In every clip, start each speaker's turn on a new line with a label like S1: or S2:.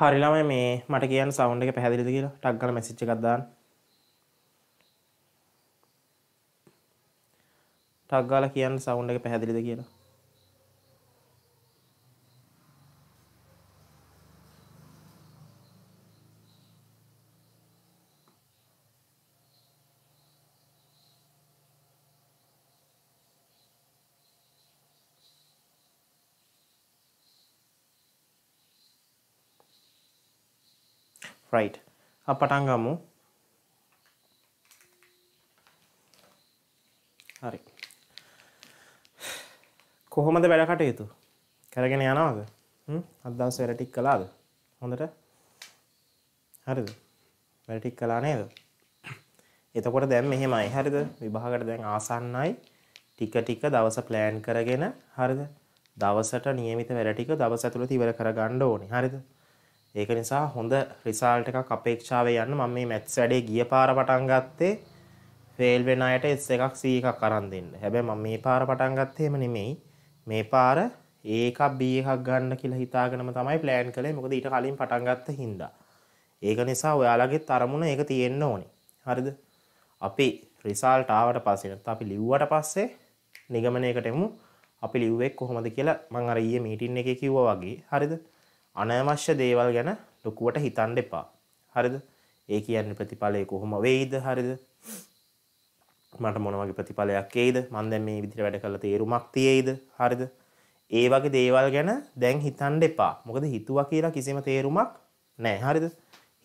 S1: හරිලම මේ මට කියන්න සවුන්් එක පැහැදිලිද කියලා ටක්ගල මැසිච්ච එකක්දාන්න ටක්ගාල කියන්න සවුන්් එක පැහැදිලිද කියලා right අප පටන් ගමු හරි කොහොමද වැඩ කටයුතු කරගෙන යනවාද අදදවස් වැරටික් කලාද හොඳට හරිද වැරටික් කලා නේද එතකොට දැන් මෙහෙමයි හරිද විභාගට දැන් ආසන්නයි ටික ටික දවස ප්ලෑන් කරගෙන හරිද දවසට නියමිත වැරටික දවස ඇතුළත ඉවර කරගන්න ඕනේ හරිද ඒක නිසා හොඳ රිසල්ට් එකක් අපේක්ෂාවේ යන්න මම මේ මැත්ස් වැඩේ ගිය පාර පටන් ගත්තේ ෆේල් වෙන අයට S1ක් C එකක් අරන් දෙන්න. හැබැයි මම මේ පාර පටන් ගත්තේ එහෙම නෙමෙයි. මේ පාර A එකක් B එකක් ගන්න කියලා හිතාගෙනම තමයි ප්ලෑන් කළේ. මොකද ඊට කලින් පටන් ගත්ත හින්දා. ඒක නිසා ඔයාලගේ තරමුණ ඒක තියෙන්න ඕනේ. හරිද? අපි රිසල්ට් ආවට පස්සේ නැත්නම් අපි ලිව්වට පස්සේ නිගමනයකට එමු. අපි ලිව්වේ කොහොමද කියලා මම අර ඊයේ මීටින් එකේ කිව්වා වගේ. හරිද? අනවශ්‍ය දේවල් ගැන ලොකුවට හිතන්න එපා. හරිද? ඒ කියන්නේ ප්‍රතිඵලය කොහොම වෙයිද? හරිද? මට මොන වගේ ප්‍රතිඵලයක් එයිද? මම දැන් මේ විදිහට වැඩ කළා තේරුමක් තියෙයිද? හරිද? ඒ වගේ දේවල් ගැන දැන් හිතන්න එපා. මොකද හිතුවා කියලා කිසිම තේරුමක් නැහැ. හරිද?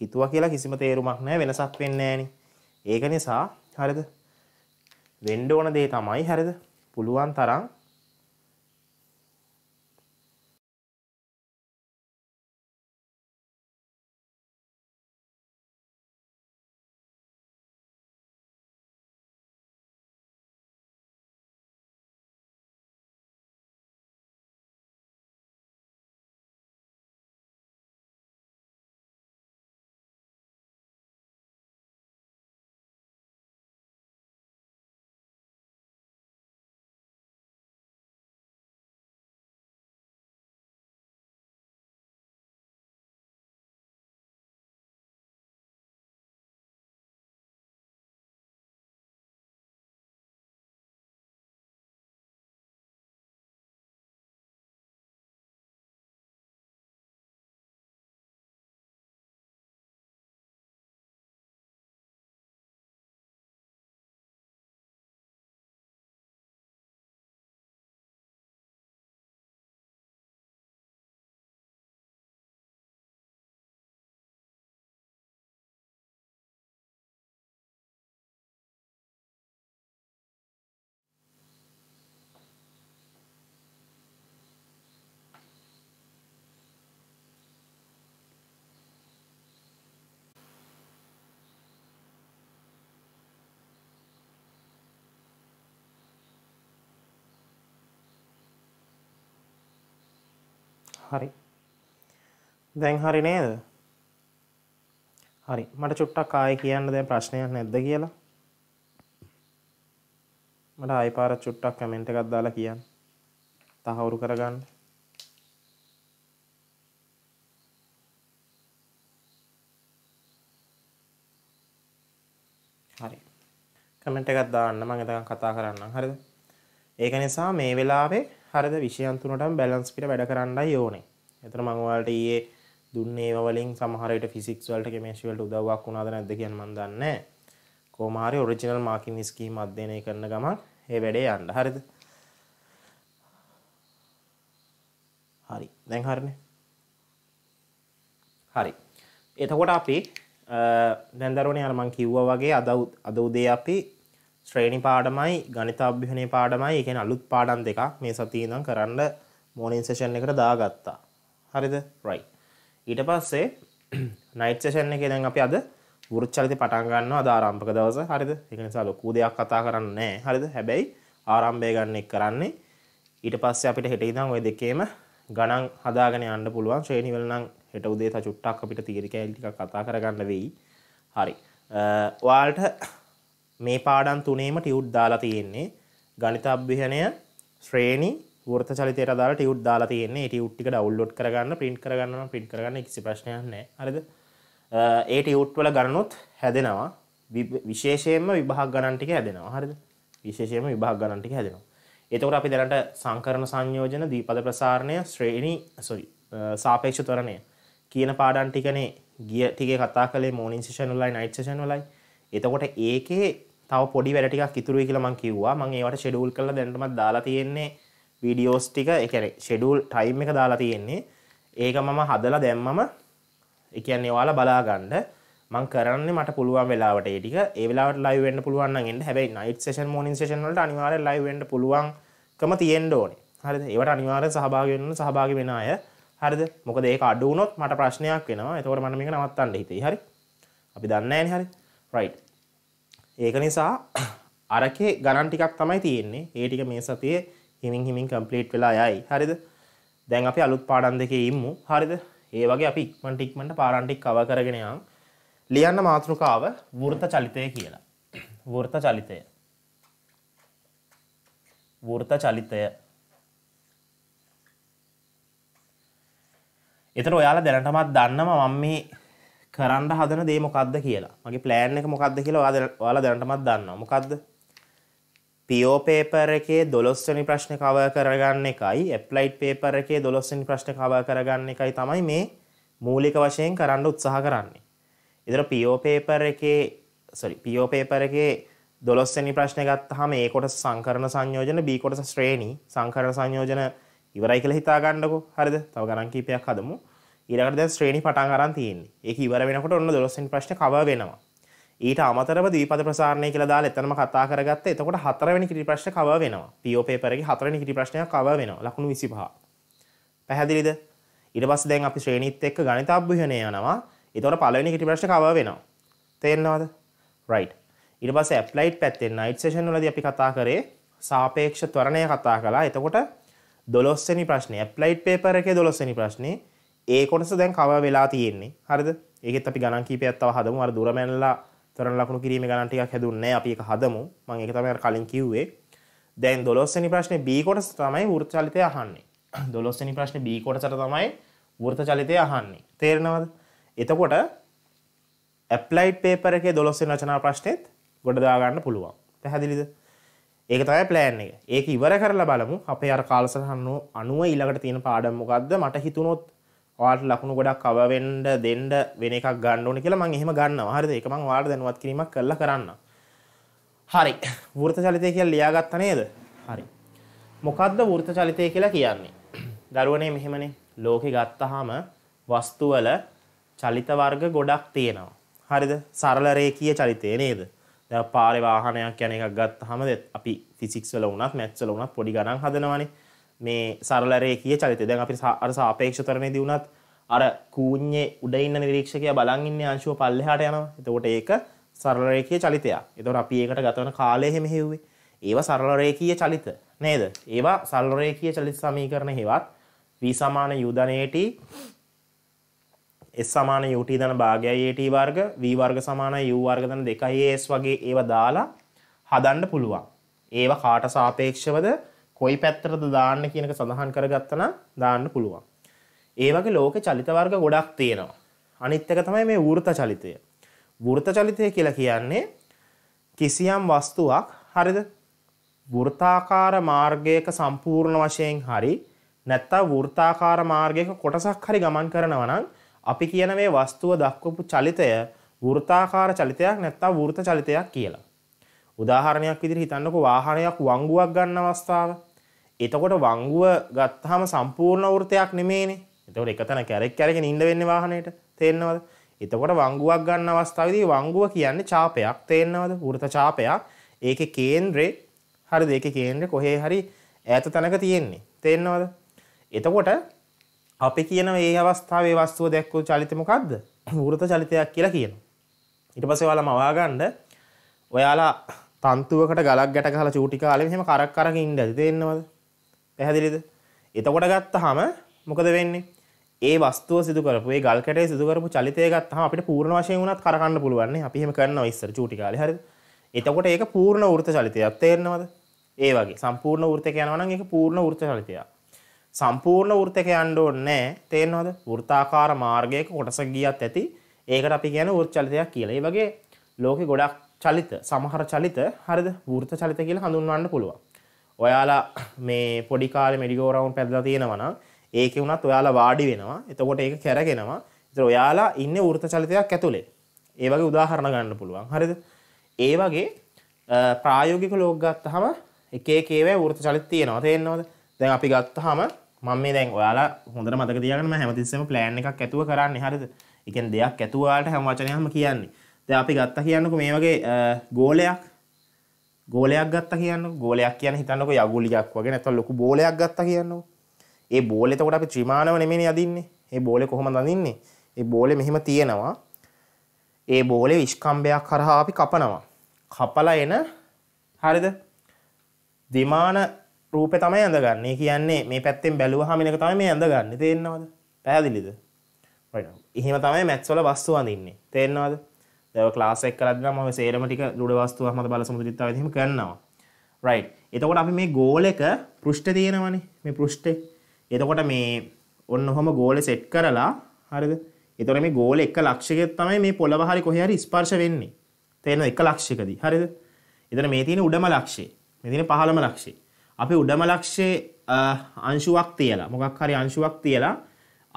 S1: හිතුවා කියලා කිසිම තේරුමක් නැහැ වෙනසක් වෙන්නේ නැහෙනි. ඒක නිසා හරිද? වෙන්න ඕන දේ තමයි හරිද? පුළුවන් තරම් හරි දැන් හරි නේද හරි මට චුට්ටක් ආය කියන්න දැන් ප්‍රශ්නයක් නැද්ද කියලා මට ආයි පාර චුට්ටක් කමෙන්ට් එකක් දාලා කියන්න තහවුරු කරගන්න හරි කමෙන්ට් එකක් දාන්න මම එතකන් කතා කරන්නම් හරිද ඒක නිසා මේ වෙලාවේ හරිද විෂයන් තුනටම බැලන්ස් පිට වැඩ කරන්නයි ඕනේ. එතන මම ඔයාලට ඊයේ දුන්නේ ඒවා වලින් සමහර විට ෆිසික්ස් වලට කෙමිස්ට්‍රි වලට උදව්වක් වුණාද නැද්ද කියන මම දන්නේ නැහැ. කොහොම හරි ඔරිජිනල් මාකින් ස්කීම් අධ්‍යයනය කරන ගමන් ඒ වැඩේ යන්න. හරිද? හරි. දැන් හරිනේ. හරි. එතකොට අපි දැන් දරුවනේ අර මම කිව්වා වගේ අද අද උදේ අපි ශ්‍රේණි පාඩමයි ගණිත අභ්‍යයනයේ පාඩමයි ඒ කියන්නේ අලුත් පාඩම් දෙකක් මේ සතියේ ඉඳන් කරන්න මෝර්නින් සෙෂන් එකට දාගත්තා. හරිද? right. ඊට පස්සේ නයිට් සෙෂන් එකේ දැන් අපි අද වෘච්චලිත පටන් ගන්නවා අද ආරම්භක දවස. හරිද? ඒක නිසා ලොකු දෙයක් කතා කරන්නේ නැහැ. හරිද? හැබැයි ආරම්භය ගන්න එක කරන්නේ. ඊට පස්සේ අපිට හෙට ඉඳන් ওই දෙකේම ගණන් හදාගෙන යන්න පුළුවන්. ශ්‍රේණි වල නම් හෙට උදේ තව චුට්ටක් අපිට තීරිකයල් ටිකක් කතා කරගන්න වෙයි. හරි. ඔයාලට මේ පාඩම් තුනේම ටියුට් දාලා තියෙන්නේ ගණිත අභ්‍යයනය ශ්‍රේණි වෘත චලිතයට අදාළ ටියුට් දාලා තියෙන්නේ ඒ ටියුට් ටික ඩවුන්ලෝඩ් කරගන්න print කරගන්න නම් print කරගන්න කිසි ප්‍රශ්නයක් නැහැ හරිද ඒ ටියුට් වල ගණනුත් හැදෙනවා විශේෂයෙන්ම විභාග ගණන් ටික හැදෙනවා හරිද විශේෂයෙන්ම විභාග ගණන් ටික හැදෙනවා එතකොට අපි දැනට සංකරණ සංයෝජන දීපද ප්‍රසාරණය ශ්‍රේණි සෝරි සාපේක්ෂ ත්වරණය කියන පාඩම් ටිකනේ ගිය ටිකේ කතා කළේ මෝනින් සෙෂන් වලයි නයිට් සෙෂන් වලයි එතකොට ඒකේ තව පොඩි වැඩ ටිකක් ඉතුරුයි කියලා මම කිව්වා. මම ඒවට ෂෙඩියුල් කරලා දැනටමත් දාලා තියෙන්නේ වීඩියෝස් ටික, ඒ කියන්නේ ෂෙඩියුල් ටයිම් එක දාලා තියෙන්නේ. ඒක මම හදලා දැම්මම ඒ කියන්නේ ඔයාලා බලා ගන්න. මම කරන්නේ මට පුළුවන් වෙලාවට ඒ ටික. ඒ වෙලාවට ලයිව් වෙන්න පුළුවන් නම් එන්න. හැබැයි නයිට් සෙෂන්, මෝර්නින් සෙෂන් වලට අනිවාර්යෙන් ලයිව් වෙන්න පුළුවන්කම තියෙන්න ඕනේ. හරිද? ඒවට අනිවාර්යෙන් සහභාගී වෙන්න සහභාගී වෙන අය. හරිද? මොකද ඒක අඩු වුණොත් මට ප්‍රශ්නයක් වෙනවා. ඒතකොට මම මේක නවත්තන්න හිතෙයි. හරි? අපි දන්නේ නැහැ නේ. හරි? right. ඒක නිසා අරකේ ගණන් ටිකක් තමයි තියෙන්නේ. ඒ ටික මේ සතියේ හිමින් හිමින් කම්ප්ලීට් වෙලා යයි. හරිද? දැන් අපි අලුත් පාඩම් දෙකේ ඉමු. හරිද? ඒ වගේ අපි ඉක්මනට ඉක්මනට පාඩම් ටික කව කරගෙන යන්. ලියන්න මාතෘකාව වෘත චලිතය කියලා. වෘත චලිතය. වෘත චලිතය. ඒතර ඔයාලා දැනටමත් දන්නවා මම මේ කරන්න හදන දේ මොකක්ද කියලා මගේ ප්ලෑන් එක මොකක්ද කියලා ඔයාලා දැනටමත් දන්නවා මොකක්ද පියෝ පේපර් එකේ දොළොස්වනි ප්‍රශ්න කව කරගන්න එකයි ඇප්ලයිට් පේපර් එකේ දොළොස්වනි ප්‍රශ්න කව කරගන්න එකයි තමයි මේ මූලික වශයෙන් කරන්න උත්සාහ කරන්නේ ඉතර පියෝ පේපර් එකේ සොරි පියෝ පේපර් එකේ දොළොස්වැනි ප්‍රශ්න ගත්තහම ඒ කොට සංකරණ සංයෝජන B කොටස ශ්‍රේණි සංකරණ සංයෝජන ඉවරයි කියලා හිතා ගන්නකො හරිද? තව ගණන් කීපයක් හදමු. ඊළඟට දැන් ශ්‍රේණි පටන් අරන් තියෙන්නේ. ඒක ඉවර වෙනකොට ඔන්න 12 වෙනි ප්‍රශ්නේ cover වෙනවා. ඊට අමතරව ද්විපද ප්‍රසාරණය කියලා දාලා එතනම කතා කරගත්තා. එතකොට 4 වෙනි කිරි ප්‍රශ්නේ cover වෙනවා. PO paper එකේ 4 වෙනි කිරි ප්‍රශ්නයක් cover වෙනවා. ලකුණු 25. පැහැදිලිද? ඊට පස්සේ දැන් අපි ශ්‍රේණිත් එක්ක ගණිත අභ්‍යයනය යනවා. එතකොට පළවෙනි කිරි ප්‍රශ්නේ cover වෙනවා. තේරෙනවද? right. ඊට පස්සේ applied පැත්තෙන් night session වලදී අපි කතා කරේ සාපේක්ෂ ත්වරණය කතා කළා. එතකොට 12 වෙනි ප්‍රශ්නේ applied paper එකේ 12 වෙනි ප්‍රශ්නේ ඒ කොටස දැන් කව වෙලා තියෙන්නේ හරිද ඒකෙත් අපි ගණන් කීපයක් තව හදමු අර දුර මැනලා තරණ ලකුණු කිරීමේ ගණන් ටිකක් හැදුන්නේ අපි ඒක හදමු මම ඒක තමයි අර කලින් කිව්වේ දැන් 12 වෙනි ප්‍රශ්නේ B කොටස තමයි වෘත්ත චලිතය අහන්නේ 12 වෙනි ප්‍රශ්නේ B කොටසට තමයි වෘත්ත චලිතය අහන්නේ තේරෙනවද එතකොට ඇප්ලයිඩ් පේපර් එකේ 12 වෙනි රචනා ප්‍රශ්නෙත් ගොඩ දා ගන්න පුළුවන් පැහැදිලිද ඒක තමයි ප්ලෑන් එක ඒක ඉවර කරලා බලමු අපේ අර කාලසටහන අනුව ඊළඟට තියෙන පාඩම් මොකද්ද මට හිතුනොත් ඔයාලට ලකුණු ගොඩක් කව වෙන්න දෙන්න වෙන එකක් ගන්න ඕනේ කියලා මම එහෙම ගන්නවා. හරිද? ඒක මම ඔයාලට දැනුවත් කිරීමක් කරලා කරන්න. හරි. වෘත චලිතය කියලා ලියාගත්තා නේද? හරි. මොකද්ද වෘත චලිතය කියලා කියන්නේ? දරුවනේ මෙහෙමනේ. ලෝකේ ගත්තාම වස්තු වල චලිත වර්ග ගොඩක් තියෙනවා. හරිද? සරල රේඛීය චලිතය නේද? දැන් පාරේ වාහනයක් යන එකක් ගත්තාම අපි ෆිසික්ස් වල වුණත් මැත්ස් වල වුණත් පොඩි ගණන් හදනවානේ. මේ සරලරේ කිය චරිතය දැන් අපි අර සාපේක්ෂතරණයේදී වුණත් අර කූඤ්ඤේ උඩ ඉන්න නිරීක්ෂකයා බලන් ඉන්නේ අංශුව පල්ලෙහාට යනවා. එතකොට ඒක සරල රේඛීය චලිතයක්. එතකොට අපි ඒකට ගතවන කාලය එහෙම හෙව්වේ. ඒවා සරල රේඛීය චලිත නේද? ඒවා සරල රේඛීය චලිත සමීකරණ හේවත් v සමාන u ධනයට s සමාන ut ධන භාගයයි at වර්ග v වර්ග සමාන u වර්ග ධන 2s වගේ ඒවා දාලා හදන්න පුළුවන්. ඒවා කාට සාපේක්ෂවද? කොයි පැත්තරද දාන්න කියනක සඳහන් කරගත්තන දාන්න පුළුවන්. ඒ වගේ ලෝක චලිත වර්ග ගොඩක් තියෙනවා. අනිත් එක තමයි මේ වෘත චලිතය. වෘත චලිතය කියලා කියන්නේ කිසියම් වස්තුවක් හරිද? වෘත්තාකාර මාර්ගයක සම්පූර්ණ වශයෙන් හරි නැත්නම් වෘත්තාකාර මාර්ගයක කොටසක් හරි ගමන් කරනවා නම් අපි කියන මේ වස්තුව දක්වපු චලිතය වෘත්තාකාර චලිතයක් නැත්නම් වෘත චලිතයක් කියලා. උදාහරණයක් විදිහට හිතන්නකෝ වාහනයක් වංගුවක් ගන්න අවස්ථාව. එතකොට වංගුව ගත්තාම සම්පූර්ණ වෘතයක් නෙමෙයිනේ. එතකොට එකතන කැරක් කැරගෙන ඉන්න වෙන්නේ වාහනේට. තේරෙනවද? එතකොට වංගුවක් ගන්න අවස්ථාවේදී වංගුව කියන්නේ චාපයක්. තේරෙනවද? වෘත චාපයක්. ඒකේ කේන්ද්‍රේ හරිද? ඒකේ කේන්ද්‍රේ කොහේ හරි ඈත තැනක තියෙන්නේ. තේරෙනවද? එතකොට අපි කියන මේ අවස්ථාවේ වස්තුව දැක්කෝ චලිත මොකද්ද? වෘත චලිතයක් කියලා කියනවා. ඊට පස්සේ ඔයාලා මවා ගන්න ඔයාලා තන්තුවකට ගලක් ගැට ගහලා චූටි කාලේ මෙහෙම කරක් කරක ඉන්න ඇති තේන්නවද? පැහැදිලිද? එතකොට ගත්තාම මොකද වෙන්නේ? ඒ වස්තුව සිදු කරපු ඒ ගල් කැටේ සිදු කරපු චලිතය ගත්තාම අපිට පූර්ණ වශයෙන් උනත් කරකන්න පුළුවන් නේ. අපි එහෙම කරනවා ඉස්සර චූටි කාලේ. හරිද? එතකොට ඒක පූර්ණ වෘත චලිතයක් තේරෙනවද? ඒ වගේ සම්පූර්ණ වෘතයක යනවා නම් ඒක පූර්ණ වෘත චලිතයක්. සම්පූර්ණ වෘතයක යන්න ඕනේ නැහැ. තේරෙනවද? වෘත්තාකාර මාර්ගයක කොටස ගියත් ඇති. ඒකට අපි කියන වෘත චලිතයක් කියලා. ඒ වගේ ලෝකේ ගොඩක් චලිත සමහර චලිත හරිද වෘත චලිත කියලා හඳුන්වන්න පුළුවන්. ඔයාලා මේ පොඩි කාලේ මෙඩිකෝ රවුන්ඩ් පැදලා තියෙනවා නම් ඒකේ උනත් ඔයාලා වාඩි වෙනවා. එතකොට ඒක කැරගෙනවා. ඒතර ඔයාලා ඉන්නේ වෘත චලිතයක් ඇතුලේ. ඒ වගේ උදාහරණ ගන්න පුළුවන්. හරිද? ඒ වගේ ප්‍රායෝගික ලෝක ගත්තාම එක එක ඒවා වෘත චලිත තියෙනවා. තේරෙනවද? දැන් අපි ගත්තාම මම මේ දැන් ඔයාලා හොඳට මතක තියාගන්න මම හැමතිස්සෙම plan එකක් ඇතුව කරන්නේ. හරිද? ඒ කියන්නේ දෙයක් ඇතුවාලට හැම වචනයක්ම කියන්නේ. දැන් අපි ගත්තා කියන්නකෝ මේ වගේ ගෝලයක් ගෝලයක් ගත්තා කියන්නකෝ ගෝලයක් කියන්නේ හිතන්නකෝ යගුලියක් වගේ නැත්නම් ලොකු බෝලයක් ගත්තා කියන්නකෝ ඒ බෝලේ එතකොට අපි ත්‍රිමානව නෙමෙයිනේ අදින්නේ ඒ බෝලේ කොහොමද අදින්නේ ඒ බෝලේ මෙහෙම තියෙනවා ඒ බෝලේ විස්කම්භයක් කරහා අපි කපනවා කපලා එන හරිද දිමාන රූපේ තමයි ඇඳගන්නේ කියන්නේ මේ පැත්තෙන් බැලුවහම මේක තමයි මේ ඇඳගන්නේ තේරෙනවද පැහැදිලිද රයිට් එහෙම තමයි මැත්ස් වල වස්තු අඳින්නේ තේරෙනවද දව ලාසෙක් කරන්න ම සේරමටික ලුඩවස්තුව හම බල සමුදුරිත්තාව හම කරනවා රයි් එතකොට අපි මේ ගෝල එක පෘෂ්ට තියෙනවනේ මේ පෘෂ්ටේ එතකොට මේ ඔන්න හොම ගෝල සෙට් කරලා හරිද එතොර මේ ගෝල එක ලක්ෂකත් තමයි මේ පොළවහරි කොහරි ස්පර්ශ වෙන්නේ තියෙන එක ලක්ෂකදී හරිද එතන මේ තියෙන උඩම ලක්ෂේ මෙතින පහළම ලක්ෂේ අපි උඩම ලක්ෂේ අංශුවක් තියලා මොකක් හරි අංශුවක් තියලා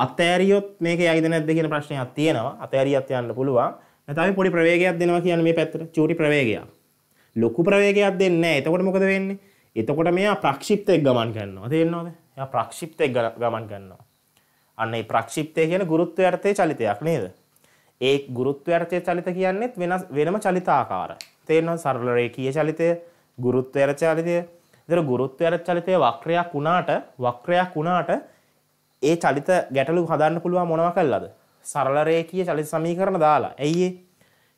S1: අත්තෑරියොත් මේක යයිද නැද්ද කියන ප්‍රශ්නයක් තියෙනවා අතෑරියත් යන්න පුළුවන් නැත්නම් පොඩි ප්‍රවේගයක් දෙනවා කියන්නේ මේ පැත්තට චූටි ප්‍රවේගයක්. ලොකු ප්‍රවේගයක් දෙන්නේ නැහැ. එතකොට මොකද වෙන්නේ? එතකොට මෙයා ප්‍රක්ෂිප්තයක් ගමන් කරනවා. තේරෙනවද? එයා ප්‍රක්ෂිප්තයක් ගමන් කරනවා. අන්න ඒ ප්‍රක්ෂිප්තය කියන ගුරුත්ව අර්ථයේ චලිතයක් නේද? ඒ ගුරුත්ව අර්ථයේ චලිත කියන්නේත් වෙනස් වෙනම චලිත ආකාර. තේරෙනවද? සරල රේඛීය චලිතය, ගුරුත්ව අර්ථ චලිතය. ඒතර ගුරුත්ව අර්ථ චලිතය වක්‍රයක් වුණාට වක්‍රයක් වුණාට ඒ චලිත ගැටලු හදන්න පුළුවන් මොනවා කළාද? සරල රේඛීය චලිත සමීකරණ දාලා. ඇයි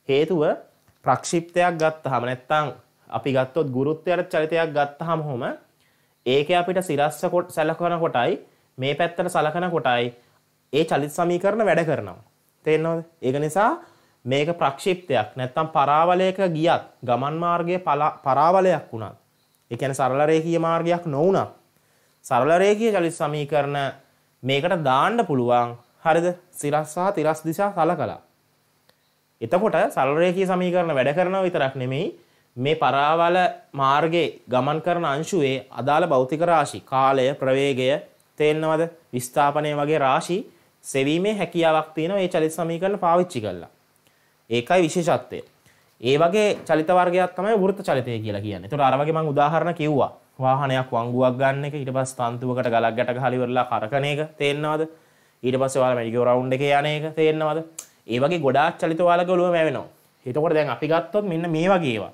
S1: හේතුව ප්‍රක්ෂිප්තයක් ගත්තාම නැත්තම් අපි ගත්තොත් ගුරුත්වයට චලිතයක් ගත්තාම හොම ඒකේ අපිට සිරස්ස කොට සැලකන කොටයි මේ පැත්තට සලකන කොටයි ඒ චලිත සමීකරණ වැඩ කරනවා. තේරෙනවද? ඒක නිසා මේක ප්‍රක්ෂිප්තයක් නැත්තම් පරාවලයක ගියත් ගමන් මාර්ගයේ පරාවලයක් වුණත් ඒ කියන්නේ සරල රේඛීය මාර්ගයක් නොවුණත් සරල රේඛීය චලිත සමීකරණ මේකට දාන්න පුළුවන් හරිද සිරස් සහ තිරස් දිශා සලකලා. එතකොට සල්රේකී සමීකරණ වැඩ කරනවා විතරක් නෙමෙයි මේ පරාවල මාර්ගයේ ගමන් කරන අංශුවේ අදාළ භෞතික රාශි කාලය ප්‍රවේගය තේරෙනවද විස්ථාපනය වගේ රාශි සෙවීමේ හැකියාවක් තියෙනවා මේ චලිත සමීකරණ පාවිච්චි කරලා. ඒකයි විශේෂත්වය. ඒ වගේ චලිත වර්ගයක් තමයි වෘත්ත චලිතය කියලා කියන්නේ. ඒතකොට අර වගේ මම උදාහරණ කිව්වා. වාහනයක් වංගුවක් ගන්න එක ඊට පස්සේ තන්තුවකට ගලක් ගැට ගහලා ඉවරලා කරකන එක තේරෙනවද? ඊට පස්ස වාල මැඩිකෝ රවුන්් එක යනක තේරෙනවද ඒවගේ ගොඩාක් චලිත වාල ගොලුව මැවෙනවා හිතකොට දැන් අපි ගත්තොත් මෙන්න මේ වගේවා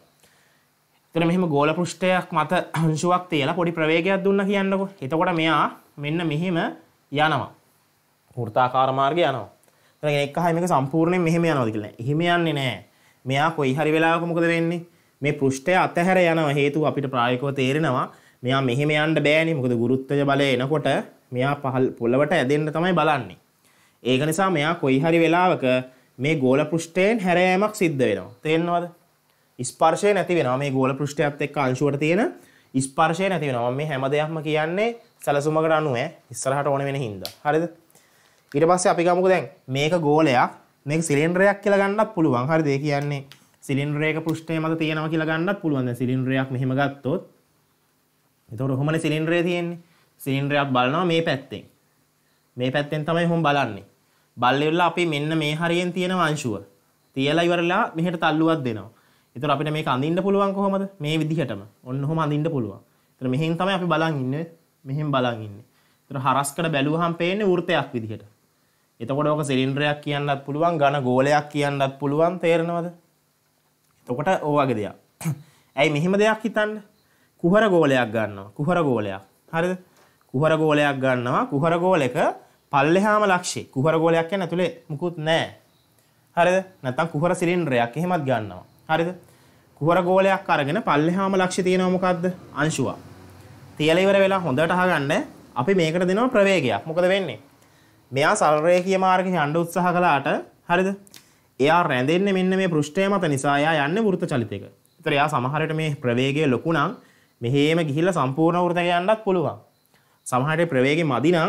S1: එතන මෙහෙම ගෝල පෘෂ්ඨයක් මත අංශුවක් තියලා පොඩි ප්‍රවේගයක් දුන්න කියන්නකො එතකොට මෙයා මෙන්න මෙහෙම යනවා වෘත්තාකාර මාර්ගය යනවා එතන එක හයි මේක සම්පූර්ණයෙන් මෙහෙම යනවාද කියලා එහෙම යන්නේ නැහැ මෙයා කොයි හරි වෙලාවක මොකද වෙන්නේ මේ පෘෂ්ඨය අතහැර යනවා හේතුව අපිට ප්‍රායෝගිකව තේරෙනවා මෙයා මෙහෙම යන්න බෑනේ මොකද ගුරුත්වය බලය එනකොට මෙයා පහල් පොළවට ඇදෙන්න තමයි බලන්නේ. ඒක නිසා මෙයා කොයි හරි වෙලාවක මේ ගෝල පෘෂ්ඨයෙන් හැරෑමක් සිද්ධ වෙනවා. තේරෙනවද? ස්පර්ශය නැති වෙනවා. මේ ගෝල පෘෂ්ඨයත් එක්ක අංශුවට තියෙන ස්පර්ශය නැති වෙනවා. මේ හැම දෙයක්ම කියන්නේ සැලසුමකට අනුව ඉස්සරහට ඕන වෙන හින්දා. හරිද? ඊට පස්සේ අපි ගමුකෝ දැන් මේක ගෝලයක් මේක සිලින්ඩරයක් කියලා ගන්නත් පුළුවන්. හරිද? ඒ කියන්නේ සිලින්ඩරයක පෘෂ්ඨය මත තියෙනවා කියලා ගන්නත් පුළුවන්. දැන් සිලින්ඩරයක් මෙහෙම ගත්තොත් එතකොට ඔහොමනේ සිලින්ඩරය තියෙන්නේ. සීන්රයක් බලනවා මේ පැත්තෙන්. මේ පැත්තෙන් තමයි හොම් බලන්නේ. බල්ලෙවිලා අපි මෙන්න මේ හරියෙන් තියෙන වංශුව. තියලා ඉවරලා මෙහෙට තල්ලුවක් දෙනවා. ඒතර අපිට මේක අඳින්න පුළුවන් කොහමද? මේ විදිහටම. ඔන්න ඔහොම අඳින්න පුළුවන්. ඒතර මෙහෙන් තමයි අපි බලන් ඉන්නේ. මෙහෙන් බලන් ඉන්නේ. ඒතර හරස්කඩ බැලුවහම පේන්නේ වෘතයක් විදිහට. එතකොට ඕක සිලින්ඩරයක් කියන්නත් පුළුවන්, ඝන ගෝලයක් කියන්නත් පුළුවන්. තේරෙනවද? එතකොට ඕවගේ දෙයක්. ඇයි මෙහෙම දෙයක් හිතන්න? කුහර ගෝලයක් ගන්නවා. කුහර ගෝලයක්. හරිද? කුහරගෝලයක් ගන්නවා කුහරගෝලක පල්ලෙහාම ලක්ෂේ කුහරගෝලයක් යන ඇතුලේ මුකුත් නෑ හරිද නැත්තම් කුහර සිලින්ඩරයක් එහෙමත් ගන්නවා හරිද කුහරගෝලයක් අරගෙන පල්ලෙහාම ලක්ෂේ තියෙනවා මොකද්ද අංශුවක් තියලා ඉවර වෙලා හොඳට අහගන්න අපි මේකට දෙනවා ප්‍රවේගයක් මොකද වෙන්නේ මෙයා සල්රේඛීය මාර්ගයේ යන්න උත්සාහ කළාට හරිද එයා රැඳෙන්නේ මෙන්න මේ පෘෂ්ඨය මත නිසා එයා යන්නේ වෘත චලිතයක. ඒතර එයා සමහරට මේ ප්‍රවේගය ලොකු නම් මෙහෙම ගිහිල්ලා සම්පූර්ණ වෘතය යන්නත් පුළුවන්. සමහරට ප්‍රවේගෙ මදිනම්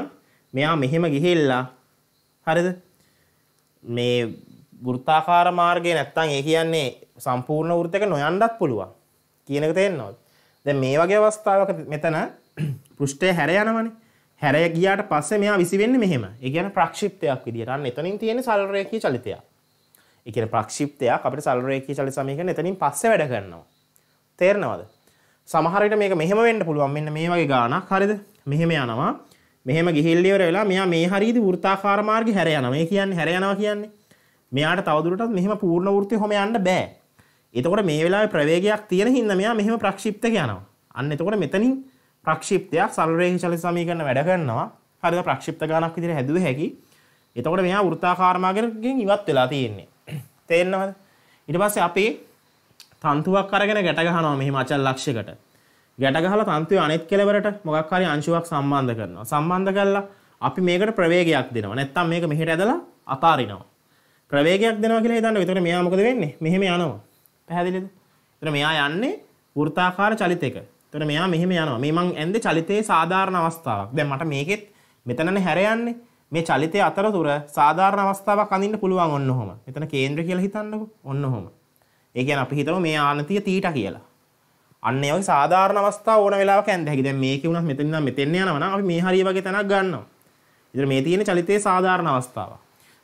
S1: මෙයා මෙහෙම ගිහිල්ලා හරිද මේ වෘත්තාකාර මාර්ගය නැත්තම් ඒ කියන්නේ සම්පූර්ණ වෘත්තක නොයන්නත් පුළුවන් කියන එක තේරෙනවද දැන් මේ වගේ අවස්ථාවක මෙතන පෘෂ්ඨය හැර යනවනේ හැර ගියාට පස්සේ මෙයා විසි වෙන්නේ මෙහෙම ඒ කියන්නේ ප්‍රක්ෂිප්තයක් විදියට අන්න එතනින් තියෙන සරල රේඛීය චලිතයක් ඒ කියන්නේ ප්‍රක්ෂිප්තයක් අපිට සරල රේඛීය චලිත සමීකරණ එතනින් පස්සේ වැඩ කරනවා තේරෙනවද සමහර විට මේක මෙහෙම වෙන්න පුළුවන් මෙන්න මේ වගේ ගාණක් හරිද මෙහෙම යනවා මෙහෙම ගිහිල්ලිවර වෙලා මෙයා මේ හරිදි වෘත්තාකාර මාර්ගේ හැර යනවා මේ කියන්නේ හැර යනවා කියන්නේ මෙයාට තවදුරටත් මෙහෙම පූර්ණ වෘත්තිය හොම යන්න බෑ එතකොට මේ වෙලාවේ ප්‍රවේගයක් තියෙන හින්දා මෙයා මෙහෙම ප්‍රක්ෂිප්තක යනවා අන්න එතකොට මෙතනින් ප්‍රක්ෂිප්තයක් සරලරේඛ චලිත සමීකරණ වැඩ කරනවා හරිද ප්‍රක්ෂිප්ත ගණක් විදිහට හැදුවේ හැකි එතකොට මෙයා වෘත්තාකාර මාර්ගයෙන් ඉවත් වෙලා තියෙන්නේ තේරෙනවද ඊට පස්සේ අපේ තන්තුවක් අරගෙන ගැට ගහනවා මෙහෙම අචල ලක්ෂයකට ගැට ගහලා තන්තුවේ අනෙක් කෙළවරට මොකක් හරි අංශුවක් සම්බන්ධ කරනවා. සම්බන්ධ කරලා අපි මේකට ප්‍රවේගයක් දෙනවා. නැත්තම් මේක මෙහෙට ඇදලා අතාරිනවා. ප්‍රවේගයක් දෙනවා කියලා හිතන්න. ඒතකොට මෙයා මොකද වෙන්නේ? මෙහෙම යනවා. පැහැදිලිද? ඒතර මෙයා යන්නේ වෘත්තාකාර චලිතයක. ඒතර මෙයා මෙහෙම යනවා. මේ මං ඇන්දේ චලිතයේ සාධාරණ අවස්ථාවක්. දැන් මට මේකෙත් මෙතනනේ හැර යන්නේ. මේ චලිතයේ අතරතුර සාධාරණ අවස්ථාවක් අඳින්න පුළුවන් ඔන්න ඔහම. මෙතන කේන්ද්‍ර කියලා හිතන්නකෝ. ඔන්න ඔහම. ඒ කියන්නේ අපි හිතමු මේ ආනතිය තීටා කියලා. අන්න ඒ වගේ සාධාරණ අවස්ථා ඕන වෙලාවක ඇඳ හැකි. දැන් මේකේ උනත් මෙතන ඉඳන් මෙතෙන් යනවා නම් අපි මේ හරිය වගේ තැනක් ගන්නවා. ඉතින් මේ තියෙන චලිතයේ සාධාරණ අවස්ථාවක්.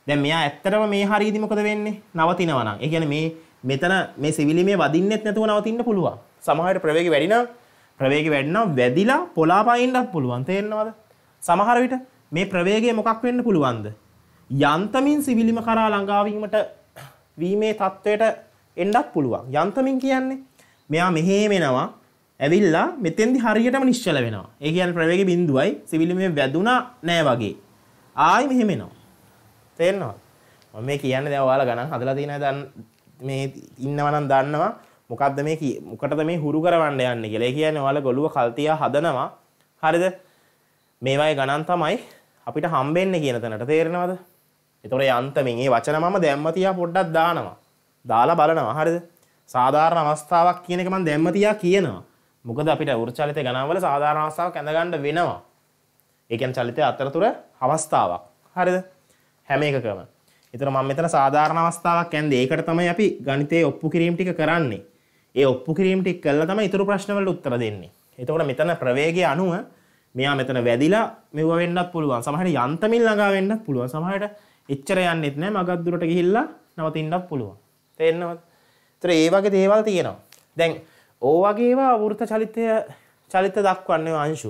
S1: දැන් මෙයා ඇත්තටම මේ හරියදි මොකද වෙන්නේ? නවතිනවා නම්. ඒ කියන්නේ මේ මෙතන මේ සිවිලිමේ වදින්නෙත් නැතුව නවතින්න පුළුවන්. සමහරවිට ප්‍රවේගය වැඩි නම් ප්‍රවේගය වැඩි නම් වැදිලා පොළාපයින්නත් පුළුවන්. තේරෙනවද? සමහර විට මේ ප්‍රවේගය මොකක් වෙන්න පුළුවන්ද? යන්තමින් සිවිලිම කරා ළඟාවීමට වීමේ தത്വයට එන්නත් පුළුවන්. යන්තමින් කියන්නේ මෙයා මෙහෙම එනවා. ඇවිල්ලා මෙතෙන්දි හරියටම නිශ්චල වෙනවා. ඒ කියන්නේ ප්‍රවේගයේ බිඳුවයි සිවිලිමේ වැදුනා නෑ වගේ. ආයි මෙහෙම එනවා. තේරෙනවද? මම මේ කියන්නේ දැන් ඔයාලා ගණන් හදලා තියෙන දැන් මේ ඉන්නවා නම් දන්නවා මොකද්ද මේ මොකටද මේ හුරු කරවන්න යන්නේ කියලා. ඒ කියන්නේ ඔයාලා ගොළුව කල්තියා හදනවා. හරිද? මේ වගේ ගණන් තමයි අපිට හම්බෙන්නේ කියන තැනට තේරෙනවද? ඒතොර යන්තමින් මේ වචන මම දැම්ම තියා පොඩ්ඩක් දානවා. දාලා බලනවා. හරිද? සාධාරණ අවස්ථාවක් කියන එක මම දැම්ම තියා කියනවා. මොකද අපිට වෘචලිත ගණන්වල සාධාරණ අවස්ථාවක් ඇඳ ගන්න වෙනවා. ඒ කියන්නේ චලිතයේ අතරතුර අවස්ථාවක්. හරිද? හැම එකකම. ඒතර මම මෙතන සාධාරණ අවස්ථාවක් ඇඳේ. ඒකට තමයි අපි ගණිතයේ ඔප්පු කිරීම ටික කරන්නේ. ඒ ඔප්පු කිරීම ටික කළා තමයි ඊතුරු ප්‍රශ්නවලට උත්තර දෙන්නේ. එතකොට මෙතන ප්‍රවේගයේ අණුව මෙයා මෙතන වැදිලා මෙව වෙන්නත් පුළුවන්. සමහරට යන්තමින් ළඟා වෙන්නත් පුළුවන්. සමහරට එච්චර යන්නෙත් නැහැ. මගක් දුරට ගිහිල්ලා නවතින්නත් පුළුවන්. තේරෙනවද? තර ඒ වගේ දේවල් තියෙනවා. දැන් ඕ වගේවා අවෘත චලිතය චලිත දක්වන්නේ අංශු.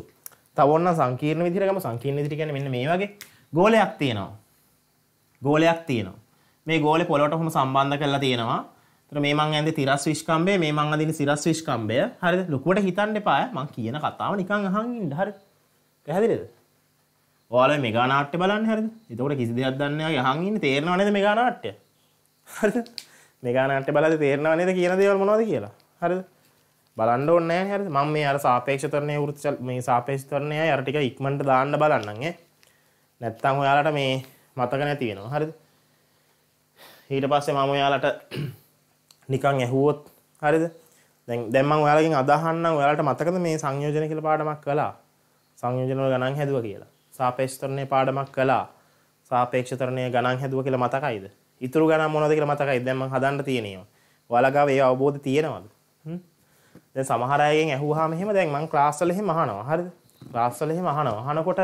S1: තවන්න සංකීර්ණ විදිහටම සංකීර්ණ විදිහට කියන්නේ මෙන්න මේ වගේ ගෝලයක් තියෙනවා. ගෝලයක් තියෙනවා. මේ ගෝලේ පොළොවට කොහොම සම්බන්ධ කරලා තියෙනවා. ඒතර මේ මං ඇඳේ තිරස් විශ්කම්බය, මේ මං අඳින සිරස් විශ්කම්බය. හරිද? ලොකුවට හිතන්න එපා. මං කියන කතාව නිකන් අහන් ඉන්න. හරිද? පැහැදිලිද? ඔයාලා මෙගා නාට්‍ය බලන්න හරිද? එතකොට කිසි දෙයක් දන්නේ නැහැ. අහන් ඉන්නේ තේරෙනව නේද මෙගා නාට්‍ය? හරිද? මෙගානට බලද තේරනවනද කියන දේවල් මොනවද කියලා හරි බලන්න ඕන්නෑ හරි මම මේ අර සාපේක්ෂතරණය වෘත්ච මේ සාපේක්ෂතරණය අර ටික ඉක්මනට දාන්න බලන්නගේ නැත්තම් ඔයාලට මේ මතක නැති වෙනවා හරිද ඊට පස්සේ මම ඔයාලට නිකන් ඇහුවොත් හරිද දැන් දැන් මම ඔයාලගෙන් අදහන්නම් ඔයාලට මතකද මේ සංයෝජන කියලා පාඩමක් කළා සංයෝජන වල ගණන් හැදුවා කියලා සාපේක්ෂතරණය පාඩමක් කළා සාපේක්ෂතරණය ගණන් හැදුවා කියලා මතකයිද ඉතුරු ගණන් මොනවද කියලා මතකයි දැන් මම හදන්න තියෙනවා. ඔයාලගාව ඒ අවබෝධය තියෙනවද? දැන් සමහර අයගෙන් ඇහුවාම එහෙම දැන් මම ක්ලාස් වල එහෙම අහනවා. හරිද? ක්ලාස් වල එහෙම අහනවා. අහනකොට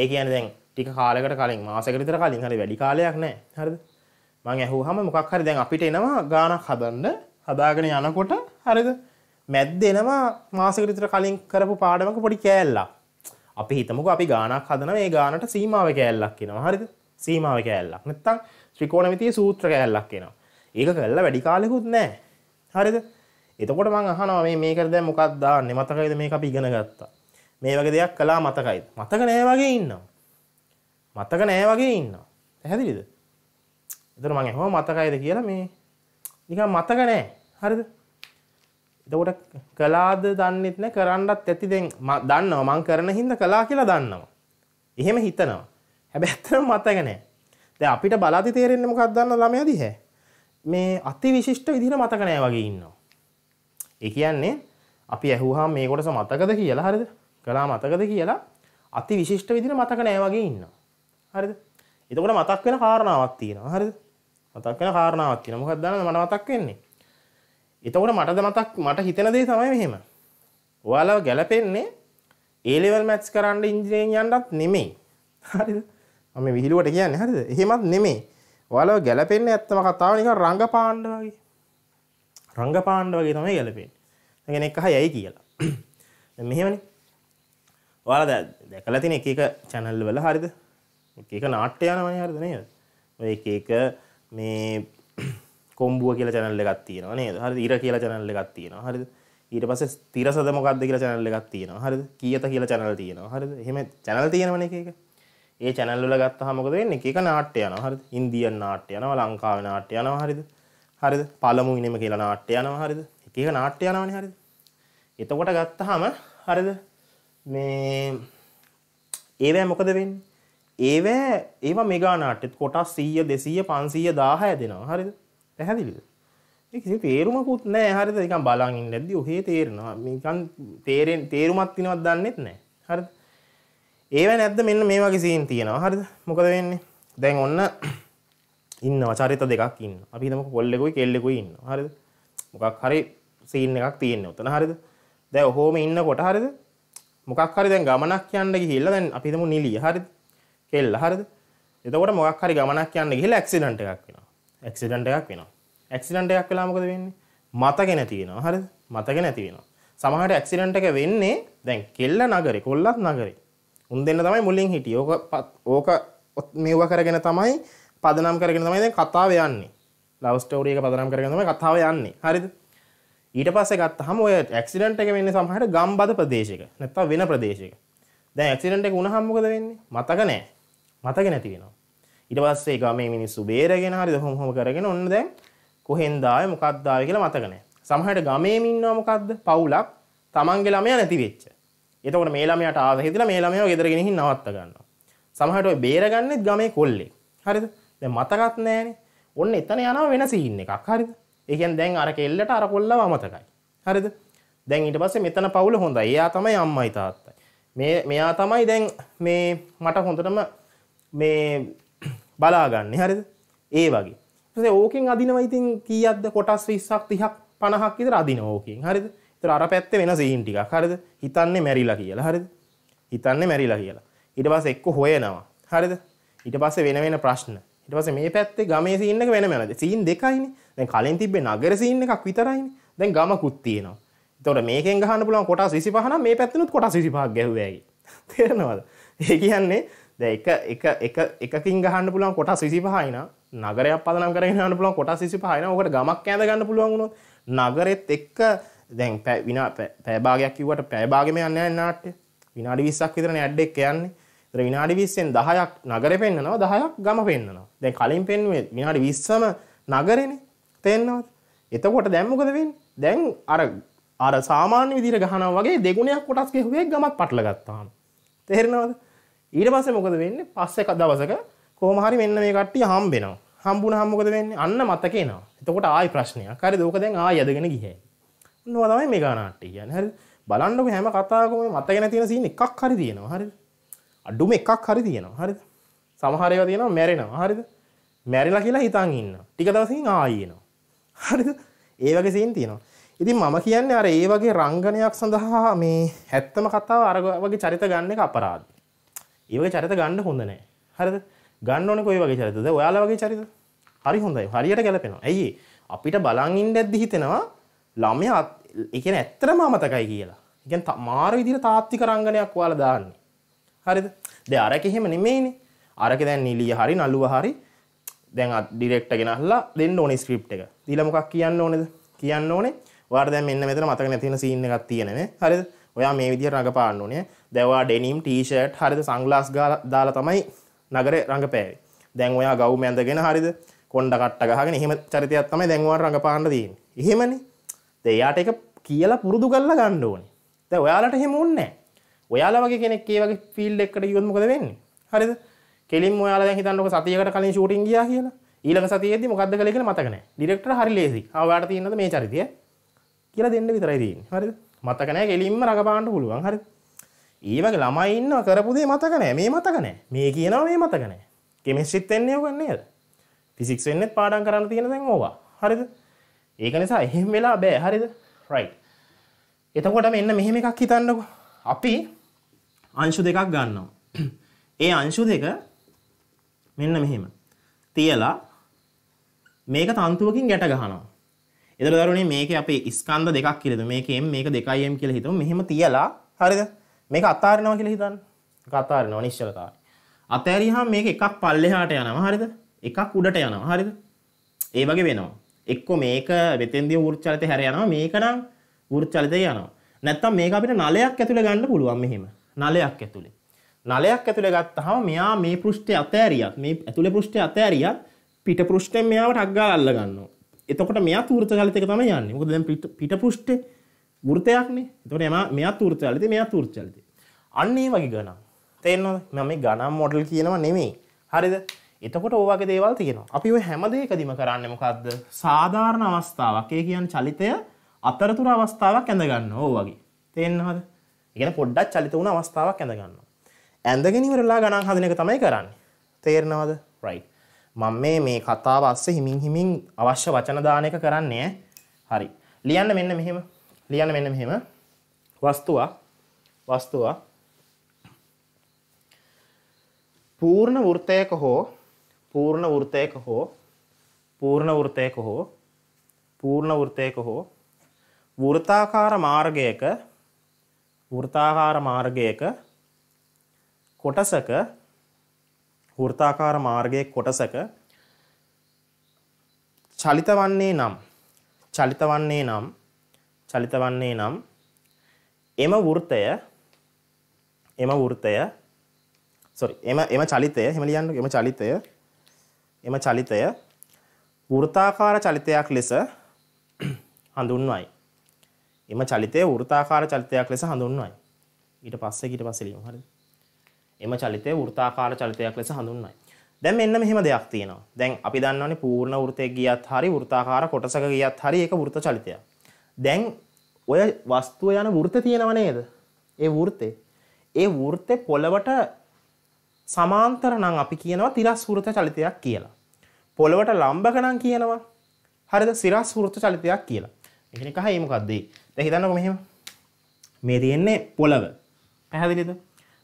S1: ඒ කියන්නේ දැන් ටික කාලයකට කලින් මාසයකට විතර කලින් හරි වැඩි කාලයක් නැහැ. හරිද? මං ඇහුවාම මොකක් හරි දැන් අපිට එනවා ගානක් හදන්න හදාගෙන යනකොට හරිද? මැද්ද එනවා මාසෙකට විතර කලින් කරපු පාඩමක පොඩි කෑල්ලක්. අපි හිතමුකෝ අපි ගානක් හදනවා ඒ ගානට සීමාව කෑල්ලක් කියනවා. හරිද? සීමාව කෑල්ලක්. නැත්තම් ත්‍රිකෝණමිතිය සූත්‍ර කෑල්ලක් එනවා. ඒක කරලා වැඩි කාලෙකුත් නෑ. හරිද? එතකොට මං අහනවා මේ මේකට දැන් මොකක්ද දාන්නේ? මතකයිද මේක අපි ඉගෙන ගත්තා? මේ වගේ දෙයක් කළා මතකයිද? මතක නෑ වගේ ඉන්නවා. මතක නෑ වගේ ඉන්නවා. පැහැදිලිද? එතකොට මං අහුවා මතකයිද කියලා මේ නිකන් මතක නෑ. හරිද? එතකොට කලාද දන්නෙත් නෑ කරන්නත් ඇති දැන් දන්නවා මං කරන හින්දා කලා කියලා දන්නවා. එහෙම හිතනවා. හැබැයි ඇත්තටම මතක නෑ. දැන් අපිට බලද්දි තේරෙන්නේ මොකක්ද දන්න ළමයා දිහා. මේ අතිවිශිෂ්ට විදිහට මතක නැහැ වගේ ඉන්නවා. ඒ කියන්නේ අපි ඇහුවාම මේ කොටස මතකද කියලා හරිද? කළා මතකද කියලා අතිවිශිෂ්ට විදිහට මතක නැහැ වගේ ඉන්නවා. හරිද? එතකොට මතක් වෙන කාරණාවක් තියෙනවා. හරිද? මතක් වෙන කාරණාවක් තියෙනවා. මොකක්ද දන්නවද මට මතක් වෙන්නේ? එතකොට මටද මතක් මට හිතෙන දේ තමයි මෙහෙම. ඔයාලව ගැලපෙන්නේ ඒ ලෙවල් මැත්ස් කරන්න ඉංජිනේරින් යන්නත් නෙමෙයි. හරිද? මම විහිළුවට කියන්නේ හරිද? එහෙමත් නෙමෙයි. ඔයාලව ගැළපෙන්නේ ඇත්තම කතාව නිකන් රංගපාණ්ඩ වගේ. රංගපාණ්ඩ වගේ තමයි ගැළපෙන්නේ. කෙනෙක් අහයයි කියලා. දැන් මෙහෙමනේ. ඔයාලා දැකලා තියෙන එක එක channel වල හරිද? එක එක නාට්‍ය යනවනේ හරිද නේද? ඔය එක එක මේ කොම්බුව කියලා channel එකක් තියෙනවා නේද? හරිද? ඉර කියලා channel එකක් තියෙනවා. හරිද? ඊට පස්සේ තිරසද මොකද්ද කියලා channel එකක් තියෙනවා. හරිද? කීයත කියලා channel තියෙනවා. හරිද? එහෙම channel තියෙනවනේ එක එක. ඒ channel වල ගත්තාම මොකද වෙන්නේ? එක එක නාට්‍ය යනවා. හරිද? ඉන්දියන් නාට්‍ය යනවා, ලංකාවේ නාට්‍ය යනවා. හරිද? හරිද? පළමු ඉනෙම කියලා නාට්‍ය යනවා. හරිද? එක එක නාට්‍ය යනවානේ. හරිද? එතකොට ගත්තාම හරිද? මේ ඒවැ මොකද වෙන්නේ? ඒවැ ඒවා මෙගා නාට්‍යත් කොටස් 100, 200, 500, 1000 දෙනවා. හරිද? පැහැදිලිද? මේ කිසි තේරුමකුත් නැහැ. හරිද? නිකන් බලන් ඉන්නද්දි ඔහේ තේරෙනවා. නිකන් තේරෙන් තේරුමක් තිනවත් දන්නෙත් නැහැ. හරිද? ඒව නැද්ද මෙන්න මේ වගේ සීන් තියෙනවා හරිද මොකද වෙන්නේ දැන් ඔන්න ඉන්නවා චරිත දෙකක් ඉන්න අපි හිතමුකෝ කොල්ලෙකුයි කෙල්ලෙකුයි ඉන්නවා හරිද මොකක් හරි සීන් එකක් තියෙනවා උතන හරිද දැන් ඔහොම ඉන්නකොට හරිද මොකක් හරි දැන් ගමනක් යන්න ගිහිල්ලා දැන් අපි හිතමු නිලිය හරිද කෙල්ල හරිද එතකොට මොකක් හරි ගමනක් යන්න ගිහිල්ලා ඇක්සිඩන්ට් එකක් වෙනවා ඇක්සිඩන්ට් එකක් වෙනවා ඇක්සිඩන්ට් එකක් වෙලා මොකද වෙන්නේ මතක නැති වෙනවා හරිද මතක නැති වෙනවා සමහරට ඇක්සිඩන්ට් එක වෙන්නේ දැන් කෙල්ල නගරේ කොල්ලත් නගරේ උන් දෙන්න තමයි මුලින් හිටියේ. ඕක ඕක මෙව කරගෙන තමයි පදනම් කරගෙන තමයි දැන් කතාව යන්නේ. ලව් ස්ටෝරි එක පදනම් කරගෙන තමයි කතාව යන්නේ. හරිද? ඊට පස්සේ ගත්තාම ඔය ඇක්සිඩන්ට් එක වෙන්නේ සමහරට ගම්බද ප්‍රදේශයක. නැත්තම් වෙන ප්‍රදේශයක. දැන් ඇක්සිඩන්ට් එක වුණාම මොකද වෙන්නේ? මතක නැහැ. මතක නැති වෙනවා. ඊට පස්සේ ගමේ මිනිස්සු බේරගෙන හරිද හොම හොම කරගෙන ඔන්න දැන් කොහෙන්ද ආවේ මොකක්ද ආවේ කියලා මතක නැහැ. සමහරට ගමේම ඉන්නවා මොකද්ද? පවුලක් තමන්ගේ ළමයා නැති වෙච්ච. එතකොට මේ ළමයාට ආස හිතලා මේ ළමයා ගෙදර ගෙනihin නවත්ත ගන්නවා. සමහරට ඔය බේරගන්නෙත් ගමේ කොල්ලෙක්. හරිද? දැන් මතකත් නැහැනේ. ඔන්න එතන යනවා වෙන සීන් එකක්. හරිද? ඒ කියන්නේ දැන් අර කෙල්ලට අර කොල්ලව අමතකයි. හරිද? දැන් ඊට පස්සේ මෙතන පවුල හොඳයි. එයා තමයි අම්මයි තාත්තයි. මේ මෙයා තමයි දැන් මේ මට හොඳටම මේ බලාගන්නේ. හරිද? ඒ වගේ. ඊට පස්සේ ඕකෙන් අදිනවා ඉතින් කීයක්ද? කොටස් 20ක් 30ක් 50ක් විතර අදිනවා ඕකෙන්. හරිද? තර අර පැත්ත වෙන සීන් ටිකක් හරිද හිතන්නේ මැරිලා කියලා හරිද හිතන්නේ මැරිලා කියලා ඊට පස්සේ එක්ක හොයනවා හරිද ඊට පස්සේ වෙන වෙන ප්‍රශ්න ඊට පස්සේ මේ පැත්තේ ගමේ සීන් එක වෙනම යනවා සීන් දෙකයිනේ දැන් කලින් තිබ්බේ නගර සීන් එකක් විතරයිනේ දැන් ගමකුත් තියෙනවා එතකොට මේකෙන් ගහන්න පුළුවන් කොටස් 25 නම් මේ පැත්තෙනුත් කොටස් 25ක් ගැහුවා ඇයි තේරෙනවද ඒ කියන්නේ දැන් එක එක එක එකකින් ගහන්න පුළුවන් කොටස් 25යි නම් නගරයක් පදනම් කරගෙන යන්න පුළුවන් කොටස් 25යි නම් ඔකට ගමක් කැඳ ගන්න පුළුවන් වුණොත් නගරෙත් එක්ක දැන් විනා පැබාගයක් කිවට පැබාගම යන්න නාට්‍ය විනාඩි විස්සක් විතරන ඇඩ්ඩෙක් යන්නේ තර විනාඩි විස්සෙන් දහයක් නගර පෙන්න්නනවා දහයක් ගම පෙන්න්නනවා දැන් කලින් පෙන්ුවේ විනාඩි විස්සම නගරෙන තෙන්නවා එතකොට දැම්මකදවෙන් දැන් අර අර සාමාන්‍ය විදිර ගහන වගේ දෙගුණයක් කොටස් කෙහුවේ ගමක් පටල ගත්තාම තෙරෙනවද ඊට පස්සේ මොකද වෙන්න පස්සෙ දවසක කෝමහරි වෙන්න මේ කට්ටිය හම්බෙනවා හම්බුණ හම්මකද වෙන්න අන්න මතකේනවා එතකොට ආයි ප්‍රශ්නය කරි දෝක දැන් ආ යදගෙන ගිහැ නවා තමයි මේ ගානාට්ටිය කියන්නේ. හරි. බලන්නකො හැම කතාවකම මතගෙන තියෙන සීන් එකක් හරි තියෙනවා. හරිද? අඩුම එකක් හරි තියෙනවා. හරිද? සමහර ඒවා තියෙනවා මැරෙනවා. හරිද? මැරිලා කියලා හිතන් ඉන්නවා. ටික දවසකින් ආයෙ එනවා. හරිද? ඒ වගේ සීන් තියෙනවා. ඉතින් මම කියන්නේ අර ඒ වගේ රංගනයක් සඳහා මේ හැත්තම කතාව අර වගේ චරිත ගන්න එක අපරාධයි. ඒ වගේ චරිත ගන්න හොඳ නැහැ. හරිද? ගන්න ඕනේ කොයි වගේ චරිතද? ඔයාලා වගේ චරිත. හරි හොඳයි. හරියට ගැලපෙනවා. ඇයි අපි අපිට බලන් ඉඳද්දි හිතෙනවා ළමයා එකන ඇත්තරම අමතකයි කියලා ගැන් මාර විදිර තාත්තික රංගනයක් වාල දාන්නේ හරිද දෙ අරක එහෙම නෙමේනේ අරක දැන් නිලිය හරි නල්ලුව හරි දැන් ඩිරෙක්ට ගෙනහලා දෙන්න ඕනේ ස්ක්‍රිප් එක දීලමකක් කියන්න ඕනෙද කියන්න ඕනේ වාර දැන් මෙන්න මෙතන මතක නැතින සීන් එකක් තියෙනනේ හරිද ඔයා මේ විදිහට රඟපාන්න ඕනේ දැන් ඩෙනිම් ටී-ෂර්ට් හරිද සන්ග්ලාස් දාලා තමයි නගරේ රඟපෑවේ දැන් ඔයා ගව් මැඳගෙන හරිද කොණ්ඩ කට්ට ගහගෙන එහෙම චරිතයක් තමයි දැන් ඔයා රඟපාන්න තියෙන්නේ එහෙමනේ එයාට එක කියලා පුරුදු කරලා ගන්න ඕනේ. දැන් ඔයාලට එහෙම ඕනේ ඔයාලා වගේ කෙනෙක් ඒ වගේ ෆීල්ඩ් එකකට ගියොත් මොකද වෙන්නේ? හරිද? කෙලින්ම ඔයාලා දැන් හිතන්නකො සතියකට කලින් ෂූටින් ගියා කියලා. ඊළඟ සතියේදී මොකද්ද කළේ කියලා මතක නැහැ. ඩිරෙක්ටර් හරි ලේසි. ආ ඔයාට තියෙනවද මේ චරිතය? කියලා දෙන්න විතරයි තියෙන්නේ. හරිද? මතක නැහැ කෙලින්ම රඟපාන්න පුළුවන්. හරිද? ඒ වගේ ළමයි ඉන්නවා කරපු දේ මතක නැහැ. මේ මතක නැහැ. මේ කියනවා මේ මතක නැහැ. කෙමිස්ට්‍රිත් වෙන්නේ ඕක නේද? ෆිසික්ස් වෙන්නත් පාඩම් කරන්න තියෙන දැන් ඕවා. හරිද? ඒක නිසා එහෙම වෙලා බෑ හරිද රයිට් එතකොට මෙන්න මෙහෙම එකක් හිතන්නකො අපි අංශු දෙකක් ගන්නවා ඒ අංශු දෙක මෙන්න මෙහෙම තියලා මේක තන්තුවකින් ගැට ගහනවා එතකොට දරුවනේ මේක අපේ ස්කන්ධ දෙකක් කියලාද මේකෙන් මේක 2m කියලා හිතමු මෙහෙම තියලා හරිද මේක අතාරිනවා කියලා හිතන්න ඒක අතාරිනවා නිශ්චලතාවය අතෑරිහා මේක එකක් පල්ලෙහාට යනවා හරිද එකක් උඩට යනවා හරිද ඒ වගේ වෙනවා එක්ක මේක වෙතෙන්දී වෘච්චලිත හැර යනවා මේකනම් වෘච්චලිතේ යනවා. නැත්තම් මේක අපිට නලයක් ඇතුලේ ගන්න පුළුවන් මෙහෙම. නලයක් ඇතුලේ. නලයක් ඇතුලේ ගත්තාම මෙයා මේ පෘෂ්ඨය අතෑරියත් මේ ඇතුලේ පෘෂ්ඨය අතෑරියත් පිට පෘෂ්ඨයෙන් මෙයාවට අග්ගාල අල්ල ගන්නවා. එතකොට මෙයාත් වෘත්තජලිතයක තමයි යන්නේ. මොකද දැන් පිට පෘෂ්ඨේ වෘතයක්නේ. එතකොට එයා මෙයාත් වෘත්තජලිතේ මෙයාත් වෘත්තජලිතේ. අන්න ඒ වගේ ගණන්. තේරෙනවද? මම මේ ගණන් මොඩල් කියනවා නෙමෙයි. හරිද? එතකොට ඕවගේ දේවල් තියෙනවා. අපි ඔය හැම දෙයකදීම කරන්නේ මොකද්ද? සාධාරණ අවස්ථාවක්. ඒ කියන්නේ චලිතය අතරතුර අවස්ථාවක් ඇඳ ගන්නවා ඕවගේ. තේරෙනවද? ඒ කියන්නේ පොඩ්ඩක් චලිත වුණ අවස්ථාවක් ඇඳ ගන්නවා. ඇඳගෙන ඉවරලා ගණන් හදන එක තමයි කරන්නේ. තේරෙනවද? right. මම මේ මේ කතාව අස්සේ හිමින් හිමින් අවශ්‍ය වචන දාන එක කරන්නේ හරි. ලියන්න මෙන්න මෙහෙම. ලියන්න මෙන්න මෙහෙම. වස්තුවක් වස්තුවක් පූර්ණ වෘත්තයක හෝ පූර්ණ වෘතයක හෝ පූර්ණ වෘතයක හෝ පූර්ණ වෘතයක හෝ වෘතාකාර මාර්ගයක වෘතාකාර මාර්ගයක කොටසක වෘතාකාර මාර්ගයේ කොටසක චලිත වන්නේ නම් චලිත වන්නේ නම් චලිත වන්නේ නම් එම වෘතය එම වෘතය sorry එම එම චලිතය එහෙම ලියන්න එම චලිතය එම චලිතය වෘතාකාර චලිතයක් ලෙස හඳුන්වයි. එම චලිතය වෘතාකාර චලිතයක් ලෙස හඳුන්වයි. ඊට පස්සේ ඊට පස්සේ ලියමු හරිද? එම චලිතය වෘතාකාර චලිතයක් ලෙස හඳුන්වයි. දැන් මෙන්න මෙහෙම දෙයක් තියෙනවා. දැන් අපි දන්නවනේ පූර්ණ වෘතයක් ගියත් හරි වෘතාකාර කොටසක ගියත් හරි ඒක වෘත චලිතයක්. දැන් ඔය වස්තුව යන වෘත තියෙනව නේද? ඒ වෘතේ. ඒ වෘතේ පොළවට සමාන්තර නම් අපි කියනවා තිරස්වෘත චලිතයක් කියලා. පොළවට ලම්බක නම් කියනවා හරිද සිරස්වෘත චලිතයක් කියලා. එකන එක හයි මොකක්ද? දැන් හිතන්නකො මෙහෙම. මේ තියෙන්නේ පොළව. පැහැදිලිද?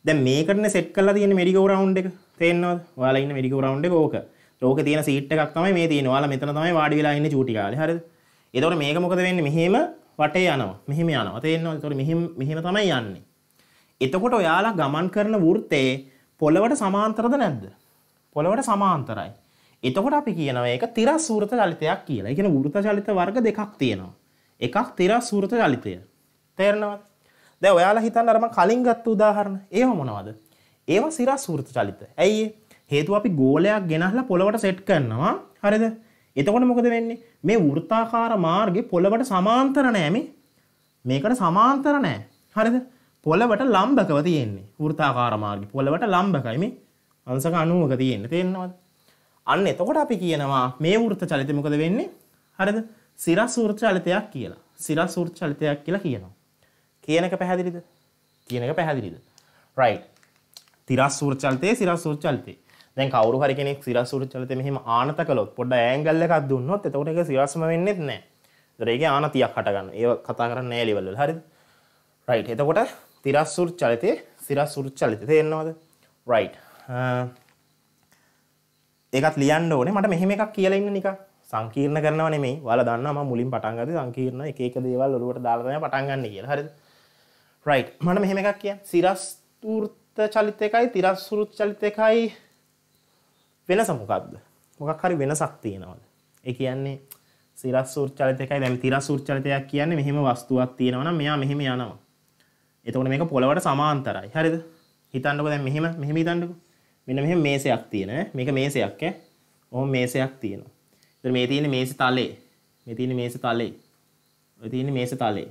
S1: දැන් මේකටනේ සෙට් කරලා තියෙන මෙඩිගෝ රවුන්ඩ් එක. තේරෙනවද? ඔයාලා ඉන්න මෙඩිගෝ රවුන්ඩ් එක ඕක. ඕක තියෙන සීට් එකක් තමයි මේ තියෙන්නේ. ඔයාලා මෙතන තමයි වාඩි වෙලා ඉන්නේ චූටි කාලේ. හරිද? එතකොට මේක මොකද වෙන්නේ? මෙහෙම වටේ යනවා. මෙහෙම යනවා. තේරෙනවද? එතකොට මෙහෙම මෙහෙම තමයි යන්නේ. එතකොට ඔයාලා ගමන් කරන වෘත්තේ පොළවට සමාන්තරද නැද්ද? පොළවට සමාන්තරයි. එතකොට අපි කියනවා ඒක තිරස් වෘත චලිතයක් කියලා. ඒ කියන්නේ වෘත චලිත වර්ග දෙකක් තියෙනවා. එකක් තිරස් වෘත චලිතය. තේරෙනවද? දැන් ඔයාලා හිතන්න අර මම කලින් ගත්ත උදාහරණ. ඒව මොනවද? ඒවා සිරස් වෘත චලිත. ඇයි හේතුව අපි ගෝලයක් ගෙනහලා පොළවට සෙට් කරනවා. හරිද? එතකොට මොකද වෙන්නේ? මේ වෘත්තාකාර මාර්ගේ පොළවට සමාන්තර නෑ මේකට සමාන්තර නෑ. හරිද? පොළවට ලම්බකව තියෙන්නේ වෘතාකාර මාර්ගය පොළවට ලම්බකයි මේ අංශක 90ක තියෙන්නේ තේරෙනවද අන්න එතකොට අපි කියනවා මේ වෘත චලිතය මොකද වෙන්නේ හරිද සිරස් වෘත චලිතයක් කියලා සිරස් වෘත චලිතයක් කියලා කියනවා කියන එක පැහැදිලිද කියන එක පැහැදිලිද right තිරස් වෘත චලිතේ සිරස් වෘත චලිතේ දැන් කවුරු හරි කෙනෙක් සිරස් වෘත චලිතේ මෙහෙම ආනත කළොත් පොඩ්ඩ ඇන්ගල් එකක් දුන්නොත් එතකොට ඒක සිරස්ම වෙන්නේත් නැහැ ඒතර ඒකේ ආනතියක් හටගන්න ඒව කතා කරන්නේ නැහැ ලෙවල් වල හරිද right එතකොට තිරස්සුර් චලිතය සිරස්සුර් චලිත තේරෙනවද රයි් uh, ඒකත් ලියන්න ඕනේ මට මෙහෙම එකක් කියලා ඉන්න නික සංකීර්ණ කරනවා නෙමෙයි ඔයාලා දන්නවා මම මුලින් පටන් ගත්තේ සංකීර්ණ එක එක දේවල් ඔලුවට දාලා තමයි පටන් ගන්න කියලා හරිද රයිට් මම මෙහෙම එකක් කියන්න සිරස්තූර්ත චලිත එකයි තිරස්සුරුත් චලිත එකයි වෙනස මොකක්ද මොකක් හරි වෙනසක් තියෙනවද ඒ කියන්නේ සිරස්සූර් චලිත එකයි දැන් තිරස්සූර් චලිතයක් කියන්නේ මෙහෙම වස්තුවක් තියෙනවා නම් මෙයා මෙහෙම යනවා එතකොට මේක පොළවට සමාන්තරයි. හරිද? හිතන්නකෝ දැන් මෙහෙම මෙහෙම හිතන්නකෝ. මෙන්න මෙහෙම මේසයක් තියෙන ඈ. මේක මේසයක් ඈ. ඔහොම මේසයක් තියෙනවා. ඉතින් මේ තියෙන මේසේ තලේ. මේ තියෙන මේසේ තලේ. ඔය තියෙන මේසේ තලේ.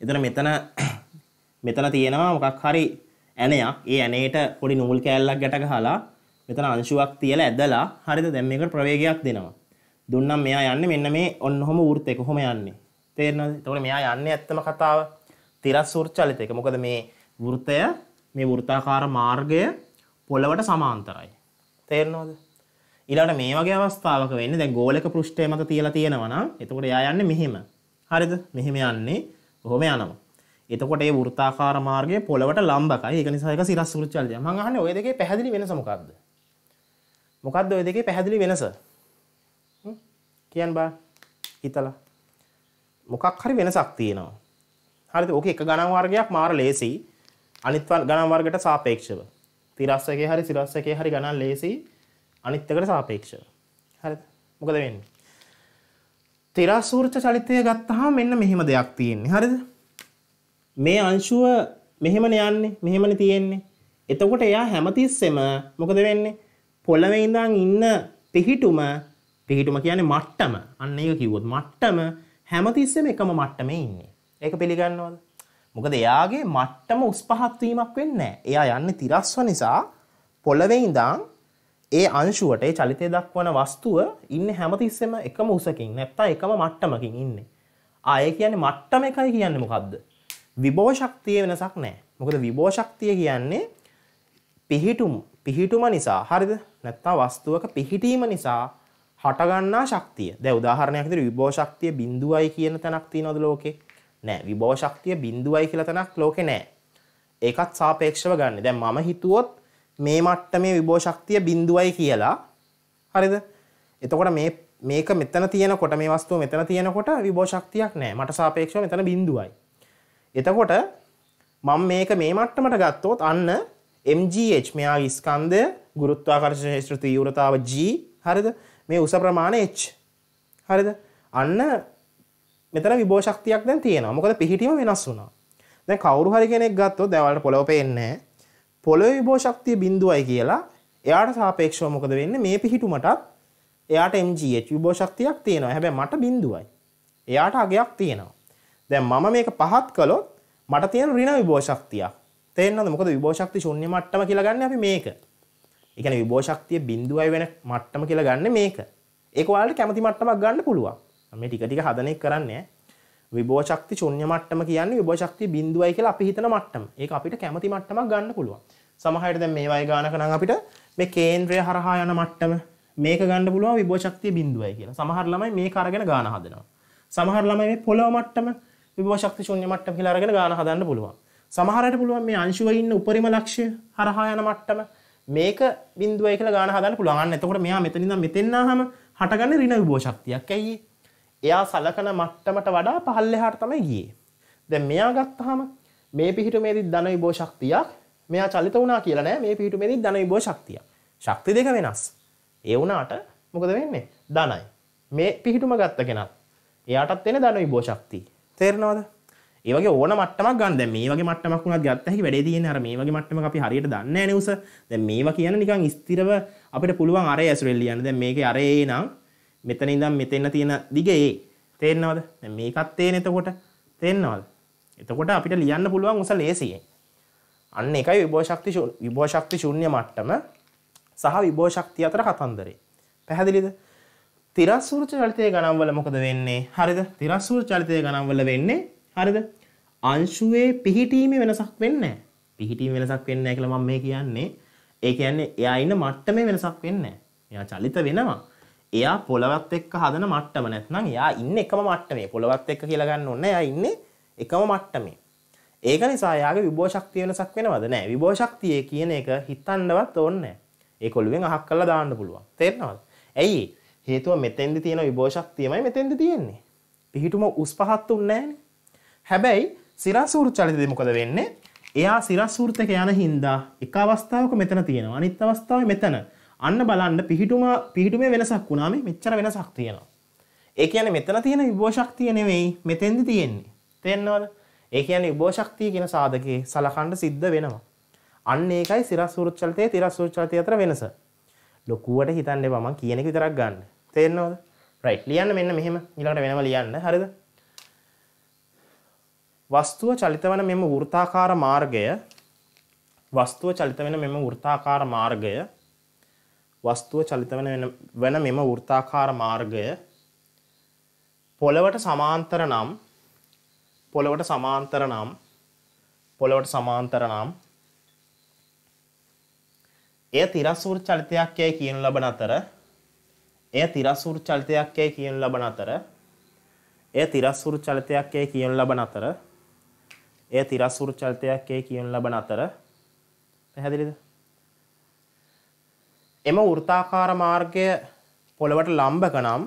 S1: එතන මෙතන මෙතන තියෙනවා මොකක් හරි ඇණයක්. ඒ ඇණේට පොඩි නූල් කෑල්ලක් ගැට ගහලා මෙතන අංශුවක් තියලා ඇදලා හරිද? දැන් මේකට ප්‍රවේගයක් දෙනවා. දුන්නම් මෙයා යන්නේ මෙන්න මේ ඔන්න ඔහම වෘත්තයක. කොහොම යන්නේ? තේරෙනවද? එතකොට මෙයා යන්නේ ඇත්තම කතාව. තිරස්සූර් චලිතයක මොකද මේ වෘතය මේ වෘතාකාර මාර්ගය පොළවට සමාන්තරයි. තේරෙනවද? ඊළඟට මේ වගේ අවස්ථාවක වෙන්නේ දැන් ගෝලක පෘෂ්ඨය මත තියලා තියෙනවා නම් එතකොට එයා යන්නේ මෙහෙම. හරිද? මෙහෙම යන්නේ. කොහොම යනවා? එතකොට ඒ වෘත්තාකාර මාර්ගය පොළවට ලම්බකයි. ඒක නිසා ඒක සිරස් වෘත් චලිතය. මම අහන්නේ ওই දෙකේ පැහැදිලි වෙනස මොකක්ද? මොකද්ද ওই දෙකේ පැහැදිලි වෙනස? කියන්න බා. හිතලා. මොකක් හරි වෙනසක් තියෙනවා. හරිද? ඕක එක ගණන් වර්ගයක් මාර ලේසි. අනිත් ගණන් වර්ගයට සාපේක්ෂව. තිරස් එකේ හරි සිරස් එකේ හරි ගණන් ලේසි. අනිත් එකට සාපේක්ෂව. හරිද? මොකද වෙන්නේ? තිරස්ූර්ච චලිතය ගත්තාම මෙන්න මෙහෙම දෙයක් තියෙන්නේ. හරිද? මේ අංශුව මෙහෙමනේ යන්නේ. මෙහෙමනේ තියෙන්නේ. එතකොට එයා හැමතිස්සෙම මොකද වෙන්නේ? පොළවේ ඉඳන් ඉන්න පිහිටුම පිහිටුම කියන්නේ මට්ටම. අන්න ඒක කිව්වොත් මට්ටම හැමතිස්සෙම එකම මට්ටමේ ඉන්නේ. ඒක පිළිගන්නවද? මොකද එයාගේ මට්ටම උස් පහත් වීමක් වෙන්නේ නැහැ. එයා යන්නේ තිරස්ව නිසා පොළවේ ඉඳන් ඒ අංශුවට ඒ චලිතය දක්වන වස්තුව ඉන්නේ හැමතිස්සෙම එකම උසකින් නැත්තම් එකම මට්ටමකින් ඉන්නේ. ආ ඒ කියන්නේ මට්ටම එකයි කියන්නේ මොකද්ද? විභව ශක්තිය වෙනසක් නැහැ. මොකද විභව ශක්තිය කියන්නේ පිහිටුම් පිහිටුම නිසා හරිද? නැත්තම් වස්තුවක පිහිටීම නිසා හටගන්නා ශක්තිය. දැන් උදාහරණයක් විදිහට විභව ශක්තිය 0යි කියන තැනක් තියෙනවද ලෝකේ? නෑ විභව ශක්තිය බිඳුවයි කියලා තැනක් ලෝකේ නෑ. ඒකත් සාපේක්ෂව ගන්න. දැන් මම හිතුවොත් මේ මට්ටමේ විභව ශක්තිය බිඳුවයි කියලා. හරිද? එතකොට මේ මේක මෙතන තියෙනකොට මේ වස්තුව මෙතන තියෙනකොට විභව ශක්තියක් නෑ. මට සාපේක්ෂව මෙතන බිඳුවයි. එතකොට මම මේක මේ මට්ටමට ගත්තොත් අන්න MGH මෙයාගේ ස්කන්ධය ගුරුත්වාකර්ෂණ ක්ෂේත්‍ර තීව්‍රතාව G හරිද? මේ උස ප්‍රමාණය H හරිද? අන්න මෙතන විභෝෂක්තියක් දැන් තියෙනවා. මොකද පිහිටීම වෙනස් වුණා. දැන් කවුරු හරි කෙනෙක් ගත්තොත් දැන් ඔයාලට පොළොව පේන්නේ නැහැ. පොළොවේ විභෝෂක්තිය 0යි කියලා එයාට සාපේක්ෂව මොකද වෙන්නේ? මේ පිහිටුමටත් එයාට mgh විභෝෂක්තියක් තියෙනවා. හැබැයි මට 0යි. එයාට අගයක් තියෙනවා. දැන් මම මේක පහත් කළොත් මට තියෙන ඍණ විභෝෂක්තියක්. තේරෙනවද? මොකද විභෝෂක්තිය ශුන්‍ය මට්ටම කියලා ගන්න අපි මේක. ඒ කියන්නේ විභෝෂක්තිය 0යි වෙන මට්ටම කියලා ගන්න මේක. ඒක ඔයාලට කැමති මට්ටමක් ගන්න පුළුවන්. මේ ටික ටික හදන එක කරන්නේ විභව ශක්ති ශුන්‍ය මට්ටම කියන්නේ විභව ශක්තිය බිඳුවයි කියලා අපි හිතන මට්ටම. ඒක අපිට කැමති මට්ටමක් ගන්න පුළුවන්. සමහරවිට දැන් මේ වගේ ගානක නම් අපිට මේ කේන්ද්‍රය හරහා යන මට්ටම මේක ගන්න පුළුවන් විභව ශක්තිය බිඳුවයි කියලා. සමහර ළමයි මේක අරගෙන ගාන හදනවා. සමහර ළමයි මේ පොළව මට්ටම විභව ශක්ති ශුන්‍ය මට්ටම කියලා අරගෙන ගාන හදන්න පුළුවන්. සමහරට පුළුවන් මේ අංශුව ඉන්න උපරිම ලක්ෂ්‍ය හරහා යන මට්ටම මේක බිඳුවයි කියලා ගාන හදන්න පුළුවන්. අන්න එතකොට මෙයා මෙතනින් මෙතෙන්නාම හටගන්නේ ඍණ විභව ශක්තියක්. ඇයි එයා සලකන මට්ටමට වඩා පහල්ලෙහාට තමයි ගියේ. දැන් මෙයා ගත්තාම මේ පිහිටුමේදී ධන විභව ශක්තියක් මෙයා චලිත වුණා කියලා නෑ මේ පිහිටුමේදී ධන විභව ශක්තියක්. ශක්ති දෙක වෙනස්. ඒ වුණාට මොකද වෙන්නේ? ධනයි. මේ පිහිටුම ගත්ත කෙනත් එයාටත් එන ධන විභව ශක්තිය. තේරෙනවද? ඒ වගේ ඕන මට්ටමක් ගන්න. දැන් මේ වගේ මට්ටමක් උනත් ගත්ත හැකි වැඩේ තියෙන්නේ අර මේ වගේ මට්ටමක් අපි හරියට දන්නේ නැහැ නේ උස. දැන් මේවා කියන්නේ නිකන් ස්ථිරව අපිට පුළුවන් අරේ ඇසුරෙන් ලියන්න. දැන් මේකේ අරේ නම් මෙතන ඉඳන් මෙතෙන්න තියෙන දිග ඒ තේරෙනවද දැන් මේකත් තේරෙන එතකොට තේරෙනවද එතකොට අපිට ලියන්න පුළුවන් උස ලේසියෙන් අන්න එකයි විභෝශක්ති විභෝශක්ති ශූන්‍ය මට්ටම සහ විභෝශක්තිය අතර කතන්දරේ පැහැදිලිද තිරස්සූර්ච චලිතය ගණන්වල මොකද වෙන්නේ හරිද තිරස්සූර් චලිතය ගණන්වල වෙන්නේ හරිද අංශුවේ පිහිටීමේ වෙනසක් වෙන්නේ පිහිටීම වෙනසක් වෙන්නේ නැහැ කියලා මම මේ කියන්නේ ඒ කියන්නේ එයා ඉන්න මට්ටමේ වෙනසක් වෙන්නේ නැහැ. එයා චලිත වෙනවා. එයා පොළවත් එක්ක හදන මට්ටම නැත්නම් එයා ඉන්න එකම මට්ටමේ පොළවත් එක්ක කියලා ගන්න ඕනේ එයා ඉන්නේ එකම මට්ටමේ. ඒක නිසා එයාගේ විභව ශක්තිය වෙනසක් වෙනවද නැහැ. විභව ශක්තිය කියන එක හිතන්නවත් ඕනේ නැහැ. ඒ කොළුවෙන් අහක් කරලා දාන්න පුළුවන්. තේරෙනවද? ඇයි හේතුව මෙතෙන්දි තියෙන විභව ශක්තියමයි මෙතෙන්දි තියෙන්නේ. පිහිටුම උස් පහත් උන්නේ හැබැයි සිරස් ඌර්ජලිතදී මොකද වෙන්නේ? එයා සිරස් ඌර්තක යන හින්දා එක අවස්ථාවක මෙතන තියෙනවා. අනිත් අවස්ථාවේ මෙතන. අන්න බලන්න පිහිටුම පිහිටුමේ වෙනසක් වුණාම මෙච්චර වෙනසක් තියෙනවා. ඒ කියන්නේ මෙතන තියෙන විභෝශක්තිය නෙවෙයි මෙතෙන්දි තියෙන්නේ. තේරෙනවද? ඒ කියන්නේ විභෝශක්තිය කියන සාධකේ සලකන්න සිද්ධ වෙනවා. අන්න ඒකයි සිරස් වෘච්චලතේ තිරස් වෘච්චලතේ අතර වෙනස. ලොකුවට හිතන්න එපා මම කියන එක විතරක් ගන්න. තේරෙනවද? රයිට් ලියන්න මෙන්න මෙහෙම ඊළඟට වෙනම ලියන්න හරිද? වස්තුව චලිත වන මෙම වෘත්තාකාර මාර්ගය වස්තුව චලිත වෙන මෙම වෘත්තාකාර මාර්ගය වස්තුව චලිත වෙන වෙන මෙම වෘත්තාකාර මාර්ගය පොළවට සමාන්තර නම් පොළවට සමාන්තර නම් පොළවට සමාන්තර නම් එය තිරස්වෘ චලිතයක් යැයි කියන ලබන අතර එය තිරස්වෘ චලිතයක් යැයි කියන ලබන අතර එය තිරස්වෘ චලිතයක් යැයි කියන ලබන අතර එය තිරස්වෘ චලිතයක් යැයි කියන ලබන අතර පැහැදිලිද එම වෘත්තාකාර මාර්ගය පොළවට ලම්බක නම්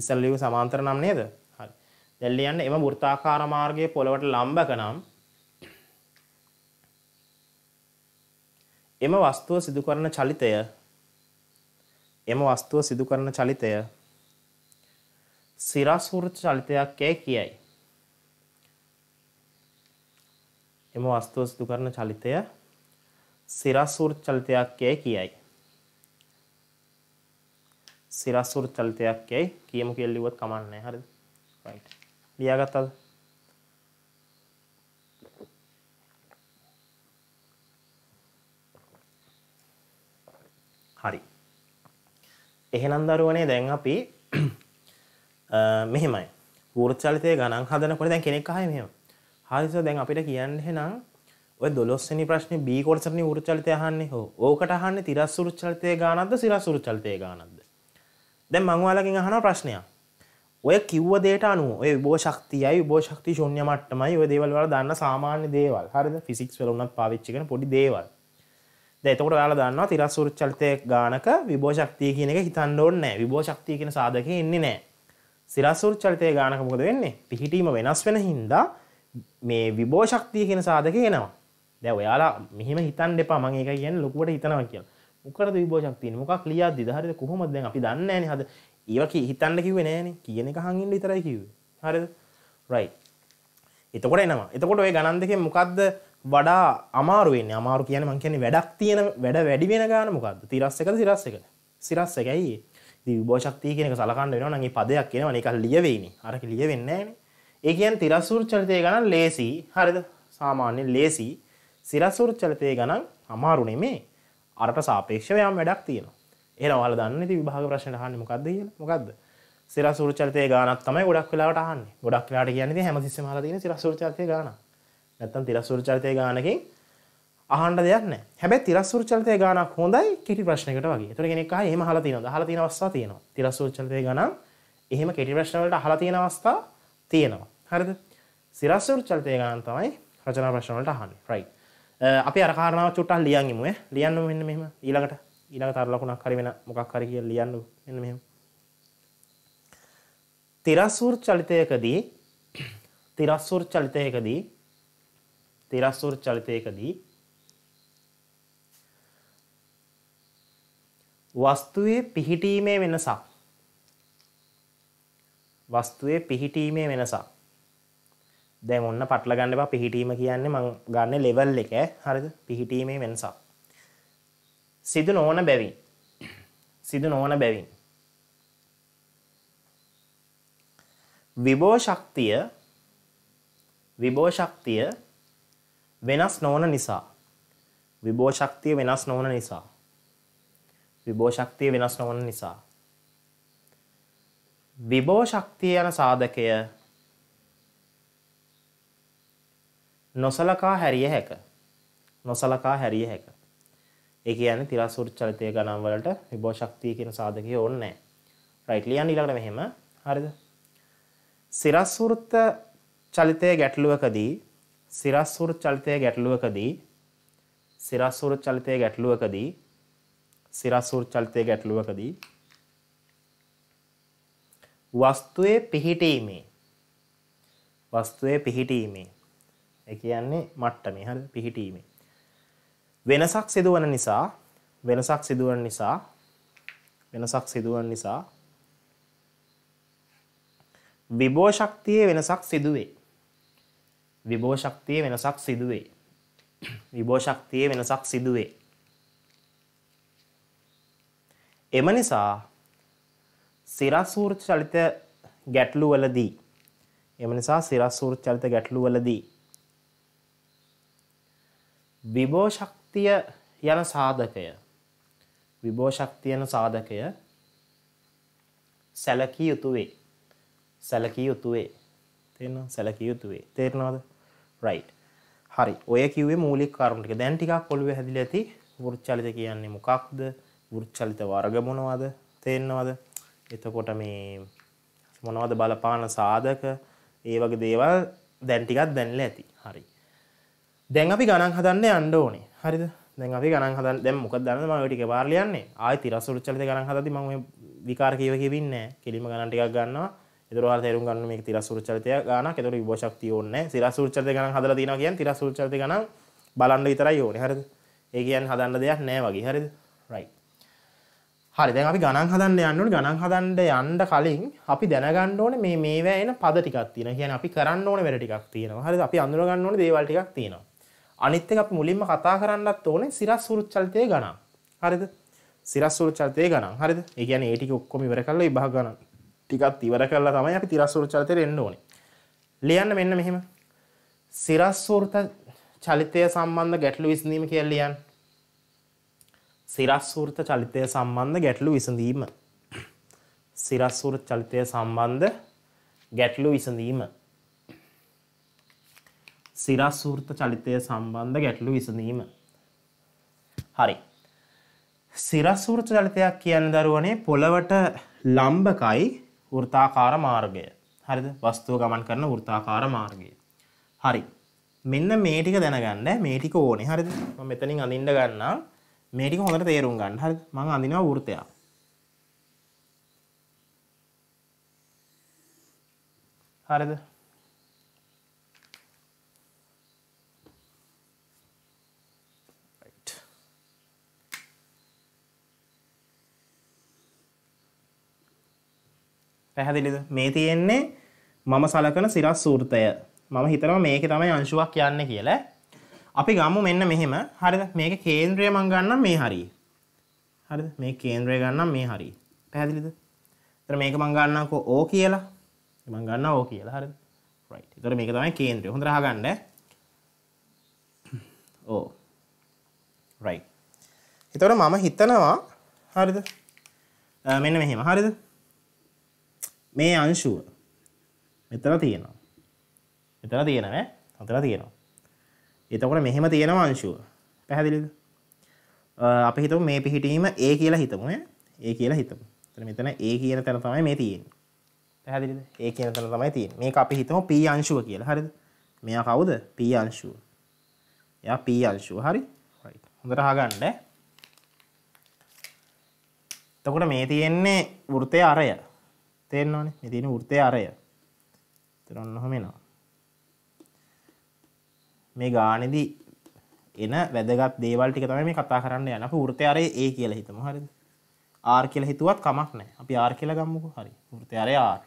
S1: ඉස්සල් ලියු සමාන්තර නම් නේද? හරි. දැන් ලියන්න එම වෘත්තාකාර මාර්ගය පොළවට ලම්බක නම් එම වස්තුව සිදු කරන චලිතය එම වස්තුව සිදු කරන චලිතය සිරස් වෘත්ත චලිතයක් කියයි. එම වස්තුව සිදු කරන චලිතය සිරස් වෘත්ත චලිතයක් කියයි. සිරස්සුරු චලිතයක් යයි කියමු කියලා ලිව්වත් කමක් නැහැ හරිද? right. ලියාගත්තද? හරි. එහෙනම් දරුවනේ දැන් අපි මෙහෙමයි. වෘත්චලිතයේ ගණන් හදනකොට දැන් කෙනෙක් අහයි මෙහෙම. හරිස දැන් අපිට කියන්න එහෙනම් ඔය 12 වෙනි ප්‍රශ්නේ B කොටසනේ වෘත්චලිතය අහන්නේ. ඕකට අහන්නේ තිරස් වෘත්චලිතයේ ගානක්ද සිරස් වෘත්චලිතයේ ගානක්ද? දැන් මං ඔයාලගෙන් අහන ප්‍රශ්නයක්. ඔය කිව්ව දේට අනුව ඔය විභව ශක්තියයි විභව ශක්ති ශූන්‍ය මට්ටමයි ඔය දේවල් වල දන්න සාමාන්‍ය දේවල්. හරිද? ෆිසික්ස් වල උනත් පාවිච්චි කරන පොඩි දේවල්. දැන් එතකොට ඔයාලා දන්නවා තිරස්සූර් චලිතයේ ගානක විභව ශක්තිය කියන එක හිතන්න ඕනේ නැහැ. විභව ශක්තිය කියන සාධකේ එන්නේ නැහැ. තිරස්සූර් චලිතයේ ගානක මොකද වෙන්නේ? පිහිටීම වෙනස් වෙන හින්දා මේ විභව ශක්තිය කියන සාධකේ එනවා. දැන් ඔයාලා මෙහෙම හිතන්න එපා මම ඒක කියන්නේ ලොකුවට හිතනවා කියලා. මොකටද විභෝජනක් තියෙන්නේ මොකක් ලියද්දිද හරිද කොහොමද දැන් අපි දන්නේ නැහනේ හද ඒවා හිතන්න කිව්වේ නැහනේ කියන එක අහන් ඉන්න විතරයි කිව්වේ හරිද රයිට් එතකොට එනවා එතකොට ওই ගණන් දෙකෙන් මොකද්ද වඩා අමාරු වෙන්නේ අමාරු කියන්නේ මං කියන්නේ වැඩක් තියෙන වැඩ වැඩි වෙන ගාන මොකද්ද තිරස් එකද සිරස් එකද සිරස් එකයි ඉතින් විභෝශක්තිය කියන එක සලකන්න වෙනවා නම් මේ පදයක් කියනවා නේ ඒක ලියවෙයිනේ අරක ලියවෙන්නේ නැහනේ ඒ කියන්නේ තිරස් වෘචලිතය ගණන් ලේසි හරිද සාමාන්‍යයෙන් ලේසි සිරස් වෘචලිතය ගණන් අමාරු නෙමේ අරට සාපේක්ෂව යම් වැඩක් තියෙනවා. එහෙනම් ඔයාලා දන්නේ ඉතින් විභාග ප්‍රශ්න අහන්නේ මොකද්ද කියලා? මොකද්ද? සිරස් උරුචරිතයේ ගානක් තමයි ගොඩක් වෙලාවට අහන්නේ. ගොඩක් වෙලාවට කියන්නේ ඉතින් හැමතිස්සෙම අහලා තියෙන සිරස් උරුචරිතයේ ගානක්. නැත්තම් තිරස් උරුචරිතයේ ගානකින් අහන්න දෙයක් නැහැ. හැබැයි තිරස් උරුචරිතයේ ගානක් හොඳයි කෙටි ප්‍රශ්නයකට වගේ. ඒතර කෙනෙක් අහයි එහෙම අහලා තියෙනවද? අහලා තියෙන අවස්ථා තියෙනවා. තිරස් උරුචරිතයේ ගානක් එහෙම කෙටි ප්‍රශ්න වලට අහලා තියෙන අවස්ථා තියෙනවා. හරිද? සිරස් උරුචරිතයේ ගානක් තමයි රචනා ප්‍රශ්න වලට අහන්නේ. right. අපි අර කාරණාව චුට්ටක් ලියන් ඉමු ඈ. ලියන්න මෙන්න මෙහෙම ඊළඟට ඊළඟ තර ලකුණක් හරි වෙන මොකක් හරි කියලා ලියන්න මෙන්න මෙහෙම. තිරස්සූර් චලිතයකදී තිරස්සූර් චලිතයකදී තිරස්සූර් චලිතයකදී වස්තුවේ පිහිටීමේ වෙනසක් වස්තුවේ පිහිටීමේ වෙනසක් දැන් ඔන්න පටල ගන්න එපා පිහිටීම කියන්නේ මං ගන්න ලෙවල් එක හරිද පිහිටීමේ වෙනසක් සිදු නොවන බැවින් සිදු නොවන බැවින් විභෝ ශක්තිය විභෝ ශක්තිය වෙනස් නොවන නිසා විභෝ ශක්තිය වෙනස් නොවන නිසා විභෝ ශක්තිය වෙනස් නොවන නිසා විභෝ ශක්තිය යන සාධකය නොසලකා හැරිය හැක. නොසලකා හැරිය හැක. ඒ කියන්නේ තිරසූර් චරිතය ගණන් වලට විභව ශක්තිය කියන සාධකය ඕනේ නැහැ. රයිට් ලියන්න ඊළඟට මෙහෙම. හරිද? සිරස්වෘත්ත චලිතයේ ගැටලුවකදී සිරස්වෘත් චලිතයේ ගැටලුවකදී සිරස්වෘත් චලිතයේ ගැටලුවකදී සිරස්වෘත් චලිතයේ ගැටලුවකදී වස්තුවේ පිහිටීමේ වස්තුවේ පිහිටීමේ කියන්නේ මට්ටමේ හරි පිහිටීමේ. වෙනසක් සිදුවන නිසා වෙනසක් සිදුවන නිසා වෙනසක් සිදුවන නිසා විභෝ ශක්තියේ වෙනසක් සිදුවේ. විභෝ ශක්තියේ වෙනසක් සිදුවේ. විභෝ ශක්තියේ වෙනසක් සිදුවේ. එම නිසා සිරස් වූර්ත චලිත ගැටලුවලදී එම නිසා සිරස් වූර්ත චලිත ගැටලුවලදී විභෝශක්තිය යන සාධකය විභෝශක්තිය යන සාධකය සැලකිය යුතු වේ සැලකිය යුතු වේ තේරෙනවද සැලකිය යුතු වේ තේරෙනවද right හරි ඔය කිව්වේ මූලික කරුණු ටික දැන් ටිකක් ඔළුවේ හැදිලා ඇති වෘත්චලිත කියන්නේ මොකක්ද වෘත්චලිත වර්ග මොනවද තේරෙනවද එතකොට මේ මොනවද බලපාන සාධක ඒ වගේ දේවල් දැන් ටිකක් දැනලා ඇති හරි දැන් අපි ගණන් හදන්න යන්න ඕනේ හරිද දැන් අපි ගණන් හදන්න දැන් මොකද දන්නද මම ඔය ටික පාර ලියන්නේ ආයෙ තිරසුරු චලිත ගණන් හදද්දි මම ඔය විකාර කියව කියවින්නේ නැහැ කෙලිම ගණන් ටිකක් ගන්නවා එතුරවා තේරුම් ගන්න මේ තිරසුරු චරිතය ගානක් එතකොට විභෝශක්තිය ඕනේ තිරසුරු චරිත ගණන් හදලා තියෙනවා කියන්නේ තිරසුරු චරිත ගණන් බලන්න විතරයි ඕනේ හරිද ඒ කියන්නේ හදන්න දෙයක් නැහැ වගේ හරිද රයිට් හරි දැන් අපි ගණන් හදන්න යන්න ඕනේ ගණන් හදන්න යන්න කලින් අපි දැනගන්න ඕනේ මේ මේවා එන පද ටිකක් තියෙනවා. කියන්නේ අපි කරන්න ඕනේ වැඩ ටිකක් තියෙනවා. හරිද? අපි අඳුර ගන්න ඕනේ දේවල් ටිකක් තියෙනවා. අනිත් එක අපි මුලින්ම කතා කරන්නත් ඕනේ සිරස් වෘත් චලිතයේ ගණන්. හරිද? සිරස් වෘත් චලිතයේ ගණන්. හරිද? ඒ කියන්නේ ඒ ටික ඔක්කොම ඉවර කරලා විභාග ගණන් ටිකක් ඉවර කරලා තමයි අපි තිරස් වෘත් චලිතයට එන්න ඕනේ. ලියන්න මෙන්න මෙහෙම. සිරස් වෘත චලිතය සම්බන්ධ ගැටලු විසඳීම කියලා ලියන්න. සිරස් වෘත චලිතය සම්බන්ධ ගැටලු විසඳීම. සිරස් වෘත චලිතය සම්බන්ධ ගැටලු විසඳීම. සිරස්වෘත චලිතය සම්බන්ධ ගැටලු විසඳීම. හරි. සිරස්වෘත චලිතයක් කියන දරුවනේ පොළවට ලම්බකයි වෘතාකාර මාර්ගය. හරිද? වස්තුව ගමන් කරන වෘතාකාර මාර්ගය. හරි. මෙන්න මේ ටික දැනගන්න මේ ටික ඕනේ. හරිද? මම මෙතනින් අඳින්න ගන්නම්. මේ ටික හොඳට තේරුම් ගන්න. හරිද? මම අඳිනවා වෘතයක්. හරිද? පැහැදිලිද මේ තියෙන්නේ මම සලකන සිරස් සූර්තය මම හිතනවා මේක තමයි අංශුවක් යන්න කියලා අපි ගම්මු මෙන්න මෙහෙම හරිද මේක කේන්ද්‍රය මං ගන්නම් මේ හරි හරිද මේ කේන්ද්‍රය ගන්නම් මේ හරි පැහැදිලිද එතන මේක මං ගන්නම්කෝ O කියලා මං ගන්නවා O කියලා හරිද right එතකොට මේක තමයි කේන්ද්‍රය හොඳට අහගන්න ඕ right එතකොට මම හිතනවා හරිද මෙන්න මෙහෙම හරිද මේ අංශුව මෙතන තියෙනවා. මෙතන තියෙනවා ඈ. මෙතන තියෙනවා. එතකොට මෙහෙම තියෙනවා අංශුව. පැහැදිලිද? අපි හිතමු මේ පිහිටීම A කියලා හිතමු ඈ. A කියලා හිතමු. එතන මෙතන A කියන තැන තමයි මේ තියෙන්නේ. පැහැදිලිද? A කියන තැන තමයි තියෙන්නේ. මේක අපි හිතමු P අංශුව කියලා. හරිද? මෙයා කවුද? P අංශුව. එයා P අංශුව. හරි? right. හොඳට අහගන්න ඈ. එතකොට මේ තියෙන්නේ වෘතයේ අරය. තේරෙනවනේ මේ තියෙන වෘත්තයේ අරය. එතන ඔන්න ඔහම එනවා. මේ ගානේදී එන වැදගත් දේවල් ටික තමයි මේ කතා කරන්න යන්නේ. අපි වෘත්තයේ අරය A කියලා හිතමු. හරිද? R කියලා හිතුවත් කමක් නැහැ. අපි R කියලා ගමුකෝ. හරි. වෘත්තයේ අරය R.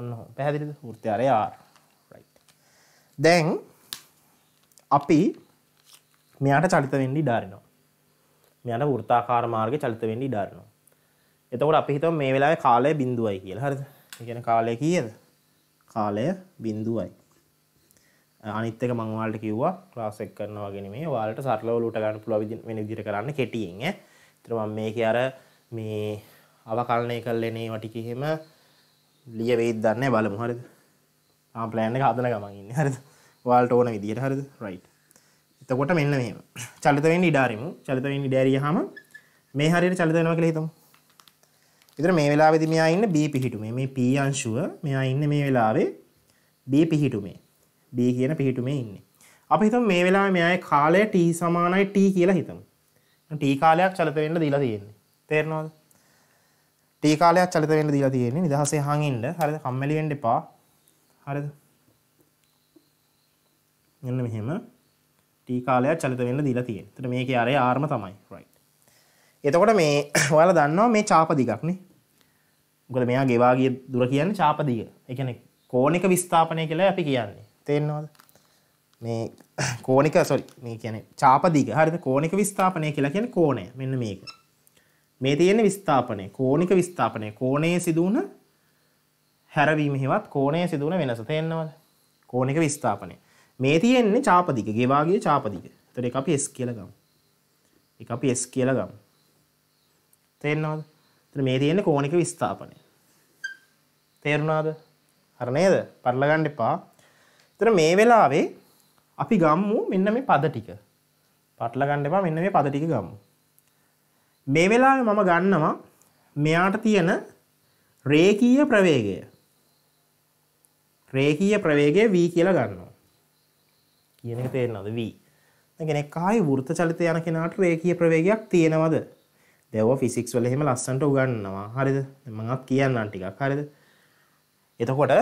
S1: ඔන්න ඔහොම. පැහැදිලිද? වෘත්තයේ අරය R. right. දැන් අපි මෙයාට චලිත වෙන්න ඉඩ අරිනවා. මෙයාට වෘත්තාකාර මාර්ගේ චලිත වෙන්න ඉඩ අරිනවා. එතකොට අපි හිතමු මේ වෙලාවේ කාලය බිඳුවයි කියලා. හරිද? ඒ කියන්නේ කාලය කීයද? කාලය බිඳුවයි. අනිත් එක මම ඔයාලට කිව්වා ක්ලාස් එක කරනවා වගේ නෙමෙයි. ඔයාලට සරලව ලූට ගන්න පුළුවන් වෙන විදිහට කරන්න කෙටියෙන් ඈ. ඒතර මම මේකේ අර මේ අවකලනය කළේ නේ වටික එහෙම ලිය වෙයිද දන්නේ බලමු හරිද? ආ plan එක හදලා ගමන් ඉන්නේ හරිද? ඔයාලට ඕන විදිහට හරිද? right. එතකොට මෙන්න මෙහෙම. චලිත වෙන්න ඉඩ අරිමු. චලිත වෙන්න ඉඩ ඇරියාම මේ හරියට චලිත වෙනවා කියලා හිතමු. එතන මේ වෙලාවේදී මෙයා ඉන්නේ B පිහිටුමේ. මේ P අංශුව මෙයා ඉන්නේ මේ වෙලාවේ B පිහිටුමේ. B කියන පිහිටුමේ ඉන්නේ. අපි හිතමු මේ වෙලාවේ මෙයාගේ කාලය t සමානයි t කියලා හිතමු. t කාලයක් චලිත වෙන්න දීලා තියෙන්නේ. තේරෙනවද? t කාලයක් චලිත වෙන්න දීලා තියෙන්නේ. නිදහසේ හං ඉන්න. හරිද? කම්මැලි වෙන්න එපා. හරිද? මෙන්න මෙහෙම t කාලයක් චලිත වෙන්න දීලා තියෙන්නේ. එතන මේකේ ආරය r ම තමයි. right. එතකොට මේ ඔයාලා දන්නවා මේ චාපදිකක්නේ. මොකද මෙයා ගෙවා ගිය දුර කියන්නේ චාපදික. ඒ කියන්නේ කෝණික විස්ථාපනය කියලා අපි කියන්නේ. තේරෙනවද? මේ කෝණික සෝරි මේ කියන්නේ චාපදික. හරිද? කෝණික විස්ථාපනය කියලා කියන්නේ කෝණය. මෙන්න මේක. මේ තියෙන විස්ථාපනය කෝණික විස්ථාපනය කෝණයේ සිදුවන හැරවීම හෙවත් කෝණයේ සිදුවන වෙනස තේරෙනවද කෝණික විස්ථාපනය මේ තියෙන්නේ චාපදික ගෙවාගේ චාපදික එතකොට ඒක අපි s කියලා ගමු ඒක අපි s කියලා ගමු තේරෙනවද? එතන මේ තියෙන්නේ කෝණික විස්ථාපනය. තේරුණාද? හරි නේද? පටල ගන්න එපා. එතන මේ වෙලාවේ අපි ගම්මු මෙන්න මේ පද ටික. පටල ගන්න එපා මෙන්න මේ පද ටික ගම්මු. මේ වෙලාවේ මම ගන්නවා මෙයාට තියෙන රේඛීය ප්‍රවේගය. රේඛීය ප්‍රවේගය v කියලා ගන්නවා. කියන එක තේරෙනවද v? දැන් කෙනෙක් ආයේ වෘත්ත චලිත යන කෙනාට රේඛීය ප්‍රවේගයක් තියෙනවද? ඒව ෆිසික්ස් වල එහෙම ලස්සන්ට උගන්වනවා. හරිද? මමත් කියන්නම් ටිකක්. හරිද? එතකොට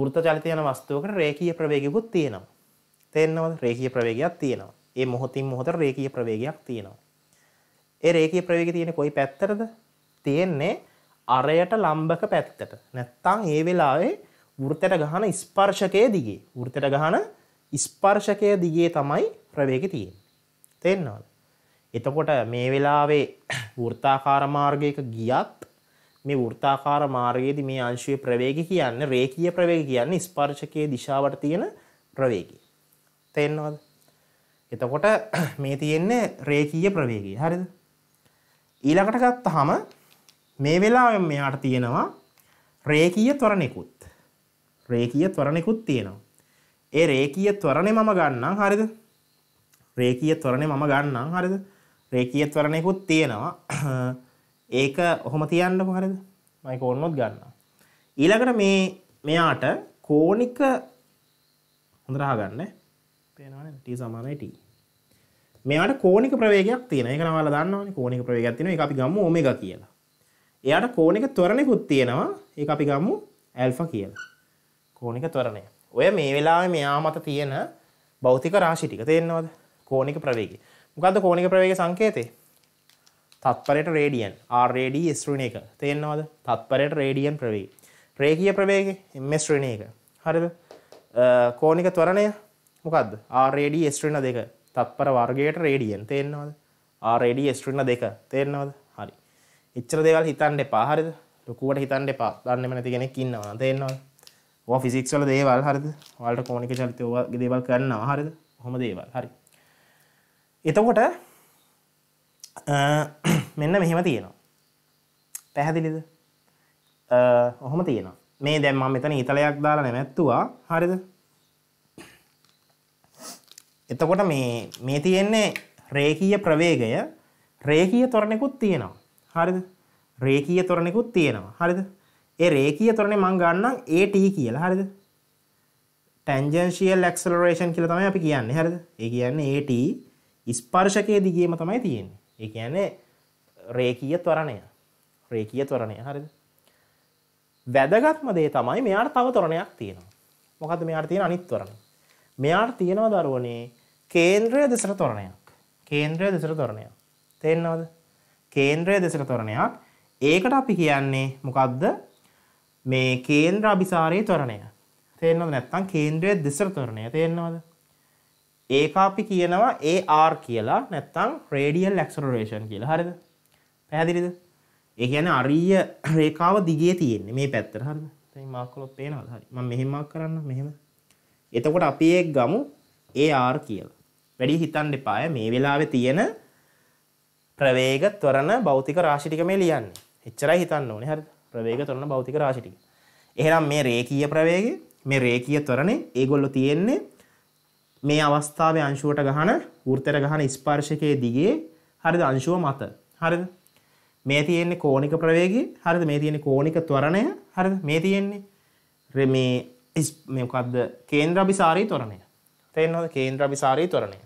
S1: වෘත්ත චලිත යන වස්තුවකට රේඛීය ප්‍රවේගයකුත් තියෙනවා. තේරෙනවද? රේඛීය ප්‍රවේගයක් තියෙනවා. ඒ මොහොතින් මොහොත රේඛීය ප්‍රවේගයක් තියෙනවා. ඒ රේඛීය ප්‍රවේගය තියෙන්නේ කොයි පැත්තටද? තියෙන්නේ අරයට ලම්බක පැත්තට. නැත්තම් ඒ වෙලාවේ වෘතයට ගහන ස්පර්ශකයේ දිගේ. වෘතයට ගහන ස්පර්ශකයේ දිගේ තමයි ප්‍රවේගය තියෙන්නේ. තේරෙනවද? එතකොට මේ වෙලාවේ වෘත්තාකාර මාර්ගයක ගියත් මේ වෘත්තාකාර මාර්ගයේදී මේ අංශුවේ ප්‍රවේගය කියන්නේ රේඛීය ප්‍රවේගය කියන්නේ ස්පර්ශකයේ දිශාවට තියෙන ප්‍රවේගය. තේරෙනවද? එතකොට මේ තියෙන්නේ රේඛීය ප්‍රවේගය. හරිද? ඊළඟට ගත්තාම මේ වෙලාවේ මෙයාට තියෙනවා රේඛීය ත්වරණිකුත්. රේඛීය ත්වරණිකුත් තියෙනවා. ඒ රේඛීය ත්වරණේ මම ගන්නම් හරිද? රේඛීය ත්වරණේ මම ගන්නම් හරිද? රේකීයත් වරණයකුත් තියෙනවා ඒක ඔහොම තියන්න හරිද මයිකෝන්නොත් ගන්න ඊළඟට මේ මෙයාට කෝනික හොඳරහ ගන්න පේනවන ට සමානයිට මෙයාට කෝනික ප්‍රවේගයක් තියෙන එක නවල දන්නවන කෝනික ප්‍රවේගයක් තියෙන එක අපි ගම්ම ඕමග කියලා එයාට කෝනික තොරණෙකුත් තියෙනවා ඒ අපි ගම්මු ඇල්ෆා කියලා කෝනික තොරණය ඔය මේ වෙලා මෙයා මත තියෙන බෞතික රාශි ටික තේරෙනවද කෝනික ප්‍රවේගය මොකද කෝනික ප්‍රවේග සංකේතේ තත්පරයට රේඩියන් ආරඩ ස්ත්‍රණ එක තියෙන්නවාද තත්පරයට රේඩියන් ප්‍රවේ රේකිය ප්‍රවේග එම ශ්‍රණ එක හරිද කෝනික ත්වරණය මොකක්ද ආරඩ ස්ත්‍රණ දෙක තත්පර වර්ගයට රේඩියන් තියෙන්නවාද ආරඩ ස්ත්‍රණ දෙක තේරනවාද හරි ඉච්චර දෙවල් හිතන්ට පාහරිද ලොකුවට හිතන්ට පා දන්නම නැති කෙනෙක් ඉන්නවා තේරනවා ෆිසික්වල දේවල් හරිද වලට කෝනික චරිතය දේවල් කරන්න ආහරිද හොම දේවල් හරි එතකොට මෙන්න මෙහෙම තියෙනවා. පැහැදිලිද? ඔහොම තියෙනවා. මේ දැන් මම මෙතන ඊතලයක් දාලා නැමැත්තුවා. හරිද? එතකොට මේ මේ තියෙන්නේ රේඛීය ප්‍රවේගය රේඛීය තොරණෙකුත් තියෙනවා. හරිද? රේඛීය තොරණෙකුත් තියෙනවා. හරිද? ඒ රේඛීය තොරණේ මම ගන්නම් AT කියලා. හරිද? tangential acceleration කියලා තමයි අපි කියන්නේ. හරිද? ඒ කියන්නේ AT ස්පර්ශකය දිගේම තමයි තියෙන්නේ. ඒ කියන්නේ රේකීය ත්වරණය. රේකීය ත්වරණය හරිද? වැදගත්ම දේ තමයි මෙයාට තව ත්වරණයක් තියෙනවා. මොකද්ද මෙයාට තියෙන අනිත් ත්වරණය? මෙයාට තියෙනවා දරුවනේ කේන්ද්‍රය දෙසට ත්වරණයක්. කේන්ද්‍රය දෙසට ත්වරණයක්. තේරෙනවද? කේන්ද්‍රය දෙසට ත්වරණයක්. ඒකට අපි කියන්නේ මොකද්ද? මේ කේන්ද්‍ර අபிසාරයේ ත්වරණය. තේරෙනවද නැත්නම් කේන්ද්‍රය දෙසට ත්වරණය. තේරෙනවද? ඒක අපි කියනවා AR කියලා නැත්තම් රේඩියල් ඇක්සලරේෂන් කියලා. හරිද? පැහැදිලිද? ඒ කියන්නේ අරිය රේඛාව දිගේ තියෙන්නේ මේ පැත්තට. හරිද? දැන් මාක් කළොත් පේනවද? හරි. මම මෙහෙම මාක් කරන්න මෙහෙම. එතකොට අපි ඒක ගමු AR කියලා. වැඩි හිතන්න එපා. මේ වෙලාවේ තියෙන ප්‍රවේග ත්වරණ භෞතික රාශි ටික මේ ලියන්නේ. එච්චරයි හිතන්න ඕනේ. හරිද? ප්‍රවේග ත්වරණ භෞතික රාශි ටික. එහෙනම් මේ රේඛීය ප්‍රවේගය, මේ රේඛීය ත්වරණේ ඒගොල්ලෝ තියෙන්නේ මේ අවස්ථාවේ අංශුවට ගහන වෘත්තයට ගහන ස්පර්ශකයේ දිගේ හරිද අංශුව මත හරිද මේ තියෙන්නේ කෝණික ප්‍රවේගය හරිද මේ තියෙන්නේ කෝණික ත්වරණය හරිද මේ තියෙන්නේ මේ මේ මොකද්ද කේන්ද්‍රාභිසාරී ත්වරණය තේරෙනවද කේන්ද්‍රාභිසාරී ත්වරණය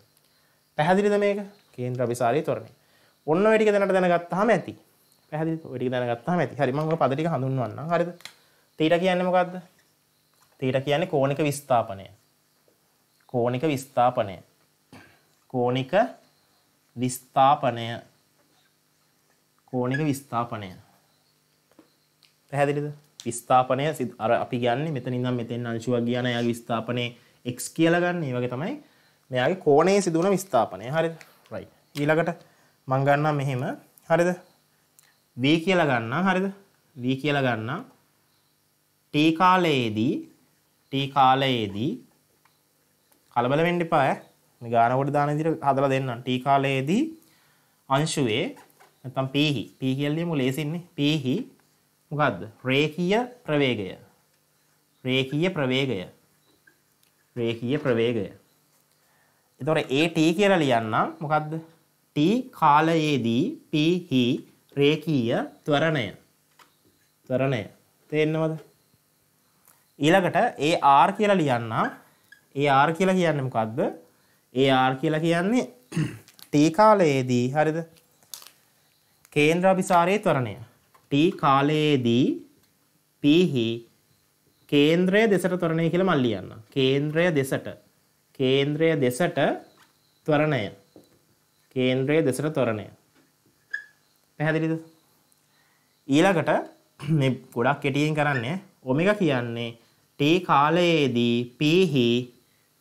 S1: පැහැදිලිද මේක කේන්ද්‍රාභිසාරී ත්වරණය ඔන්න ඔය ටික දැනට දැනගත්තාම ඇති පැහැදිලිද ඔය ටික දැනගත්තාම ඇති හරි මම ඔය පද ටික හඳුන්වන්නම් හරිද තීට කියන්නේ මොකද්ද තීට කියන්නේ කෝණික විස්ථාපනය කෝනික විස්ථාපනය කෝනික විස්ථාපනය කෝනික විස්ථාපනය පැහැදිලිද විස්ථාපනය අර අපි ගන්න මෙතන ඉඳන් මෙතෙන් අංශුවක් කියන එයාගේ විස්ථාපනය x කියලා ගන්න. ඒ වගේ තමයි මෙයාගේ කෝණයේ සිදුවන විස්ථාපනය. හරිද? right. ඊළඟට මම ගන්නවා මෙහෙම. හරිද? v කියලා ගන්නම්. හරිද? v කියලා ගන්නම්. t කාලයේදී t කාලයේදී කලබල වෙන්න එපා ඈ ගානකොට දාන විදිහට හදලා දෙන්නම් ටී කාලයේදී අංශුවේ නැත්නම් පීහි පී කියන්නේ මු ලේසින්නේ පීහි මොකද්ද රේඛීය ප්‍රවේගය රේඛීය ප්‍රවේගය රේඛීය ප්‍රවේගය එතකොට ඒ ටී කියලා ලියන්නම් මොකද්ද ටී කාලයේදී පීහි රේඛීය ත්වරණය ත්වරණය තේරෙනවද ඊළඟට ඒ R කියලා ලියන්නම් ඒ ආර් කියලා කියන්නේ මොකක්ද? ඒ ආර් කියලා කියන්නේ ටී කාලයේදී හරිද? කේන්ද්‍රාභිසාරයේ ත්වරණය. ටී කාලයේදී පීහි කේන්ද්‍රය දෙසට ත්වරණය කියලා මම ලියන්න. කේන්ද්‍රය දෙසට. කේන්ද්‍රය දෙසට ත්වරණය. කේන්ද්‍රය දෙසට ත්වරණය. පැහැදිලිද? ඊළඟට මේ ගොඩක් කෙටියෙන් කරන්නේ ඔමෙගා කියන්නේ t කාලයේදී p හි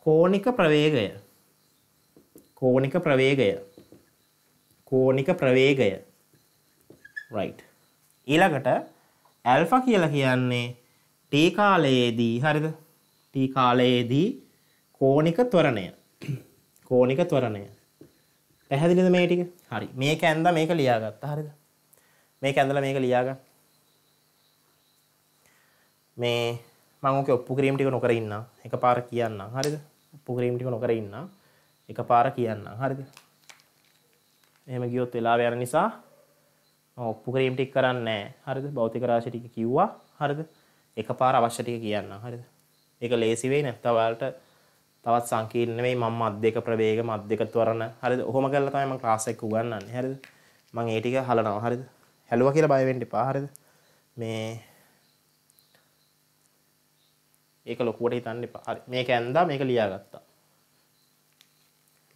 S1: කෝනික ප්‍රවේගය කෝනික ප්‍රවේගය කෝනික ප්‍රවේගය right ඊළඟට ඇල්ෆා කියලා කියන්නේ t කාලයේදී හරිද t කාලයේදී කෝනික ත්වරණය කෝනික ත්වරණය පැහැදිලිද මේ ටික? හරි. මේක ඇඳලා මේක ලියාගත්තා. හරිද? මේක ඇඳලා මේක ලියාගන්න. මේ මම ඔක ඔප්පු කිරීම ටික නොකර ඉන්නම්. එකපාර කියන්නම්. හරිද? පුහරීම් ටික නොකර ඉන්න එක පාර කියන්න හරිද එහෙම ගියොත් වෙලා යන නිසා ඔප්පු කිරීම ටික කරන්නේ හරිද භෞතික රාශි ටික කිව්වා හරිද එකපාර අවශ්‍ය ටික කියන්න හරිද ඒක ලේසි වෙයි නැත්නම් ඔයාලට තවත් සංකීර්ණ වෙයි මම මත් දෙක ප්‍රවේග මත් දෙක ත්වරණ හරිද ඔහොම කරලා තමයි මම ක්ලාස් එක උගන්වන්නේ හරිද මම ඒ ටික හලනවා හරිද හැලුවා කියලා බය වෙන්න එපා හරිද මේ ඒක ලොකුවට හිතන්න එපා. හරි. මේක ඇන්දා මේක ලියාගත්තා.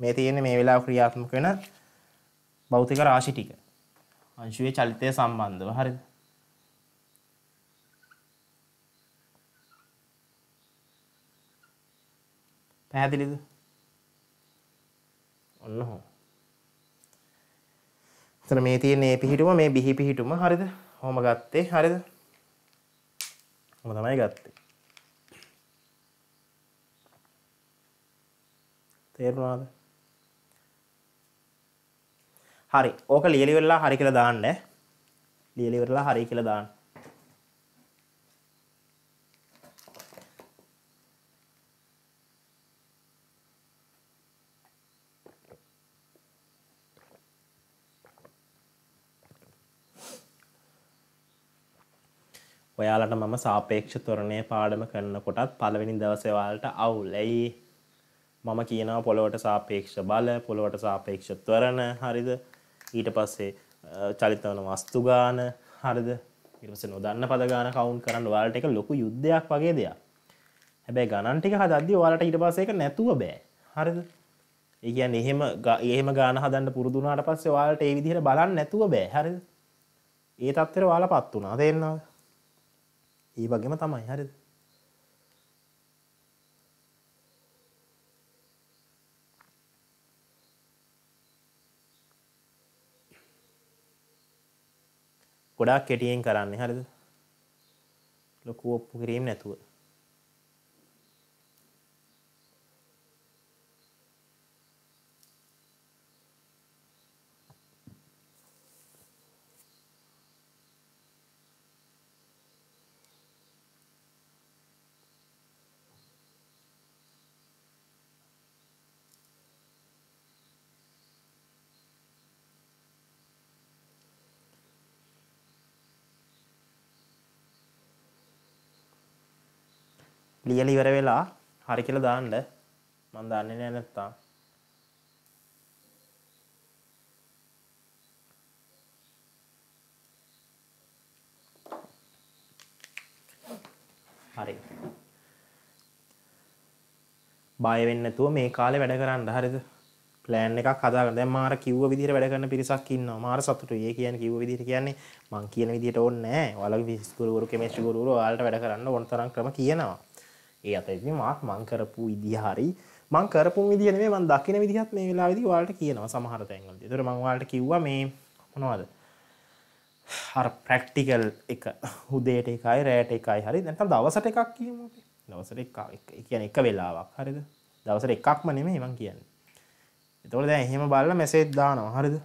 S1: මේ තියෙන්නේ මේ වෙලාව ක්‍රියාත්මක වෙන භෞතික රාශි ටික. අංශුවේ චලිතය සම්බන්ධව. හරිද? පැහැදිලිද? ඔන්න හො. එතන මේ තියෙන මේ පිහිටුම මේ බිහි පිහිටුම හරිද? කොහොම ගත්තේ? හරිද? කොහොම තමයි ගත්තේ? තේරුණාද හරි ඕක ලියලි වෙලා හරි කියලා දාන්න ලියලි වෙලා හරි කියලා දාන්න ඔයාලට මම සාපේක්ෂ තොරණය පාඩම කරනකොටත් පළවෙනි දවසේ ඔයාලට අවුල්. ඇයි මම කියනවා පොළොවට සාපේක්ෂ බල පොළොවට සාපේක්ෂ ත්වරණ හරිද ඊට පස්සේ චලිතවන වස්තුගාන හරිද ඉරස නොදන්න පදගාන කවුන් කරන්න වාලට එක ලොකු යුද්ධයක් වගේ දෙයක් හැබැයි ගණන්ටික හදද්දි වාලට ඊට පස්සේ එක නැතුව බෑ හරිද ඒ කියන්නේ එහෙම එහෙම ගාන හදන්න පුරුදු වුණාට පස්සේ වාලට ඒ විදිහට බලන්න නැතුව බෑ හරිද ඒ තත්ත්වෙට වාලපත් වුණා තේරෙනවද? ඒ වගේම තමයි හරිද? ගොඩක් කෙටියෙන් කරන්න හරිද ලොකු ඔප්පු කිරීම නැතුව ලියල ඉවර වෙලා හරි කියලා දාන්න මම දන්නේ නැහැ නැත්තම් හරි බය වෙන්න නැතුව මේ කාලේ වැඩ කරන්න හරිද ප්ලෑන් එකක් හදාගන්න. දැන් මාර කිව්ව විදිහට වැඩ කරන පිරිසක් ඉන්නවා. මාර සතුටුයි. ඒ කියන්නේ කිව්ව විදිහට කියන්නේ මං කියන විදිහට ඕනේ නැහැ. ඔයාලගේ විශ්ව ගුරුවරු කෙමිස්ට්‍රි ගුරුවරු ඔයාලට වැඩ කරන්න ඕන තරම් ක්‍රම කියනවා. ඒ අතරින් මාත් මං කරපු විදිහ හරි මං කරපු විදිහ නෙමෙයි මං දකින විදිහත් මේ වෙලාවේදී ඔයාලට කියනවා සමහර තැන්වලදී. ඒතර මං ඔයාලට කිව්වා මේ මොනවද? අර ප්‍රැක්ටිකල් එක උදේට එකයි රෑට එකයි හරි නැත්නම් දවසට එකක් කියමු අපි. දවසට එක කියන්නේ එක වෙලාවක් හරිද? දවසට එකක්ම නෙමෙයි මං කියන්නේ. එතකොට දැන් එහෙම බලලා මෙසේජ් දානවා හරිද?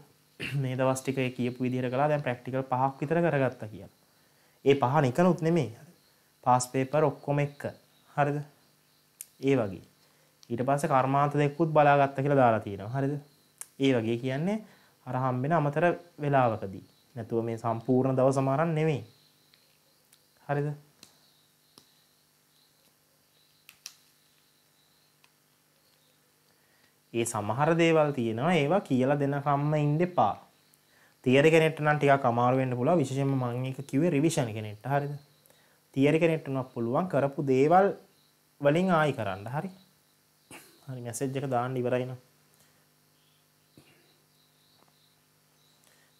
S1: මේ දවස් ටික ඒ කියපු විදිහට කළා දැන් ප්‍රැක්ටිකල් පහක් විතර කරගත්තා කියලා. ඒ පහ නිකනුත් නෙමෙයි. පාස් පේපර් ඔක්කොම එක්ක. හරිද ඒ වගේ ඊට පස්සේ කර්මාන්ත දෙකකුත් බලාගත්ත කියලා දාලා තියෙනවා හරිද ඒ වගේ කියන්නේ අර හම්බෙන අමතර වෙලාවකදී නැතුව මේ සම්පූර්ණ දවසම අරන් නෙමෙයි හරිද ඒ සමහර දේවල් තියෙනවා ඒවා කියලා දෙනකම්ම ඉන්න එපා. තියරි කෙනෙක්ට නම් ටිකක් අමාරු වෙන්න පුළුවන් විශේෂයෙන්ම මම ඒක කිව්වේ රිවිෂන් කෙනෙක්ට හරියද? තියරි කෙනෙක්ට නම් පුළුවන් කරපු දේවල් වලින් ආයි කරන්න හරි හරි මැසේජ් එක දාන්න ඉවරයි නම්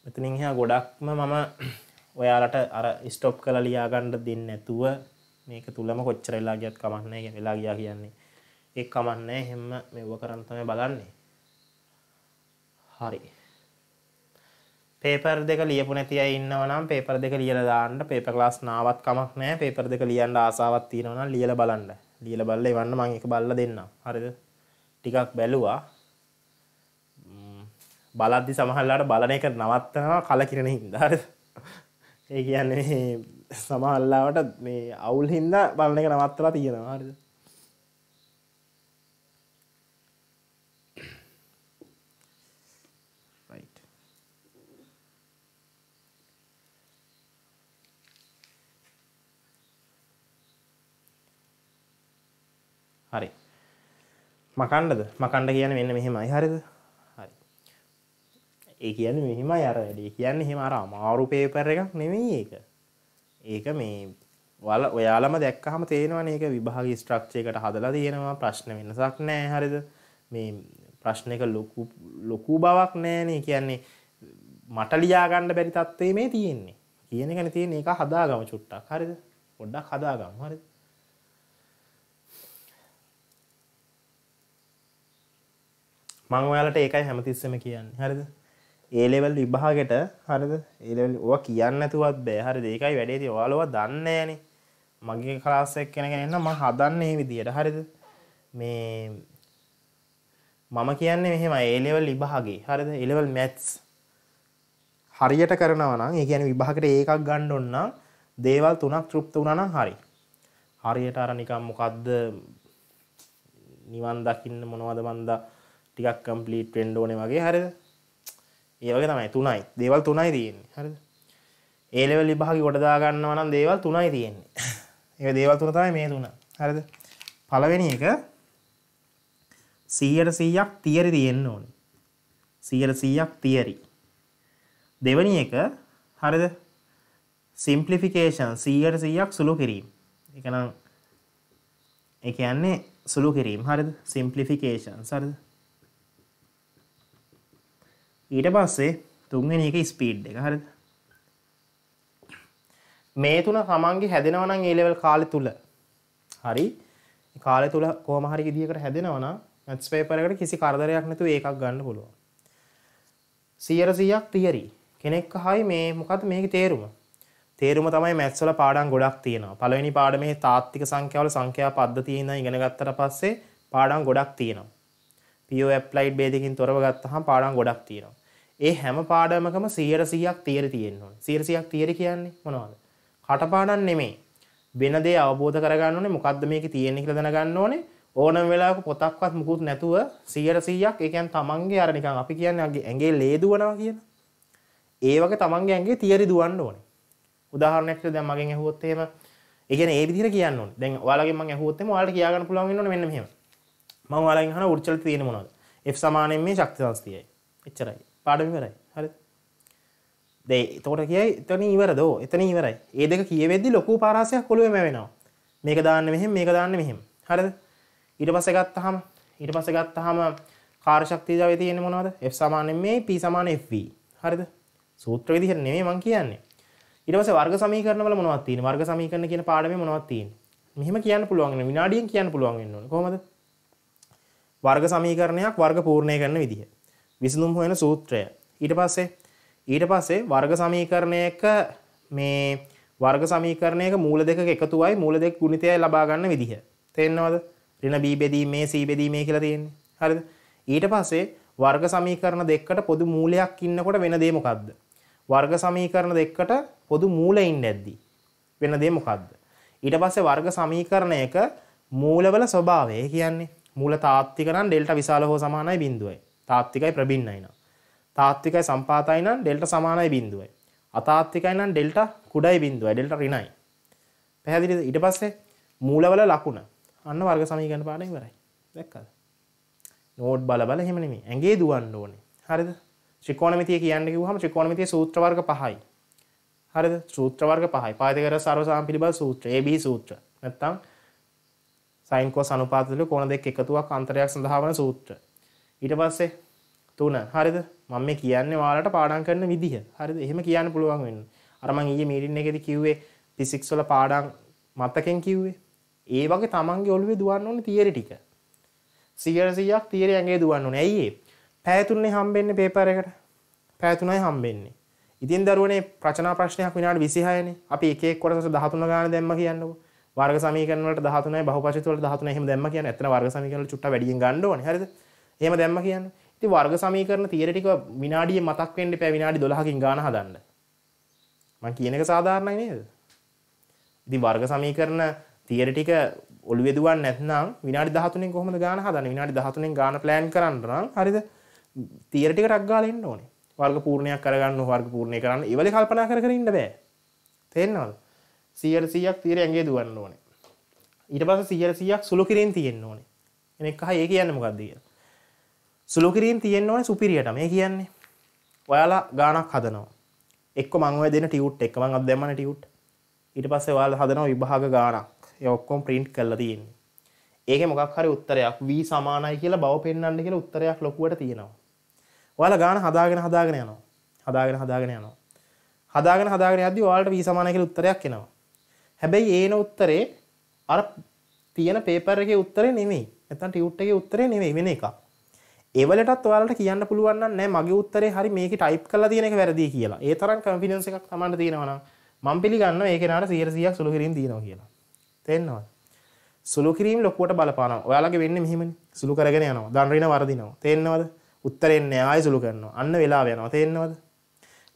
S1: මෙතනින් එහා ගොඩක්ම මම ඔයාලට අර ස්ටොප් කරලා ලියා ගන්න දෙන්නේ නැතුව මේක තුලම කොච්චර වෙලා ගියත් කමක් නැහැ වෙලා ගියා කියන්නේ ඒක කමක් නැහැ එහෙම මෙව කරන් තමයි බලන්නේ හරි පේපර් දෙක ලියපු නැති අය ඉන්නවා නම් පේපර් දෙක ලියලා දාන්න පේපර් ක්ලාස් නාවත් කමක් නැහැ පේපර් දෙක ලියන්න ආසාවක් තියෙනවා නම් ලියලා බලන්න ලියල බල්ල වන්න මං එක බල්ල දෙන්නම් හරිද ටිකක් බැලුවා බලද්දි සමහල්ලාට බලන එක නවත්තනවා කලකිරෙන හින්දාර ඒ කියන්නේ සමහල්ලාවට මේ අවුල් හින්දා බලන එක නවත්තලා තියෙනවා හරිද මකණ්ඩද මකණ්ඩ කියන මෙන්න මෙහෙමයි හරිද හරි ඒ කියන්න මෙහෙමයි අර වැඩේ කියන්න හෙමර අමාරු පේපර එකක් නෙමෙයි ඒක ඒක මේ වල ඔයාලම දැක්කහම තේනවන ඒක විභාග ස්ට්‍රක්ෂයකට හදලා තියෙනවා ප්‍රශ්න වෙනසක් නෑ හරිද මේ ප්‍රශ්න එක ලොකු ලොකු බවක් නෑනේ කියන්නේ මට ලියාගන්න බැරි තත්ත්වේ මේ තියෙන්නේ කියන ගැන තියෙන එක හදාගම චුට්ටක් හරිද පොඩ්ඩක් හදාගම් හරිද මං ඔයාලට ඒකයි හැමතිස්සම කියන්නේ හරිද ඒලෙවල් විභාගෙට හරිද ඒලෙවල් ඕවා කියන්න ඇතුවත් බෑ හරිද ඒකයි වැඩේදී ඔයාලව දන්නේ නැනේ මගේ ක්ලාස් එක කෙනගෙන එන්න මම හදන්නේ මේ විදියට හරිද මේ මම කියන්නේ මෙහෙම ඒලෙවල් විභාගේ හරිද ඒලෙවල් මැත්ස් හරියට කරනවා නම් ඒ කියන්නේ විභාගෙට ඒකක් ගන්න ඕන නම් දේවල් තුනක් තෘප්ත වුණා නම් හරි හරියට අර නිකන් මොකද්ද නිවන් දකින්න මොනවද මන්දා ටිකක් කම්පලීට් වෙන්ඩ ඕන වගේ හරිද ඒවගේ තමයි තුනයි දේවල් තුනයි තියෙන්නේ හරිද ඒලෙවල් විභාග ගොඩදාගන්නවා නම් දේවල් තුනයි තියෙන්නේ ඒ දේවල් තුන තමයි මේ තුන හරිද පළවෙනි එක සීයට සීයක් තියරි තියෙන්න ඕනි සියයට සීයක් තියරි දෙවනි එක හරිද සිම්පලිෆිකේෂන් සීයට සීයක් සුළු කිරීම එකනම් එක යන්නේ සුළු කිරීම හරිද සිම්පලිෆිකේෂන් සරිද ඊට පස්සේ තුන්වෙනි එක ස්පීඩ් එක හරිද මේ තුන තමන්ගේ හැදෙනවා නම් ඒ ලෙවල් කාලය තුල හරි කාලය තුල කොහොම හරි විදියකට හැදෙනවා නම් මැත්ස් පේපර් එකට කිසි කරදරයක් නැතුව ඒකක් ගන්න පුළුවන් 100%ක් තියරි කෙනෙක් අහයි මේ මොකද්ද මේකේ තේරුම තේරුම තමයි මැත්ස් වල පාඩම් ගොඩක් තියෙනවා පළවෙනි පාඩමේ තාත්තික සංඛ්‍යාවල සංඛ්‍යා පද්ධතිය ඉඳන් ඉගෙන ගත්තට පස්සේ පාඩම් ගොඩක් තියෙනවා පියෝ ඇප්ලයිඩ් බේදකින් තොරව ගත්තහම පාඩම් ගොඩක් තියෙනවා. ඒ හැම පාඩමකම 100%ක් තියරි තියෙන්න ඕනේ. 100%ක් තියරි කියන්නේ මොනවද? කටපාඩම් නෙමෙයි. වෙන දේ අවබෝධ කරගන්න ඕනේ මොකද්ද මේකේ තියෙන්නේ කියලා දැනගන්න ඕනේ. ඕනම වෙලාවක පොතක්වත් මුකුත් නැතුව 100%ක් ඒ කියන්නේ තමන්ගේ අර නිකන් අපි කියන්නේ ඇඟේ ලේ දුවනවා කියන. ඒ වගේ තමන්ගේ ඇඟේ තියරි දුවන්න ඕනේ. උදාහරණයක් විදිහට දැන් මගෙන් ඇහුවොත් එහෙම ඒ කියන්නේ ඒ විදිහට කියන්න ඕනේ. දැන් ඔයාලගෙන් මම ඇහුවොත් එහෙම ඔයාලට කියාගන්න පුළුවන් වෙන්න ඕනේ මෙන්න මෙහෙම. මම ඔයාලගෙන් අහන උර්ජල තියෙන මොනවද? F සමානයෙන් මේ ශක්ති සංස්තියයි. එච්චරයි. පාඩම ඉවරයි. හරිද? දැන් එතකොට කියයි එතන ඉවරද? ඔව් එතන ඉවරයි. ඒ දෙක කියෙවෙද්දි ලොකු පාරාසයක් ඔළුවේම වෙනවා. මේක දාන්න මෙහෙම මේක දාන්න මෙහෙම. හරිද? ඊට පස්සේ ගත්තාම ඊට පස්සේ ගත්තාම කාර්ය ශක්තිය Java තියෙන්නේ මොනවද? F සමානයෙන් මේ P සමාන FV. හරිද? සූත්‍ර විදිහට නෙමෙයි මම කියන්නේ. ඊට පස්සේ වර්ග සමීකරණ වල මොනවද තියෙන්නේ? වර්ග සමීකරණ කියන පාඩමේ මොනවද තියෙන්නේ? මෙහෙම කියන්න පුළුවන් වෙන විනාඩියෙන් කියන්න පුළුවන් වෙන්න ඕනේ. කොහොමද? වර්ග සමීකරණයක් වර්ග පූර්ණය කරන විදිහ. විසඳුම් හොයන සූත්‍රය. ඊට පස්සේ ඊට පස්සේ වර්ග සමීකරණයක මේ වර්ග සමීකරණයක මූල දෙකක එකතුවයි මූල දෙක ගුණිතයයි ලබා ගන්න විදිහ. තේරෙනවද? ඍණ b බෙදීමේ c බෙදීමේ කියලා තියෙන්නේ. හරිද? ඊට පස්සේ වර්ග සමීකරණ දෙකකට පොදු මූලයක් ඉන්නකොට වෙන දේ මොකද්ද? වර්ග සමීකරණ දෙකකට පොදු මූලයින් නැද්දි? වෙන දේ මොකද්ද? ඊට පස්සේ වර්ග සමීකරණයක මූලවල ස්වභාවය කියන්නේ මූල තාත්තික නම් ඩෙල්ටා විශාල හෝ සමානයි බිඳුවයි. තාත්තිකයි ප්‍රබින්නයි නම්. තාත්තිකයි සම්පාතයි නම් ඩෙල්ටා සමානයි බිඳුවයි. අතාත්තිකයි නම් ඩෙල්ටා කුඩයි බිඳුවයි ඩෙල්ටා ඍණයි. පැහැදිලිද? ඊට පස්සේ මූලවල ලකුණ. අන්න වර්ග සමීකරණ පාඩම ඉවරයි. දැක්කද? නෝඩ් බල බල එහෙම නෙමෙයි. ඇඟේ දුවන්න ඕනේ. හරිද? ත්‍රිකෝණමිතිය කියන්නේ කිව්වහම ත්‍රිකෝණමිතිය සූත්‍ර වර්ග පහයි. හරිද? සූත්‍ර වර්ග පහයි. පායිතගොරස් සර්ව සාම්පිලිබල් සූත්‍ර, AB සූත්‍ර. නැත්තම් සයින් cos අනුපාත තුළ කෝණ දෙක එකතුවක් අන්තරයක් සඳහා වන සූත්‍ර. ඊට පස්සේ තුන හරිද? මම මේ කියන්නේ ඔයාලට පාඩම් කරන විදිහ. හරිද? එහෙම කියන්න පුළුවන් වෙන්නේ. අර මං ඊයේ මීටින් එකේදී කිව්වේ ෆිසික්ස් වල පාඩම් මතකෙන් කිව්වේ. ඒ වගේ තමන්ගේ ඔළුවේ දුවන්න ඕනේ තියරි ටික. 100ක් තියරි ඇඟේ දුවන්න ඕනේ. ඇයි ඒ? පැය තුනේ හම්බෙන්නේ පේපර් එකට. පැය තුනයි හම්බෙන්නේ. ඉතින් දරුවනේ රචනා ප්‍රශ්නයක් විනාඩි 26නේ. අපි එක එක කොටස 13 ගාන දැම්ම කියන්නකෝ. වර්ග සමීකරණ වලට 13යි බහුපශිත වලට 13 එහෙම දැම්ම කියන්නේ ඇත්තට වර්ග සමීකරණ වල චුට්ටක් වැඩියෙන් ගන්න ඕනේ හරිද එහෙම දැම්ම කියන්නේ ඉතින් වර්ග සමීකරණ තියරටිකව විනාඩියේ මතක් වෙන්න එපා විනාඩි 12කින් ගාන හදන්න මම කියන එක සාධාරණයි නේද ඉතින් වර්ග සමීකරණ තියරටික ඔළුවේ දුවන්නේ නැත්නම් විනාඩි 13න් කොහොමද ගාන හදන්නේ විනාඩි 13න් ගාන ප්ලෑන් කරන්න නම් හරිද තියරටික ටක් ගාලා ඉන්න ඕනේ වර්ග පූර්ණයක් කරගන්න වර්ග පූර්ණේ කරන්න ඒ වෙලේ කල්පනා කර කර ඉන්න බෑ තේරෙනවද සියයට සියක් තීර ඇගේ දුවන්න ඕනේ ඊට පස සියර සියක් සුළු කිරින් තියෙන්න ඕනේ එනෙක් අහ ඒ කියන්න මොකක්ද කිය සුළු කිරින් තියෙන්න ඕනේ සුපිරියට මේ කියන්නේ ඔයාලා ගානක් හදනවා එක් මංව දෙන ටියුට් එකම අත් දෙමන ටියුට් ඊට පස්සේ වාල හදන විභාග ගානක් යොක්කොම් ප්‍රින්ට් කරලා තියෙන්නේ ඒක මොකක් හරි උත්තරයක් වී සමානයි කියලා බව පෙන්වන්න කියලා උත්තරයක් ලොකුවට තියෙනවා ඔයාලා ගාන හදාගෙන හදාගෙන යනවා හදාගෙන හදාගෙන යනවා හදාගෙන හදාගෙන යද්දි ඔයාලට වී සමානයි කියලා උත්තරයක් එනවා හැබැයි ඒන උත්තරේ අර තියෙන පේපර් එකේ උත්තරේ නෙමෙයි. නැත්නම් ටියුට් එකේ උත්තරේ නෙමෙයි වෙන එකක්. ඒවලටත් ඔයාලට කියන්න පුළුවන් නම් නෑ මගේ උත්තරේ හරි මේකේ ටයිප් කරලා තියෙන එක වැරදි කියලා. ඒ තරම් කන්ෆිඩන්ස් එකක් Tamanට තියෙනවා නම් මම පිළිගන්නවා ඒ කෙනාට 100%ක් සුළු කිරීම තියෙනවා කියලා. තේරෙනවද? සුළු කිරීම ලොකුවට බලපානවා. ඔයාලගේ වෙන්නේ මෙහෙමනේ. සුළු කරගෙන යනවා. දන් රින වර්ධිනවා. තේරෙනවද? උත්තරේ එන්නේ ආයෙ සුළු කරනවා. අන්න වෙලාව යනවා. තේරෙනවද?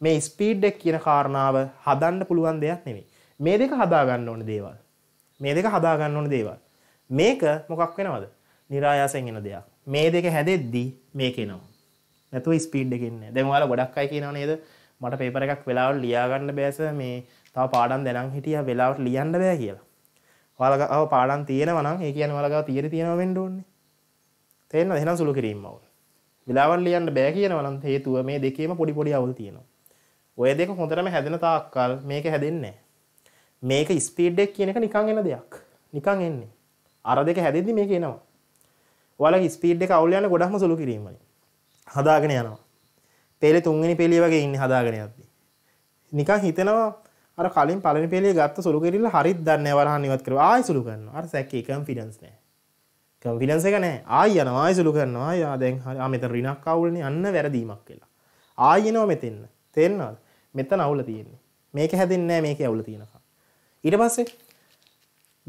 S1: මේ ස්පීඩ් එක කියන කාරණාව හදන්න පුළුවන් දෙයක් නෙමෙයි. මේ දෙක හදාගන්න ඕන දේවල්. මේ දෙක හදාගන්න ඕන දේවල්. මේක මොකක් වෙනවද? નિરાයාසයෙන් එන දෙයක්. මේ දෙක හැදෙද්දි මේක එනවා. නැතුව ස්පීඩ් එකකින් නෑ. දැන් ඔයාලා ගොඩක් අය කියනව නේද? මට පේපර් එකක් වෙලාවට ලියා ගන්න බෑස මේ තව පාඩම් දැනන් හිටියා වෙලාවට ලියන්න බෑ කියලා. ඔයාලා අව පාඩම් තියෙනවා නම් ඒ කියන්නේ ඔයාලා ගාව තියරි තියෙනවා වෙන්න ඕනේ. තේරෙනවද? එහෙනම් සුළු කිරීම ඕන. වෙලාවට ලියන්න බෑ කියනවා නම් හේතුව මේ දෙකේම පොඩි පොඩි අවුල් තියෙනවා. ඔය දෙක හොඳටම හැදෙන තාක්කල් මේක හැදෙන්නේ නෑ. මේක ස්පීඩ් එක කියන එක නිකන් එන දෙයක්. නිකන් එන්නේ. අර දෙක හැදෙද්දි මේක එනවා. ඔයාලගේ ස්පීඩ් එක අවුල් යන ගොඩක්ම සුළු කිරීම වලින්. හදාගෙන යනවා. පෙළේ තුන්වෙනි පෙළිය වගේ ඉන්නේ හදාගෙන යද්දි. නිකන් හිතෙනවා අර කලින් පළවෙනි පෙළිය ගත්ත සුළු කිරිල්ල හරියට දන්නේ නැහැ වරහන් ඉවත් කරලා ආයෙ සුළු කරනවා. අර සැකේ කන්ෆිඩන්ස් නැහැ. කන්ෆිඩන්ස් එක නැහැ. ආයෙ යනවා ආයෙ සුළු කරනවා. ආයෙ දැන් ආ මෙතන රිණක් අවුල්නේ අන්න වැරදීමක් කියලා. ආයෙ එනවා මෙතෙන්න. තේරෙනවද? මෙතන අවුල තියෙන්නේ. මේක හැදෙන්නේ නැහැ මේකේ අවුල තියෙනවා. ඊට පස්සේ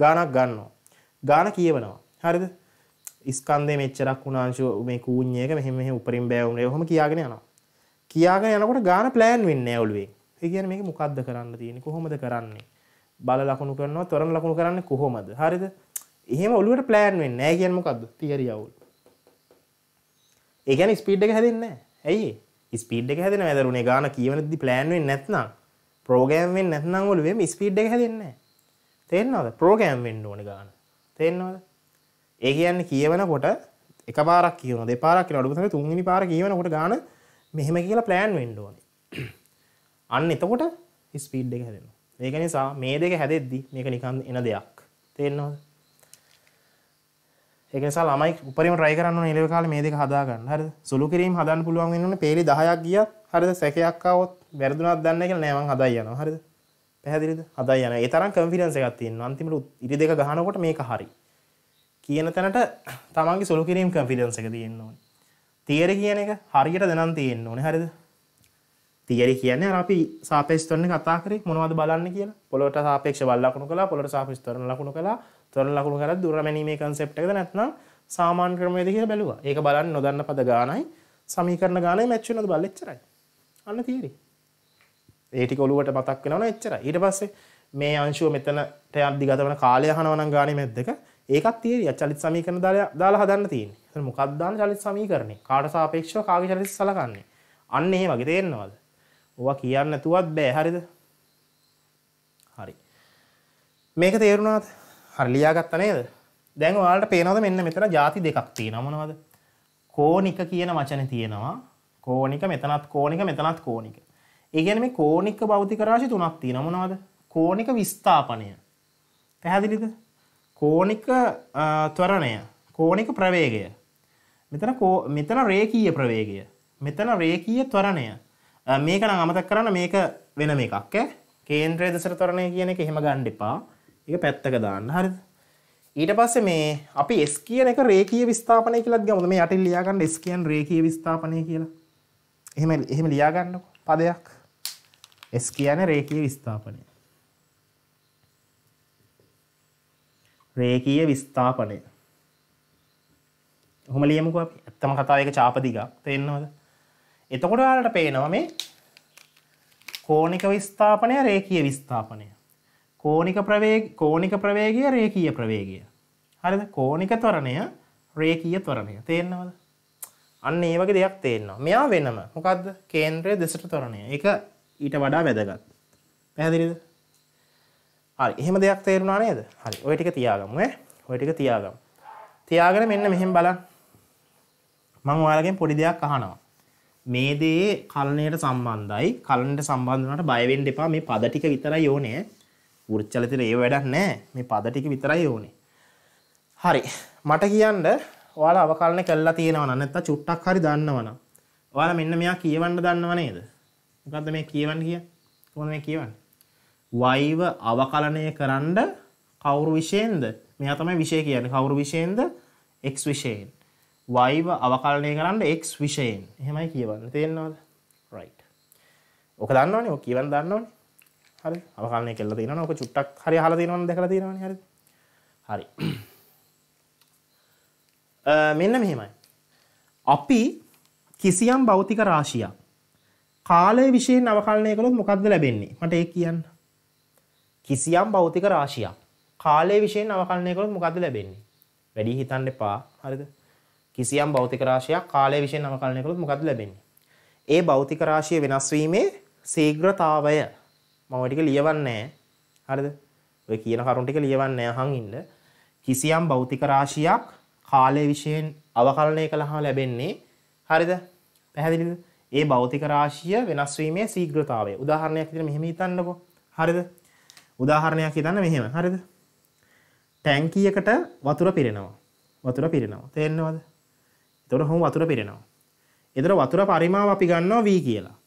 S1: ගානක් ගන්නවා. ගාන කියවනවා. හරිද? ස්කන්ධේ මෙච්චරක් උනාංශු මේ කූඤ්ඤ එක මෙහෙම මෙහෙම උපරිම බෑ උනේ. ඔහොම කියාගෙන යනවා. කියාගෙන යනකොට ගාන ප්ලෑන් වෙන්නේ නැහැ ඔළුවේ. ඒ කියන්නේ මේක මොකද්ද කරන්න තියෙන්නේ? කොහොමද කරන්නේ? බල ලකුණු කරනවා, තරම් ලකුණු කරන්නේ කොහොමද? හරිද? එහෙම ඔලුවට ප්ලෑන් වෙන්නේ නැහැ කියන්නේ මොකද්ද? තියරි අවුල්. ඒ කියන්නේ ස්පීඩ් එක හැදෙන්නේ නැහැ. ඇයි ඒ? ස්පීඩ් එක හැදෙනවා. ඇදරුනේ ගාන කියවනදි ප්ලෑන් වෙන්නේ නැත්නම්. ප්‍රෝගෑම්ෙන් නැත්නම් ඔලු වෙම ස්පීඩ් එක හැදෙන්න තේෙන්නවද ප්‍රෝගෑම් වෙන්න ඕන ගන්න තේෙන්නවද ඒ කියන්න කියවන කොට එක පාරක් කියවන දෙපාරක් නඩුතන තුන්ගනි පාර කියවන කොට ගාන මෙහෙම කියලා ප්ලෑන් වෙන්ඩෝන අන්න එතකොට ස්පීඩ් එක හැදෙන ඒක නිසා මේ දෙක හැදෙද්දි මේක නිකන් එන දෙයක් තේෙන්නවද ඒකනිසා ළමයි උපරිම රයි කරන්න නිලව කාල මේ දෙක හදාගන්න හර සුළු කිරීම හදන් පුළුවන් වෙන්න පෙරි දහයක් ගියත් හරිද සැකයක් આવොත් වැරදුනක් දන්න කියලා නෑ මං හදා යනවා හරිද පැහැදිලිද හදා යනවා ඒ තරම් කන්ෆිඩන්ස් එකක් තියෙනවා අන්තිමට ඉරි දෙක ගහනකොට මේක හරි කියන තැනට තමන්ගේ සොලු කිරීම කන්ෆිඩන්ස් එක තියෙන්න ඕනේ තියරි කියන එක හරියට දැනන් තියෙන්න ඕනේ හරිද තියරි කියන්නේ අපි සාපේක්ෂ ත්වරණ කතා කරේ මොනවද බලන්න කියලා පොළොට සාපේක්ෂ වල් ලකුණු කළා පොළොට සාපේක්ෂ ත්වරණ ලකුණු කළා ත්වරණ ලකුණු කරලා දුර මැනීමේ concept එකද නැත්නම් සාමාන්‍ය ක්‍රමවේද කියලා බැලුවා. ඒක බලන්න නොදන්න පද ගානයි සමීකරණ ගානයි මැච් වෙනවද බලලා එච්චරයි. අන්න තීරි ඒටි කොලුවට මතක් වෙනවන එච්චර ඊට පස්සේ මේ අංශුව මෙතනට අධිගත වන කාලය හනවන ගානේ මැද්දක ඒකත් තීරි චලිත සමීකරණ දාලා හදන්න තියෙන්නේ. එතන මොකක්ද දාන චලිත සමීකරණේ? කාට සාපේක්ෂව කාගේ චලිත සලකන්නේ? අන්න එහෙම වගේ තේරෙනවද? ඕවා කියන්න නැතුවත් බෑ හරිද? හරි. මේක තේරුණාද? හරි ලියාගත්ත නේද? දැන් ඔයාලට පේනවද මෙන්න මෙතන ಜಾති දෙකක් තියෙනවා මොනවද? කෝනික කියන වචනේ තියෙනවා කෝනික මෙතනත් කෝනික මෙතනත් කෝනික. ඒගැන මේ කෝනික භෞතික රාශි තුනක් තියෙන මොනවද? කෝනික විස්ථාපනය. පැහැදිලිද? කෝනික ත්වරණය, කෝනික ප්‍රවේගය. මෙතන මෙතන රේඛීය ප්‍රවේගය. මෙතන රේඛීය ත්වරණය. මේක නම් අමතක කරන්න මේක වෙනම එකක් ඈ. කේන්ද්‍රයේ දෙසට ත්වරණය කියන එක එහෙම ගන්න එපා. ඒක පැත්තක දාන්න. හරිද? ඊට පස්සේ මේ අපි S කියන එක රේඛීය විස්ථාපනය කියලා ගමුද? මේ යටින් ලියා ගන්න S කියන්නේ රේඛීය විස්ථාපනය කියලා. එහෙම එහෙම ලියාගන්නක පදයක් එස් කියන රේකීය විස්ථාපනය රේකීය විස්ථාපනය හොම ලියමුක අපි ඇත්තම කතාවක චාපදිගක් තෙන්නවද එතකොට යාලට පේනවා මේ කෝනික විස්ථාපනය රේකීය විස්ථාපනය කෝනික ප්‍රවේ කෝනික ප්‍රවේගය රේකීය ප්‍රවේගය හරිද කෝනික ත්වරණය රේකීය ත්වරණය තේරෙනවද අන්න ඒ වගේ දෙයක් තේරෙනවා. මෙයා වෙනම. මොකද්ද? කේන්ද්‍රයේ දෙසට ත්වරණය. ඒක ඊට වඩා වැදගත්. පැහැදිලිද? හරි. එහෙම දෙයක් තේරුණා නේද? හරි. ওই ටික තියාගමු ඈ. ওই ටික තියාගමු. තියාගෙන මෙන්න මෙහෙම බලන්න. මම ඔයාලගෙන් පොඩි දෙයක් අහනවා. මේ දේ කලණයට සම්බන්ධයි. කලණයට සම්බන්ධ වුණාට බය වෙන්න එපා. මේ පද ටික විතරයි ඕනේ. වෘච්චලිතේ ඒ වැඩක් නැහැ. මේ පද ටික විතරයි ඕනේ. හරි. මට කියන්න ඔයාලා අවකලන කළා තියෙනවනම් නැත්තම් චුට්ටක් හරි දන්නවනම් ඔයාලා මෙන්න මෙයා කියවන්න දන්නව නේද? මොකද්ද මේ කියවන්න කිය? කොහොමද මේ කියවන්නේ? වයිව අවකලනය කරන්න කවුරු විශේෂෙන්ද? මෙයා තමයි විශේෂ කියන්නේ. කවුරු විශේෂෙන්ද? x විශේෂයෙන්. වයිව අවකලනය කරන්න x විශේෂයෙන්. එහෙමයි කියවන්නේ. තේරෙනවද? right. ඔක දන්නවනේ. ඔක කියවන්න දන්නවනේ. හරි. අවකලනය කළා තියෙනවනේ. ඔක චුට්ටක් හරි අහලා තියෙනවනේ. දැකලා තියෙනවනේ. හරිද? හරි. මෙන්න මෙහෙමයි. අපි කිසියම් භෞතික රාශියක් කාලය විශයෙන් අවකලනය කළොත් මොකක්ද ලැබෙන්නේ මට ඒ කියන්න. කිසියම් භෞතික රාශියක් කාලය විශයෙන් අවකලනය කළොත් මොකද ලැබෙන්නේ වැඩි හිතන්න එපා හරිද කිසියම් භෞතික රාශියක් කාලය විශයෙන් අවකලනය කළොත් මොකද ලැබෙන්නේ. ඒ භෞතික රාශිය වෙනස්වීමේ සීග්‍රතාවය මම ටික ලියවන්නේ හරිද ඔය කියන කරුණ ටික ලියවන්නේ අහන් ඉන්න කිසියම් භෞතික රාශියක් කාලය විශයෙන් අවකලනය කළහා ලැබෙන්නේ හරිද පැහැදිලිද ඒ භෞතික රාශිය වෙනස්වීමේ සීග්‍රතාවය උදාහරණයක් විදිහට මෙහෙම හිතන්නකෝ හරිද උදාහරණයක් හිතන්න මෙහෙම හරිද ටැංකියකට වතුර පිරෙනවා වතුර පිරෙනවා තේරෙනවද එතකොට හොම් වතුර පිරෙනවා එතකොට වතුර පරිමාව අපි ගන්නවා v කියලා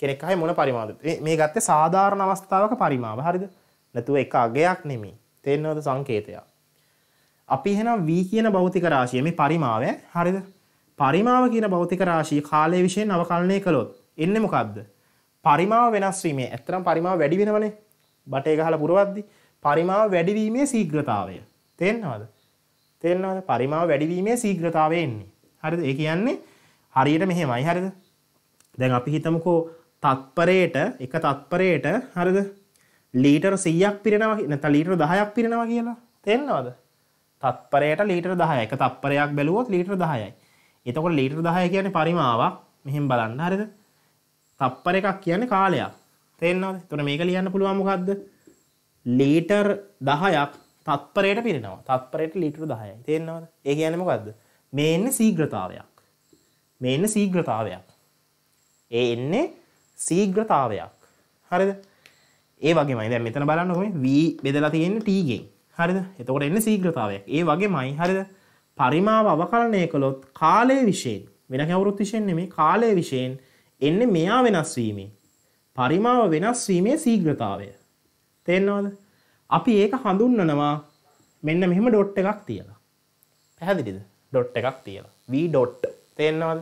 S1: කෙනෙක් අහයි මොන පරිමාවද මේ ගත්තේ සාධාරණ අවස්ථාවක පරිමාව හරිද නැතුව එක අගයක් නෙමෙයි තේරෙනවද සංකේතයක් අපි එහෙනම් V කියන භෞතික රාශිය මේ පරිමාව හරිද? පරිමාව කියන භෞතික රාශිය කාලය විශේෂයෙන් අවකලනය කළොත් එන්නේ මොකද්ද? පරිමාව වෙනස් වීමේ. ඇත්තටම පරිමාව වැඩි වෙනවනේ. බටේ ගහලා පුරවද්දි පරිමාව වැඩිවීමේ ශීඝ්‍රතාවය. තේරෙනවද? තේරෙනවද? පරිමාව වැඩිවීමේ ශීඝ්‍රතාවය එන්නේ. හරිද? ඒ කියන්නේ හරියට මෙහෙමයි හරිද? දැන් අපි හිතමුකෝ තත්පරයට එක තත්පරයට හරිද? ලීටර් 100ක් පිරෙනවා නැත්නම් ලීටර් 10ක් පිරෙනවා කියලා. තේරෙනවද? තත්පරයට ලීටර 10යි. එක තත්පරයක් බැලුවොත් ලීටර 10යි. එතකොට ලීටර 10 කියන්නේ පරිමාවක්. මෙහෙන් බලන්න හරිද? තත්පර එකක් කියන්නේ කාලයක්. තේරෙනවද? එතකොට මේක ලියන්න පුළුවන් මොකද්ද? ලීටර 10ක් තත්පරයට පිරෙනවා. තත්පරයට ලීටර 10යි. තේරෙනවද? ඒ කියන්නේ මොකද්ද? මේ එන්නේ ශීඝ්‍රතාවයක්. මේ එන්නේ ශීඝ්‍රතාවයක්. ඒ එන්නේ ශීඝ්‍රතාවයක්. හරිද? ඒ වගේමයි දැන් මෙතන බලන්න ඔය v බෙදලා තියෙන්නේ t ගෙන්. හරිද එතකොට එන්න සීග්‍රතාවයක් ඒ වගේ මයි හරිද පරිමාව අවකරණය කළොත් කාලය විශයෙන් වෙන කැවුරුත් විශයෙන් නෙමේ කාලය විශයෙන් එන්න මෙයා වෙනස් වීමේ පරිමාව වෙනස් වීමේ සීග්‍රතාවය තේරෙනවද අපි ඒක හඳුන්වනවා මෙන්න මෙහෙම ඩොට් එකක් තියලා පැහැදිලිද ඩොට් එකක් තියලා v ඩොට් තේරෙනවද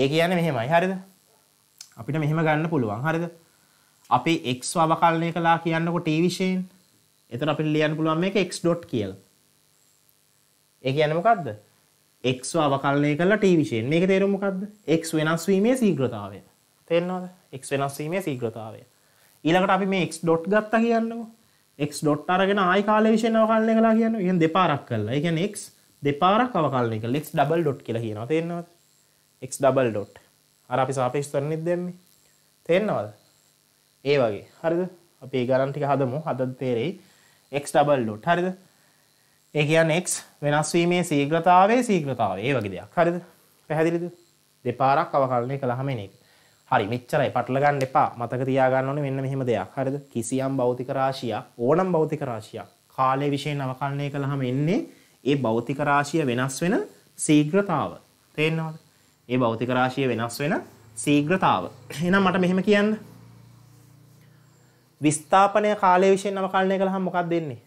S1: ඒ කියන්නේ මෙහෙමයි හරිද අපිට මෙහෙම ගන්න පුළුවන් හරිද අපි x අවකලනය කළා කියන්නකො t විශයෙන් එතකොට අපිට ලියන්න පුළුවන් මේක x dot කියලා. ඒ කියන්නේ මොකද්ද? x අවකලනය කරලා t විශේෂයෙන්. මේකේ තේරුම මොකද්ද? x වෙනස් වීමේ ශීඝ්‍රතාවය. තේරෙනවද? x වෙනස් වීමේ ශීඝ්‍රතාවය. ඊළඟට අපි මේ x dot ගත්තා කියන්නකෝ. x dot අරගෙන ආයි කාලය විශේෂයෙන් අවකලනය කළා කියනවා. ඉතින් දෙපාරක් කළා. ඒ කියන්නේ x දෙපාරක් අවකලනය කළා. x double dot කියලා කියනවා. තේරෙනවද? x double dot. අර අපි සාපේක්ෂ ත්වරණෙත් දැම්මේ. තේරෙනවද? ඒ වගේ. හරිද? අපි ඒ ගණන් ටික හදමු. හදද්දී තේරෙයි. x ඩබල් ඩොට් හරිද? ඒ කියන්නේ x වෙනස් වීමේ ශීඝ්‍රතාවයේ ශීඝ්‍රතාවය. ඒ වගේ දෙයක්. හරිද? පැහැදිලිද? දෙපාරක් අවකලනය කළාම එන එක. හරි මෙච්චරයි පටල ගන්න එපා. මතක තියාගන්න ඕනේ මෙන්න මෙහෙම දෙයක්. හරිද? කිසියම් භෞතික රාශියක් ඕනම් භෞතික රාශියක් කාලය විශයෙන් අවකලනය කළාම එන්නේ ඒ භෞතික රාශිය වෙනස් වෙන ශීඝ්‍රතාව. තේරෙනවද? ඒ භෞතික රාශිය වෙනස් වෙන ශීඝ්‍රතාව. එහෙනම් මට මෙහෙම කියන්න. විස්ථාපනය කාලය විශයෙන් නවකරණය කළ හම මොකක් දෙන්නේ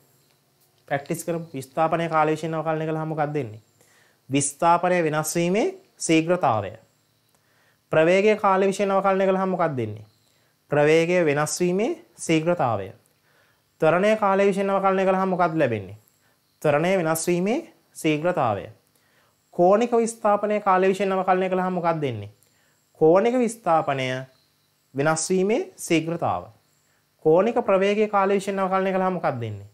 S1: ප්‍රක්ටිස් කර විස්ථාපනය කාලය විශයෙන් නවකරණය කළ හමකක් දෙන්නේ විස්ථාපනය වෙනස්වීමේ සීග්‍රතාවය ප්‍රවේගේ කාල විශය නවකරණය කළ හමොකක් දෙන්නේ ප්‍රවේගය වෙනස්වීමේ සීග්‍රතාවය තරණය කාලය විශය නවකරණය කළ හමොකක් ලැබෙන්නේ තරණය වෙනස්වීමේ සීග්‍රතාවය කෝනික විස්ථාපනය කාලය විශය නවකරණය කළ හමොකක් දෙන්නේ කෝනික විස්ථාපනය වෙනස්වීමේ සීග්‍රතාවය කෝනික ප්‍රවේගය කාල විශෂණ අවකලනය කළා මොකක් දෙන්නේ.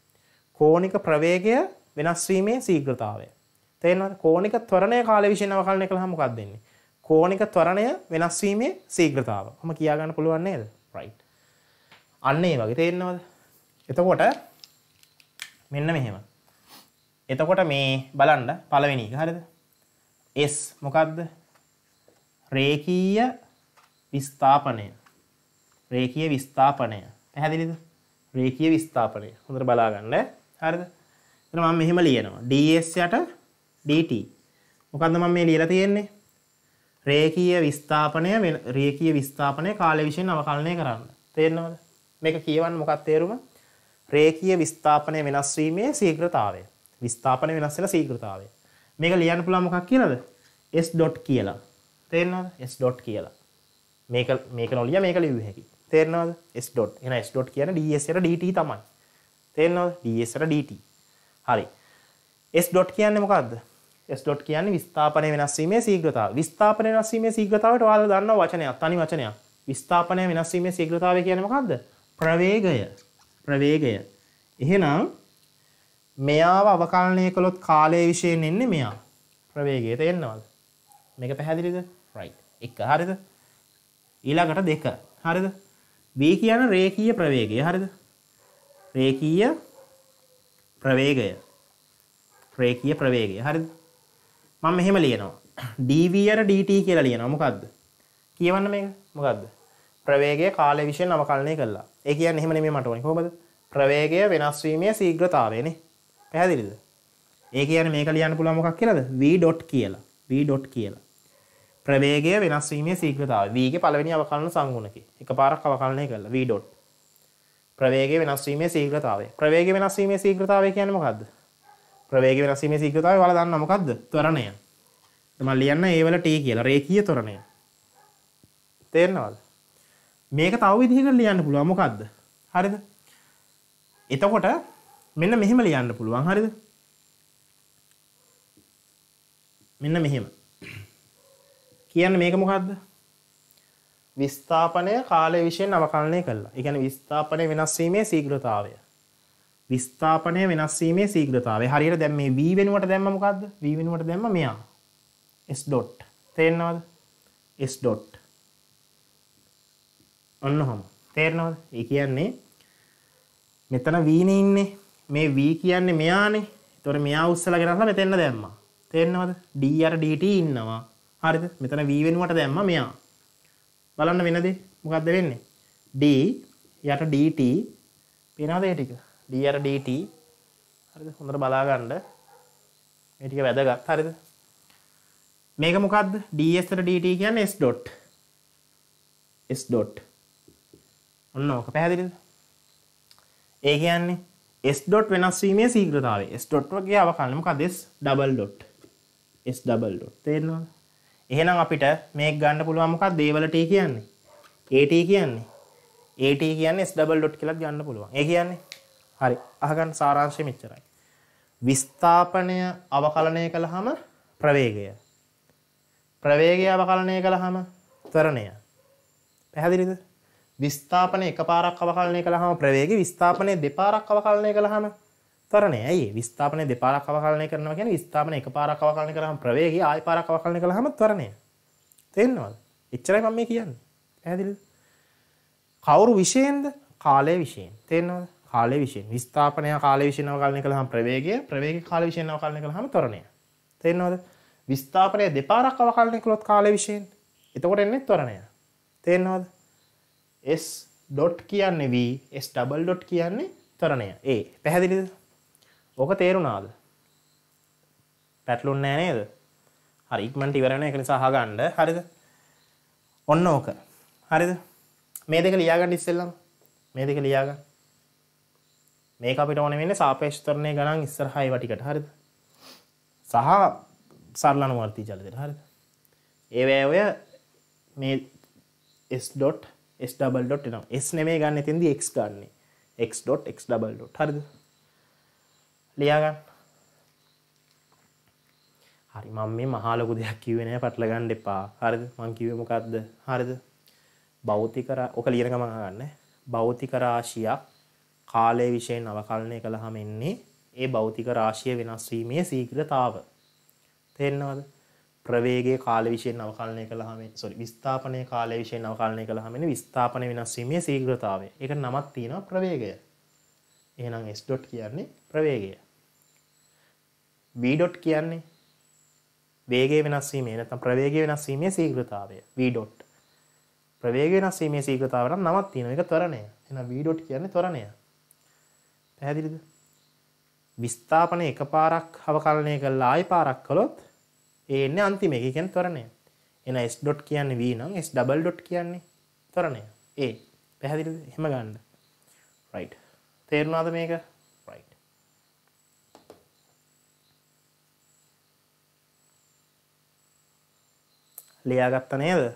S1: කෝනික ප්‍රවේගය වෙනස්වීමේ සීග්‍රතාවය. තේන කෝනික ත්වරණය කාල විශෂණ අවකලනය කළා මොකක් දෙන්නේ. කෝනික ත්වරණය වෙනස්වීමේ සීග්‍රතාව හම කියාගන්න පුළුවන් නේද රයි්. අන්නේ වගේ තේරෙනවද. එතකොට මෙන්න මෙහෙම. එතකොට මේ බලන්න පළවෙනි එක හරිද? S මොකද්ද? රේඛීය විස්ථාපනය. රේඛීය විස්ථාපනය. පැහැදිලිද රේකිය විස්ථාපනය හොඳට බලාගන්න හරිද එතන මම මෙහෙම ලියනවා ds යට dt මොකද්ද මම මේ ලියලා තියෙන්නේ රේකීය විස්ථාපනය රේකීය විස්ථාපනය කාලය විශයෙන් අවකලනය කරන්න තේරෙනවද මේක කියවන්න මොකක් තේරුම රේකීය විස්ථාපනය වෙනස් වීමේ ශීඝ්‍රතාවය විස්ථාපනය වෙනස් වෙන ශීඝ්‍රතාවය මේක ලියන්න පුළුවන් මොකක් කියලාද s. කියලා තේරෙනවද s. කියලා මේක මේක නොලිය මේක ලියුව හැකියි තේරනවද ස්.ඩොට් එන ස්.ඩොට් කියන ඩට තමයි තේරනවද ඩට හරි ස්.ඩොට් කියන්නේ මොකක්ද ස්.ඩොට් කියන්නේ විස්ථාපනය වෙනස්වීමේ සීග්‍රතාව විස්ථාපනය වෙනස්වීමේ සීග්‍රතාවට ඔයාලා දන්න වචනයක් තනි වචනයක් විස්ථාපනය වෙනස්වීමේ සීග්‍රතාවය කියන්නේ මොකද්ද ප්‍රවේගය ප්‍රවේගය එහෙනම් මෙයාව අවකලනය කළොත් කාලය විශයෙන් එන්නේ මෙයා ප්‍රවේගය තේරෙනවද මේක පැහැදිලිද රයිට් එක හරිද ඊළඟට දෙක හරිද v කියන රේඛීය ප්‍රවේගය හරිද? රේඛීය ප්‍රවේගය. රේඛීය ප්‍රවේගය හරිද? මම මෙහෙම ලියනවා. dv අර dt කියලා ලියනවා. මොකද්ද? කියවන්න මේක. මොකද්ද? ප්‍රවේගය කාලය විශේෂ නවකලනය කළා. ඒ කියන්නේ එහෙම නෙමෙයි මට ඕනේ. කොහොමද? ප්‍රවේගය වෙනස් වීමේ ශීඝ්‍රතාවයනේ. පැහැදිලිද? ඒ කියන්නේ මේක ලියන්න පුළුවන් මොකක් කියලාද? v. කියලා. v. කියලා. ප්‍රවේගය වෙනස්වීමේ සීක්‍රතාව වීගේ පළවෙනි අවකලන සංගුණකි එක පාරක් අවකලනය කරලා v dot ප්‍රවේගය වෙනස්වීමේ සීක්‍රතාවය ප්‍රවේගය වෙනස්වීමේ සීක්‍රතාවය කියන්නේ මොකද්ද ප්‍රවේගය වෙනස්වීමේ සීක්‍රතාවය ඔයාලා දන්නා මොකද්ද ත්වරණය මම ලියන්න ඒ වල t කියලා රේඛීය ත්වරණය තේරෙනවද මේක තව විදිහකට ලියන්න පුළුවන් මොකද්ද හරිද එතකොට මෙන්න මෙහෙම ලියන්න පුළුවන් හරිද මෙන්න මෙහෙම කියන්න මේක මොකක්ද විස්ථාපනය කාලය විශයෙන් අවකලනය කල්ලා එකන විස්ථාපනය වෙනස්වීමේ සීග්‍රතාවය විස්ථාපනය වෙනස්වීමේ සීග්‍රතාව හරියට දැම් මේ වී වෙනුවට දැම්ම මොකක්ද වී වෙනුවට දැම්ම මෙයා ස් ඩොට් තේරනවද ස් ඩොට් ඔන්න හොම තේරනවද ඒ කියන්නේ මෙතන වීන ඉන්නේ මේ වී කියන්නේ මෙයානේ තොර මෙයා උත්සල ගෙනලා මෙතෙන්න දැම්ම තේරනවද ඩ අර ඩට ඉන්නවා හරිද මෙතන v වෙනුවට දැම්ම මෙයා බලන්න වෙනද මොකක්ද වෙන්නේ d යට dt පේනවද ඒ ටික d යට dt හරිද හොඳට බලා ගන්න මේ ටික වැදගත් හරිද මේක මොකක්ද ds ට dt කියන්නේ s dot s dot ඔන්න ඕක පැහැදිලිද ඒ කියන්නේ s dot වෙනස් වීමේ ශීඝ්‍රතාවය s dot වගේ අවකලනමකද s double dot s double dot තේරෙනවද එහෙනම් අපිට මේක ගන්න පුළුවන් මොකක්ද ඒවල t කියන්නේ? AT කියන්නේ. AT කියන්නේ s double dot කියලාත් ගන්න පුළුවන්. ඒ කියන්නේ හරි. අහගන්න සාරාංශය මෙච්චරයි. විස්ථාපනය අවකලනය කළාම ප්‍රවේගය. ප්‍රවේගය අවකලනය කළාම ත්වරණය. පැහැදිලිද? විස්ථාපනය එකපාරක් අවකලනය කළාම ප්‍රවේගය, විස්ථාපනය දෙපාරක් අවකලනය කළාම තරණය ඇයි විස්ථාපනය දෙපාරක් අවකලනය කරනවා කියන ස්ථාපන එක පාරක් අවකලනය කරහම ප්‍රවේගය ආයි පාරක් අවකලනය කළාම ත්වරණය. තේරෙනවද? එච්චරයි මම මේ කියන්නේ. පැහැදිලිද? කවුරු විශේෂයෙන්ද? කාලය විශේෂයෙන්. තේරෙනවද? කාලය විශේෂයෙන්. විස්ථාපනය කාලය විශේෂයෙන් අවකලනය කළාම ප්‍රවේගය, ප්‍රවේගය කාලය විශේෂයෙන් අවකලනය කළාම ත්වරණය. තේරෙනවද? විස්ථාපනය දෙපාරක් අවකලනය කළොත් කාලය විශේෂයෙන්. එතකොට එන්නේ ත්වරණය. තේරෙනවද? S. කියන්නේ v, s. කියන්නේ ත්වරණය. ඒ පැහැදිලිද? ඕක තේරුණාද? පැටලුන්නේ නැහැ නේද? හරි ඉක්මනට ඉවර වෙන එක නිසා අහගන්න. හරිද? ඔන්න ඕක. හරිද? මේ දෙක ලියාගන්න ඉස්සෙල්ලම මේ දෙක ලියාගන්න. මේක අපිට ඕන වෙන්නේ සාපේක්ෂතරණය ගණන් ඉස්සරහා ඒවා ටිකට. හරිද? සහ සරල අනුවර්තී ජලදෙට. හරිද? ඒවැ ඔය මේ s.s.s එනවා. s නෙමෙයි ගන්න එතෙන්දී x ගන්න. x.x.හරිද? ලියාගන්න හරි මම මේ මහාලොකු දෙයක් කිව්වේ නෑ පටලගන්න එපා හරිද මං කිව්වේ මොකද්ද හරිද භෞතික ඔක ලියන ගමන් අහගන්න භෞතික රාශියක් කාලය විශයෙන් අවකලනය කළාම එන්නේ ඒ භෞතික රාශිය වෙනස් වීමේ ශීඝ්‍රතාව තේරෙනවද ප්‍රවේගයේ කාල විශයෙන් අවකලනය කළාම sorry විස්ථාපනයේ කාලය විශයෙන් අවකලනය කළාම එන්නේ විස්ථාපන වෙනස් වීමේ ශීඝ්‍රතාවය ඒකට නමක් තියෙනවා ප්‍රවේගය එහෙනම් s.කියන්නේ ප්‍රවේගය v dot කියන්නේ වේගය වෙනස් වීමේ නැත්නම් ප්‍රවේගය වෙනස් වීමේ ශීඝ්‍රතාවය v dot ප්‍රවේගය වෙනස් වීමේ ශීඝ්‍රතාව නම් නමක් තියෙනවා ඒක ත්වරණය එහෙනම් v dot කියන්නේ ත්වරණය පැහැදිලිද විස්ථාපන එකපාරක් අවකලනය කරලා ආයි පාරක් කළොත් ඒ එන්නේ අන්තිම එක. ඒ කියන්නේ ත්වරණය. එන s dot කියන්නේ v නම් s double dot කියන්නේ ත්වරණය. ඒ පැහැදිලිද? එහෙම ගන්න. right. තේරුණාද මේක? ලියාගත්ත නේද?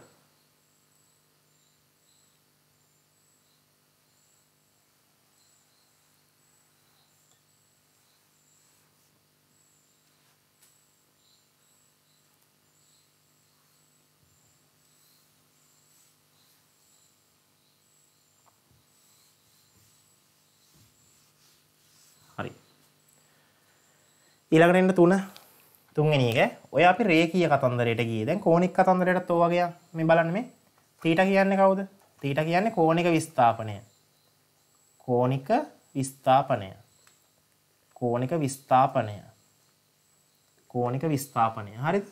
S1: හරි. ඊළඟට එන්න 3 තුන්වෙනි එක ඔය අපි රේඛීය කතන්දරයට ගියේ. දැන් කෝණික කතන්දරයටත් ඔය වගේ මේ බලන්න මේ තීටා කියන්නේ කවුද? තීටා කියන්නේ කෝණික විස්ථාපනය. කෝණික විස්ථාපනය. කෝණික විස්ථාපනය. කෝණික විස්ථාපනය. හරිද?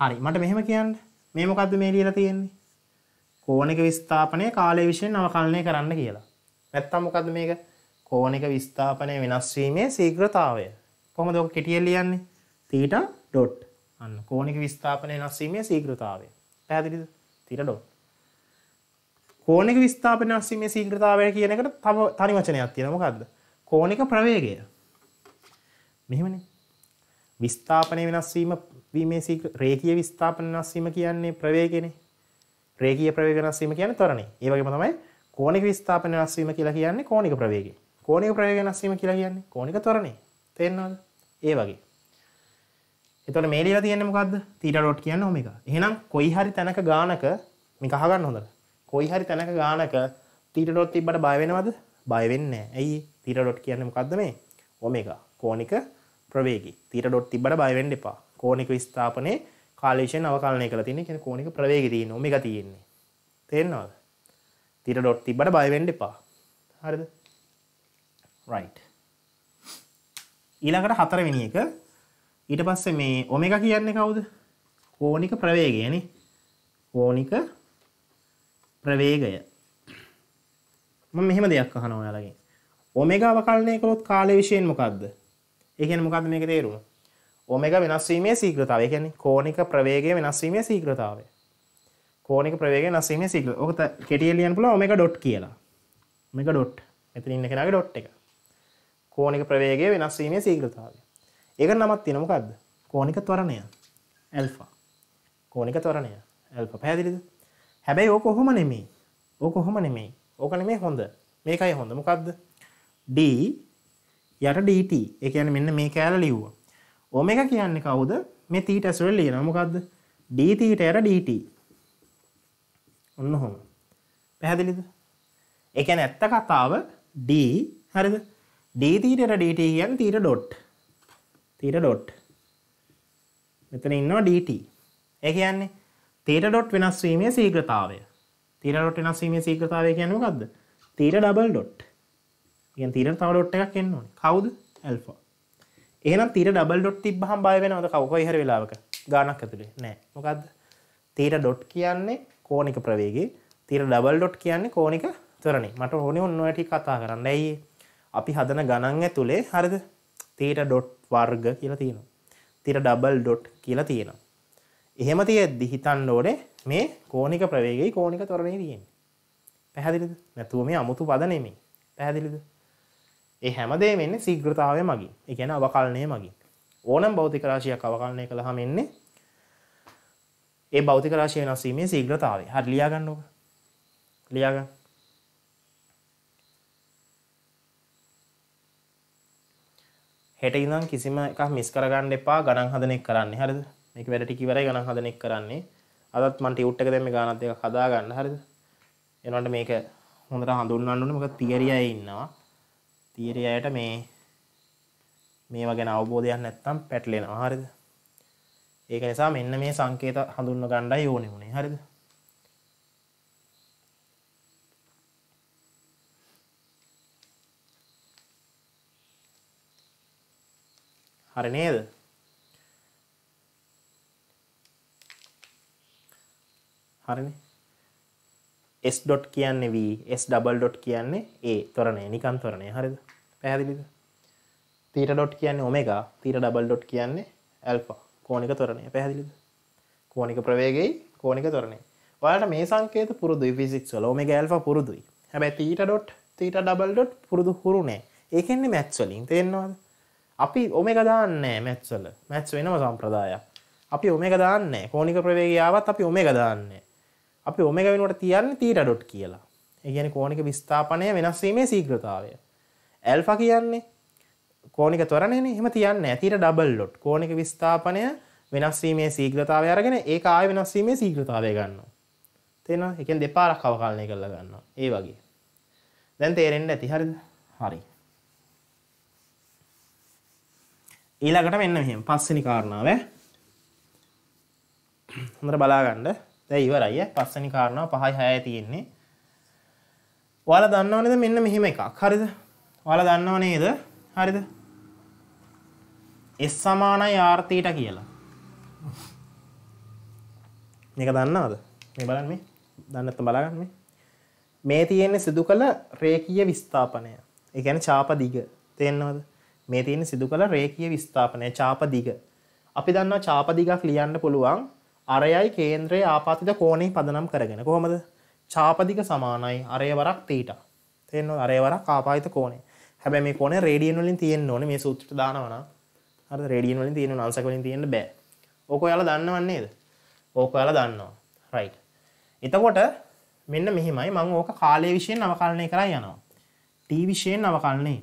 S1: හරි. මට මෙහෙම කියන්න. මේ මොකද්ද මේ ලියලා තියෙන්නේ? කෝණික විස්ථාපනය කාලය විශේෂයෙන් අවකලනය කරන්න කියලා. නැත්තම් මොකද්ද මේක? කෝණික විස්ථාපනය වෙනස් වීමේ ශීඝ්‍රතාවය. කොහොමද ඔක කෙටියෙන් ලියන්නේ? තීට ඩොට් අන්න කෝනික විස්ථාපනය නස්සීමේ සීග්‍රතාවය පැදිරිද තිර ඩොට් කෝනික විස්ථාපන නස්සීමේ සීග්‍රතාවය කියන එකට තම තනි වචනයක් තියෙනමකක්ද කෝනික ප්‍රවේගය මෙහෙමන විස්ථාපනය වෙනස්වීම වීමේ සී රේකිය විස්ථාපන නස්සීම කියන්නේ ප්‍රවේගෙනෙ රේකිය ප්‍රවේග නස්සීම කියන තරණේ ඒ වගේම තමයි කෝනික විස්ථාපන නස්සීම කියලා කියන්නේ කෝනික ප්‍රවේගය කෝනික ප්‍රවේග නස්සීම කියලා කියන්නේ කෝනික තරණේ තේරෙනවද ඒ වගේ එතොට මේලලා තියනෙමකක්ද තීට ඩොට් කියන්න හොමික එහෙනම් කොයි හරි තැනක ගානක මිකහගන්න හොඳ කොයි හරි තැනක ගානක තීට ඩොත් තිබට බයවෙනවද බයවෙන්න ඇයි තීට ඩොට් කියන්න මොකක්ද මේ ඔමේක කෝනික ප්‍රවේගි තීට ඩොට් තිබට බයවෙන්ඩ එපා කෝනික ස්ථාපනය කාලේෂෙන් අවකාලනය කළ තින කියෙන කෝනික ප්‍රවේගදී නොමික තියෙන්නේ තියෙන්නවද තීට ඩොට් තිබට බයවෙන්ඩ එපා හරිද රයි් ඊළඟට හතර විනිියක ඊට පස්සේ මේ ඔමෙගා කියන්නේ කවුද? කෝණික ප්‍රවේගය නේ. කෝණික ප්‍රවේගය. මම මෙහෙම දෙයක් අහනවා ඔයාලගෙන්. ඔමෙගා අවකලනය කළොත් කාලය විශයෙන් මොකක්ද? ඒ කියන්නේ මොකද්ද මේකේ තේරුම? ඔමෙගා වෙනස් වීමේ ශීඝ්‍රතාවය. ඒ කියන්නේ කෝණික ප්‍රවේගය වෙනස් වීමේ ශීඝ්‍රතාවය. කෝණික ප්‍රවේගය වෙනස් වීමේ ශීඝ්‍රතාවය. ඔක කෙටියෙන් ලියන්න පුළුවන් ඔමෙගා ඩොට් කියලා. Omega dot. මෙතන ඉන්න කෙනාගේ ඩොට් එක. කෝණික ප්‍රවේගය වෙනස් වීමේ ශීඝ්‍රතාවය. ඒක නමත් තියෙන මොකක්ද කෝනික ත්වරණය ඇල්ෆා කෝනික ත්වරණය ඇල්ප පැදිලිද හැබැයි ඕක ඔහොම නෙමේ ඕක ඔහොම නෙමේ ඕක නෙමේ හොඳ මේකයි හොඳ මොකක්ද D යට ඩට එකන මෙන්න මේ කෑල ලිව්ව ඕම එක කියන්නේ කවුද මේ තීට ඇසුවල් ලියන මොකක්ද ඩීතීට යට ඩට ඔන්න හොම පැහැදිලිද එකන ඇත්ත කතාව D හරිද ඩීතීට ඩට කියන් තීට ඩොට් තීට ඩොට් මෙතන ඉන්නවා dt ඒ කියන්නේ තීට ඩොට් වෙනස් වීමේ ශීඝ්‍රතාවය තීට ඩොට් වෙනස් වීමේ ශීඝ්‍රතාවය කියන්නේ මොකද්ද තීට ඩබල් ඩොට් කියන්නේ තීට තව ඩොට් එකක් එන්න ඕනේ කවුද ඇල්ෆා එහෙනම් තීට ඩබල් ඩොට් තිබ්බහම බය වෙනවද කවකයි හරි වෙලාවක ගාණක් ඇතුලේ නෑ මොකද්ද තීට ඩොට් කියන්නේ කෝණික ප්‍රවේගය තීර ඩබල් ඩොට් කියන්නේ කෝණික ත්වරණේ මට ඕනේ ඔන්න ඔය ටික කතා කරන්න ඇයි අපි හදන ගණන් ඇතුලේ හරිද තීට ඩොට් වර්ග කියලා තියෙනවා. තිර ඩබල් ඩොට් කියලා තියෙනවා. එහෙම තියෙද්දි හිතන්න ඕනේ මේ කෝණික ප්‍රවේගයයි කෝණික ත්වරණය තියෙන්නේ. පැහැදිලිද? නැතුව මේ අමුතු පද නෙමෙයි. පැහැදිලිද? ඒ හැමදේම එන්නේ ශීඝ්‍රතාවය මගින්. ඒ කියන්නේ අවකලනය මගින්. ඕනම භෞතික රාශියක් අවකලනය කළාම එන්නේ ඒ භෞතික රාශිය වෙනස් වීමේ ශීඝ්‍රතාවය. හරි ලියා ගන්න ඕක. ලියා ගන්න. හෙට ඉඳන් කිසිම එකක් මිස් කරගන්න එපා ගණන් හදන එක කරන්න හරිද මේක වැඩ ටික ඉවරයි ගණන් හදන එක කරන්නේ අදත් මම ටියුට් එක දැම්මේ ගානත් එක හදා ගන්න හරිද එනකොට මේක හොඳට හඳුන්වන්න ඕනේ මොකද තියරි අය ඉන්නවා තියරි අයට මේ මේවා ගැන අවබෝධයක් නැත්නම් පැටලෙනවා හරිද ඒක නිසා මෙන්න මේ සංකේත හඳුන්ව ගන්නයි ඕනේ උනේ හරිද හරි නේද? හරිනේ. S dot කියන්නේ V, S double dot කියන්නේ A. තොරණය නිකන් තොරණය. හරිද? පැහැදිලිද? තීට dot කියන්නේ ඔමෙගා, තීට double dot කියන්නේ ඇල්ෆා. කෝණික තොරණය. පැහැදිලිද? කෝණික ප්‍රවේගයයි කෝණික තොරණය. ඔයාලට මේ සංකේත පුරුදුයි ෆිසික්ස් වල. ඔමෙගා ඇල්ෆා පුරුදුයි. හැබැයි තීට dot, තීට double dot පුරුදු හුරු නෑ. ඒකෙන්නේ මැත්ස් වලින්. තේරෙනවද? අපි ඔමෙක දාන්නේ මැත්සල මැත්ස් වෙනම සම්ප්‍රදායක් අපි ඔමෙක දාන්නේ කෝනික ප්‍රවේගයාවත් අපි ඔමෙක දාන්නේ අපි ඔමෙක වෙනුවට තියන්නේ තීට ඩොට් කියලා ඒගැන කෝනික විස්ථාපනය වෙනස්වීමේ සීග්‍රතාවය ඇල්ෆ කියන්නේ කෝනික තොරන එහම තියන්න ඇතිට ඩබල් ලොට් කෝනික විස්ථාපනය වෙනස්වීමේ සීග්‍රතාවය අරගෙන ඒ ආය වෙනස්වීමේ සීග්‍රතාවය ගන්න තියෙන එකෙන් දෙපාරක් අවකාලනය කරලා ගන්න ඒ වගේ දැන් තේරෙන්ට ඇති හරිද හරි ඊළඟට මෙන්න මෙහෙම පස්වෙනි කාරණාව. හොඳට බලාගන්න. දැන් ඉවරයි ඈ. පස්වෙනි කාරණාව 5යි 6යි තියෙන්නේ. ඔයාලා දන්නව නේද මෙන්න මෙහෙම එකක්. හරිද? ඔයාලා දන්නව නේද? හරිද? S සමානයි R තීටා කියලා. මේක දන්නවද? මේ බලන්න මේ. දන්නේ නැත්නම් බලාගන්න මේ. මේ තියෙන්නේ සිදු කළ රේඛීය විස්ථාපනය. ඒ කියන්නේ ඡාප දිග. තේරෙනවද? මේ තියෙන සිදු කළ රේඛීය විස්ථාපනය චාප දිග. අපි දන්නවා චාප දිගක් ලියන්න පුළුවන් අරයයි කේන්ද්‍රයේ ආපතිත කෝණේ පදනම් කරගෙන. කොහොමද? චාප දිග සමානයි අරය වරක් තීටා. තේරෙනවද? අරය වරක් ආපාතිත කෝණේ. හැබැයි මේ කෝණේ රේඩියන් වලින් තියෙන්න ඕනේ මේ සූත්‍රයට දානවා නම්. හරිද? රේඩියන් වලින් තියෙන්න ඕන අංශක වලින් තියෙන්න බෑ. ඕක ඔයාලා දන්නව නේද? ඕක ඔයාලා දන්නවා. රයිට්. එතකොට මෙන්න මෙහිමයි මං ඕක කාලය විශයෙන් අවකලනය කරා යනවා. ටී විශයෙන් අවකලනය.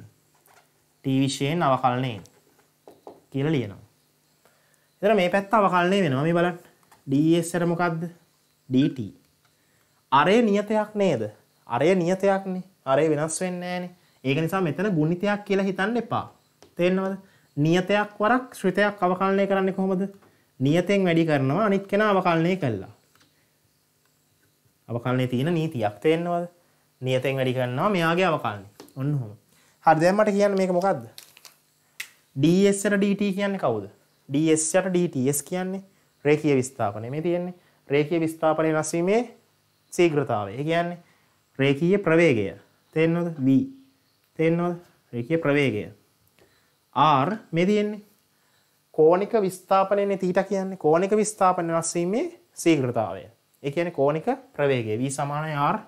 S1: t විශේෂයෙන් අවකලනයෙන් කියලා ලියනවා. එතන මේ පැත්ත අවකලනය වෙනවා මේ බලන්න. ds එකට මොකද්ද? dt. අරේ නියතයක් නේද? අරේ නියතයක්නේ. අරේ වෙනස් වෙන්නේ නැහනේ. ඒක නිසා මෙතන ගුණිතයක් කියලා හිතන්න එපා. තේරෙනවද? නියතයක් වරක් ශ්‍රිතයක් අවකලනය කරන්නේ කොහොමද? නියතෙන් වැඩි කරනවා අනිත් කෙනා අවකලනය කළා. අවකලනයේ තියෙන නීතියක් තේරෙනවද? නියතෙන් වැඩි කරනවා මෙයාගේ අවකලනය. ඔන්න ඔහොම. හරි දැන් මට කියන්න මේක මොකද්ද? ds එකට dt කියන්නේ කවුද? ds යට dts කියන්නේ රේඛීය විස්ථාපනය. මේ තියෙන්නේ රේඛීය විස්ථාපනය වෙනස් වීමේ ශීඝ්‍රතාවය. ඒ කියන්නේ රේඛීය ප්‍රවේගය. තේරෙනවද? v. තේරෙනවද? රේඛීය ප්‍රවේගය. r මේ තියෙන්නේ කෝණික විස්ථාපනයනේ තීට කියන්නේ කෝණික විස්ථාපන වෙනස් වීමේ ශීඝ්‍රතාවය. ඒ කියන්නේ කෝණික ප්‍රවේගය v r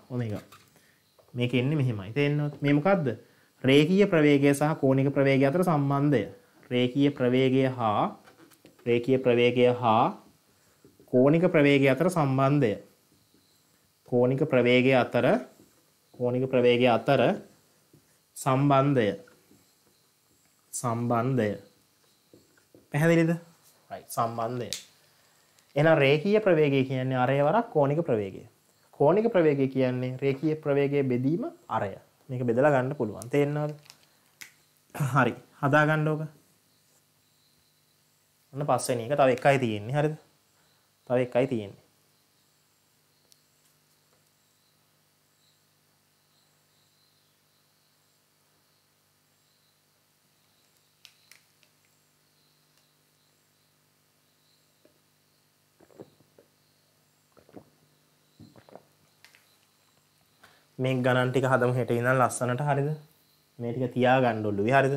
S1: මේක එන්නේ මෙහෙමයි. තේරෙනවද? මේ මොකද්ද? රේකීය ප්‍රවේගය සහ කෝණික ප්‍රවේගය අතර සම්බන්ධය රේකීය ප්‍රවේගය හා රේකීය ප්‍රවේගය හා කෝණික ප්‍රවේගය අතර සම්බන්ධය කෝණික ප්‍රවේගය අතර කෝණික ප්‍රවේගය අතර සම්බන්ධය සම්බන්ධය පැහැදිලිද සම්බන්ධය එහෙනම් රේඛීය ප්‍රවේගය කියන්නේ අරය වරක් කෝණික ප්‍රවේගය කෝණික ප්‍රවේගය කියන්නේ රේඛීය ප්‍රවේගයේ බෙදීම අරය මේක බෙදලා ගන්න පුළුවන් තේරෙනවද හරි හදා ගන්න ඕක ඔන්න පස්වෙනි එක තව එකයි තියෙන්නේ හරිද තව එකයි තියෙන්නේ මේ ගණන්ටික හදම හෙට ඉඳන් ලස්සනට හරිද මේ ටික තියාගන්න ඔළුවේ හරිද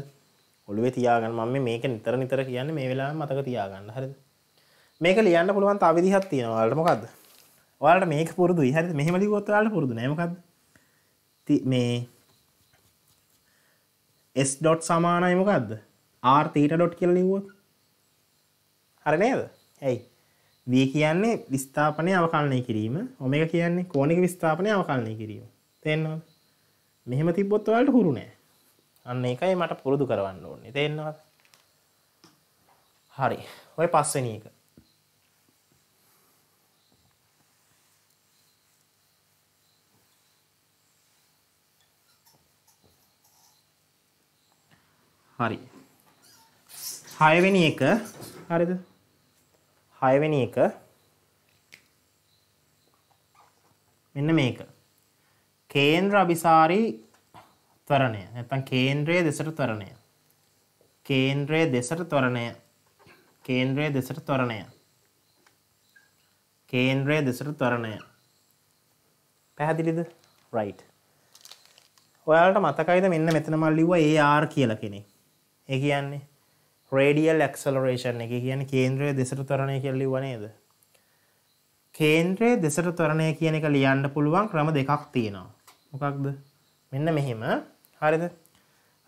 S1: ඔළුවේ තියාගන්න මම මේක නිතර නිතර කියන්නේ මේ වෙලාවෙ මතක තියාගන්න හරිද මේක ලියන්න පුළුවන් තව විදිහක් තියෙනවා ඔයාලට මොකද්ද ඔයාලට මේක පුරුදුයි හරිද මෙහෙම ලිව්වොත් ඔයාලට පුරුදු නෑ මොකද්ද මේ s dot සමානයි මොකද්ද r theta dot කියලා ලිව්වොත් හරි නේද ඇයි v කියන්නේ විස්ථාපනය අවකලනය කිරීම ඔමේගා කියන්නේ කෝණික විස්ථාපනය අවකලනය කිරීම තේෙන්න්නවද මෙහෙම තිබොත් වලට හුරු නෑ අන්න එකයි මට පුරුදු කරවන්න ඕන්නේ තේෙන්න්නවද හරි ඔය පස්සෙන එක හරි හයවෙනි එක හරිද හයවෙනි එක මෙන්න මේක කේන්ද්‍ර අභිසාරී ත්වරණය නැත්තම් කේන්ද්‍රයේ දෙසට ත්වරණය කේන්ද්‍රයේ දෙසට ත්වරණය කේන්ද්‍රයේ දෙසට ත්වරණය කේන්ද්‍රයේ දෙසට ත්වරණය පැහැදිලිද රයිට් ඔයාලට මතකයිද මෙන්න මෙතන මල් ලිව්වා AR කියලා කෙනෙක් ඒ කියන්නේ රේඩියල් ඇක්සලරේෂන් එක කියන්නේ කේන්ද්‍රයේ දෙසට ත්වරණය කියලා ලිව්වා නේද කේන්ද්‍රයේ දෙසට ත්වරණය කියන එක ලියන්න පුළුවන් ක්‍රම දෙකක් තියෙනවා මොකක්ද මෙන්න මෙහෙම හරිද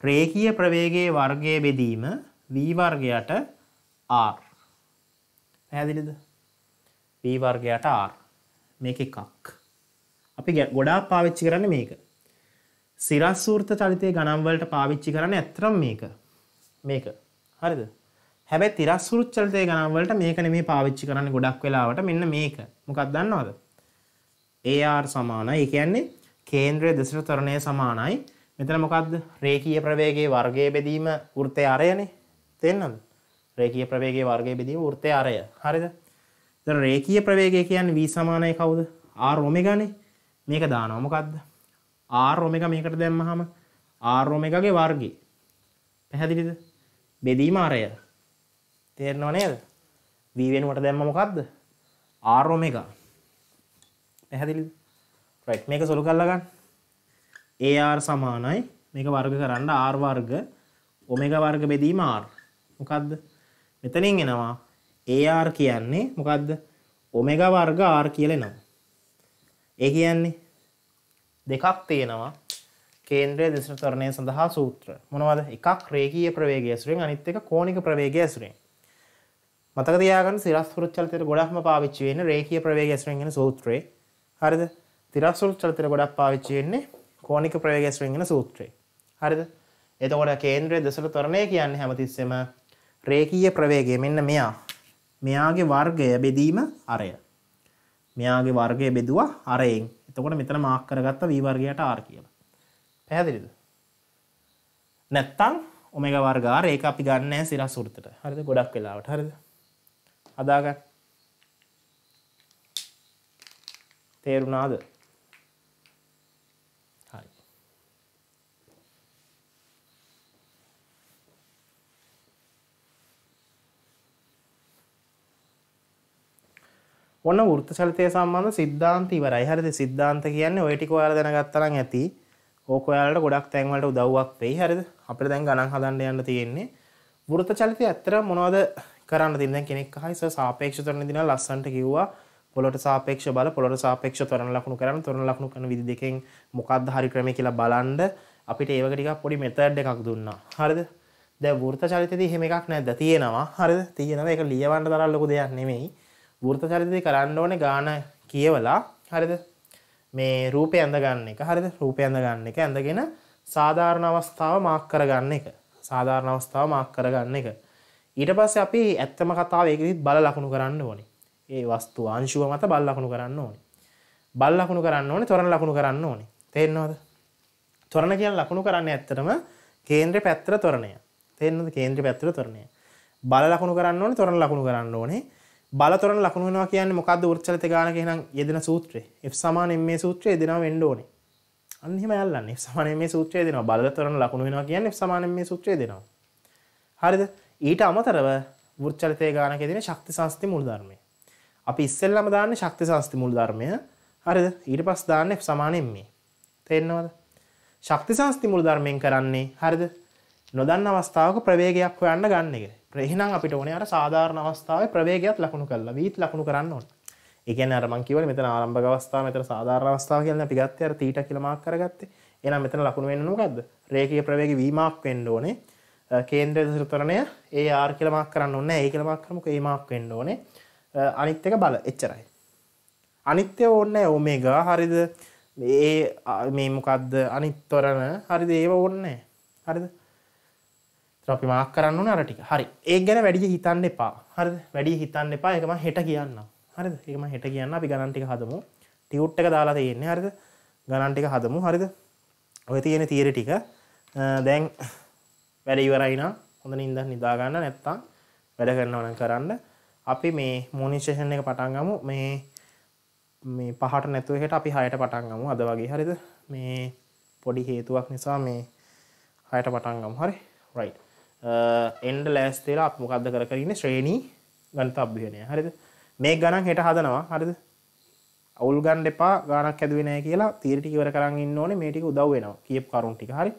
S1: රේකීය ප්‍රවේගයේ වර්ගය බෙදීම v වර්ගයට r පැහැදිලිද v වර්ගයට r මේක එකක් අපි ගොඩාක් පාවිච්චි කරන්නේ මේක සිරස් වෘත්ත චලිතයේ ගණන් වලට පාවිච්චි කරන්නේ ඇත්තටම මේක මේක හරිද හැබැයි තිරස් වෘත්ත චලිතයේ ගණන් වලට මේක නෙමෙයි පාවිච්චි කරන්නේ ගොඩක් වෙලාවට මෙන්න මේක මොකක්ද දන්නවද AR සමානයි ඒ කියන්නේ කේන්ද්‍රය දෙසට තරණය සමානයි මෙතන මොකක්ද රේකීය ප්‍රවේගේ වර්ගය බෙදීම වෘත්තය අරයනේ තෙන්නම් රේකීය ප්‍රවේගේ වර්ගය බෙදීම වෘත්තය අරය හරිද දැන් රේකීය ප්‍රවේගය කියන්නේ v සමානයි කවුද r ඔමෙගානේ මේක දානවා මොකද්ද r ඔමෙගා මේකට දැම්මහම r ඔමෙගාගේ වර්ගය පැහැදිලිද බෙදීම අරය තේරෙනව නේද v වෙනුවට දැම්ම මොකද්ද r ඔමෙගා පැහැදිලිද රයිට් මේක සොලු කරලා ගන්න. AR සමානයි මේක වර්ග කරන්න R වර්ග ඔමෙගා වර්ග බෙදීම R. මොකද්ද? මෙතනින් එනවා AR කියන්නේ මොකද්ද? ඔමෙගා වර්ග R කියලා එනවා. ඒ කියන්නේ දෙකක් තියෙනවා කේන්ද්‍රය දෙසට තරණය සඳහා සූත්‍ර. මොනවද? එකක් රේඛීය ප්‍රවේගය ඇසුරෙන් අනිත් එක කෝණික ප්‍රවේගය ඇසුරෙන්. මතක තියාගන්න සිරස් පුරුච්චලිතේ ගොඩක්ම පාවිච්චි වෙන රේඛීය ප්‍රවේගය ඇසුරෙන් එන සූත්‍රේ. හරිද? තිරස්සුල් චරිතය ගොඩක් පාවිච්චි වෙන්නේ කෝනික ප්‍රවේග ඇසුරින් එන සූත්‍රය. හරිද? එතකොට කේන්ද්‍රයේ දෙසළ ත්වරණය කියන්නේ හැමතිස්සෙම රේඛීය ප්‍රවේගය මෙන්න මෙයා. මෙයාගේ වර්ගය බෙදීම අරය. මෙයාගේ වර්ගය බෙදුවා අරයෙන්. එතකොට මෙතන මාක් කරගත්ත v වර්ගයට r කියලා. පැහැදිලිද? නැත්තම් ඔමෙගා වර්ග r ඒක අපි ගන්න නැහැ සිරස් වෘතට. හරිද? ගොඩක් වෙලාවට හරිද? අදාගන්න. තේරුණාද? ඔන්න වෘත්ත චලිතය සම්බන්ධ සිද්ධාන්ත ඉවරයි. හරිද? සිද්ධාන්ත කියන්නේ ඔය ටික ඔයාලා දැනගත්තනම් ඇති. ඕක ඔයාලට ගොඩක් තැන් වලට උදව්වක් වෙයි. හරිද? අපිට දැන් ගණන් හදන්න යන්න තියෙන්නේ. වෘත්ත චලිතය ඇත්තට මොනවද කරන්න තියෙන්නේ? දැන් කෙනෙක් අහයි සර් සාපේක්ෂ ත්වරණ දිනන ලස්සන්ට කිව්වා. පොළොට සාපේක්ෂ බල පොළොට සාපේක්ෂ ත්වරණ ලකුණු කරන්න ත්වරණ ලකුණු කරන විදි දෙකෙන් මොකක්ද හරි ක්‍රමය කියලා බලන්න අපිට ඒක ටිකක් පොඩි මෙතඩ් එකක් දුන්නා. හරිද? දැන් වෘත්ත චලිතයේදී එහෙම එකක් නැද්ද? තියෙනවා. හරිද? තියෙනවා. ඒක ලියවන්න තරම් ලොකු දෙයක් නෙමෙයි. වෘත චරිතය කරන්න ඕනේ ගාන කියවලා හරිද මේ රූපය ඇඳගන්න එක හරිද රූපය ඇඳගන්න එක ඇඳගෙන සාධාරණ අවස්ථාව මාක් කරගන්න එක සාධාරණ අවස්ථාව මාක් කරගන්න එක ඊට පස්සේ අපි ඇත්තම කතාව ඒකෙදිත් බල ලකුණු කරන්න ඕනේ ඒ වස්තු අංශුව මත බල ලකුණු කරන්න ඕනේ බල ලකුණු කරන්න ඕනේ තොරණ ලකුණු කරන්න ඕනේ තේරෙනවද තොරණ කියන ලකුණු කරන්නේ ඇත්තටම කේන්ද්‍ර පැත්තර තොරණය තේරෙනවද කේන්ද්‍ර පැත්තර තොරණය බල ලකුණු කරන්න ඕනේ තොරණ ලකුණු කරන්න ඕනේ බලතොරන ලකුණු වෙනවා කියන්නේ මොකද්ද වෘත්තචලිත ගානක එහෙනම් යෙදෙන සූත්‍රය F සමාන m මේ සූත්‍රය යෙදෙනවා වෙන්න ඕනේ අන්න එහෙම යල්ලන්න F සමාන m මේ සූත්‍රය යෙදෙනවා බලතොරන ලකුණු වෙනවා කියන්නේ F සමාන m මේ සූත්‍රය යෙදෙනවා හරිද ඊට අමතරව වෘත්තචලිතය ගානක යෙදෙන ශක්ති සංස්ති මුල් ධර්මය අපි ඉස්සෙල්ලාම දාන්නේ ශක්ති සංස්ති මුල් ධර්මය හරිද ඊට පස්සේ දාන්නේ F සමාන m මේ තේරෙනවද ශක්ති සංස්ති මුල් ධර්මයෙන් කරන්නේ හරිද නොදන්න අවස්ථාවක ප්‍රවේගයක් හොයන්න ගන්න එක ප්‍රහිනම් අපිට ඕනේ අර සාධාරණ අවස්ථාවේ ප්‍රවේගයක් ලකුණු කරලා වීත් ලකුණු කරන්න ඕන. ඒ කියන්නේ අර මං කිව්වනේ මෙතන ආරම්භක අවස්ථාව මෙතන සාධාරණ අවස්ථාව කියලා අපි ගත්තේ අර තීටා කියලා මාක් කරගත්තේ. එහෙනම් මෙතන ලකුණු වෙන්න මොකද්ද? රේඛීය ප්‍රවේගය V මාක් වෙන්න ඕනේ. කේන්ද්‍ර ත්‍රිතරණය AR කියලා මාක් කරන්න ඕනේ. ඒ කියලා මාක් කරමුකෝ A මාක් වෙන්න ඕනේ. අනිත් එක බල එච්චරයි. අනිත්‍ය ඕනේ ඔමේගා හරිද? මේ මේ මොකද්ද අනිත් ත්වරණ හරිද ඒව ඕනේ. හරිද? අපි මාක් කරන්න ඕන අර ටික. හරි. ඒක ගැන වැඩි හිතන්න එපා. හරිද? වැඩි හිතන්න එපා. ඒකම හෙට කියන්නම්. හරිද? ඒකම හෙට කියන්න අපි ගණන් ටික හදමු. ටියුට් එක දාලා තියෙන්නේ. හරිද? ගණන් ටික හදමු. හරිද? ඔය තියෙන තියරි ටික දැන් වැඩ ඉවරයි නා. හොඳ නිින්දක් නිදා ගන්න නැත්තම් වැඩ කරනවා නම් කරන්න. අපි මේ මෝනින් සෙෂන් එක පටන් ගමු. මේ මේ පහට නැතුව හෙට අපි 6ට පටන් ගමු. අද වගේ හරිද? මේ පොඩි හේතුවක් නිසා මේ 6ට පටන් ගමු. හරි? right එන්ඩ ලෑස්තේලා අප මොකක්ද කර කරන්න ශ්‍රේණී ගණත අභ්‍යනය හරිද මේ ගණන් හෙට හදනවා හරිද අවුල් ගන්ඩ එපා ගානක් හැදුවෙනෑ කියලා තීරටි ඉවර කරන්න ඕන මේටික උදව් වෙනවා කියප් කරුන්ටි හරි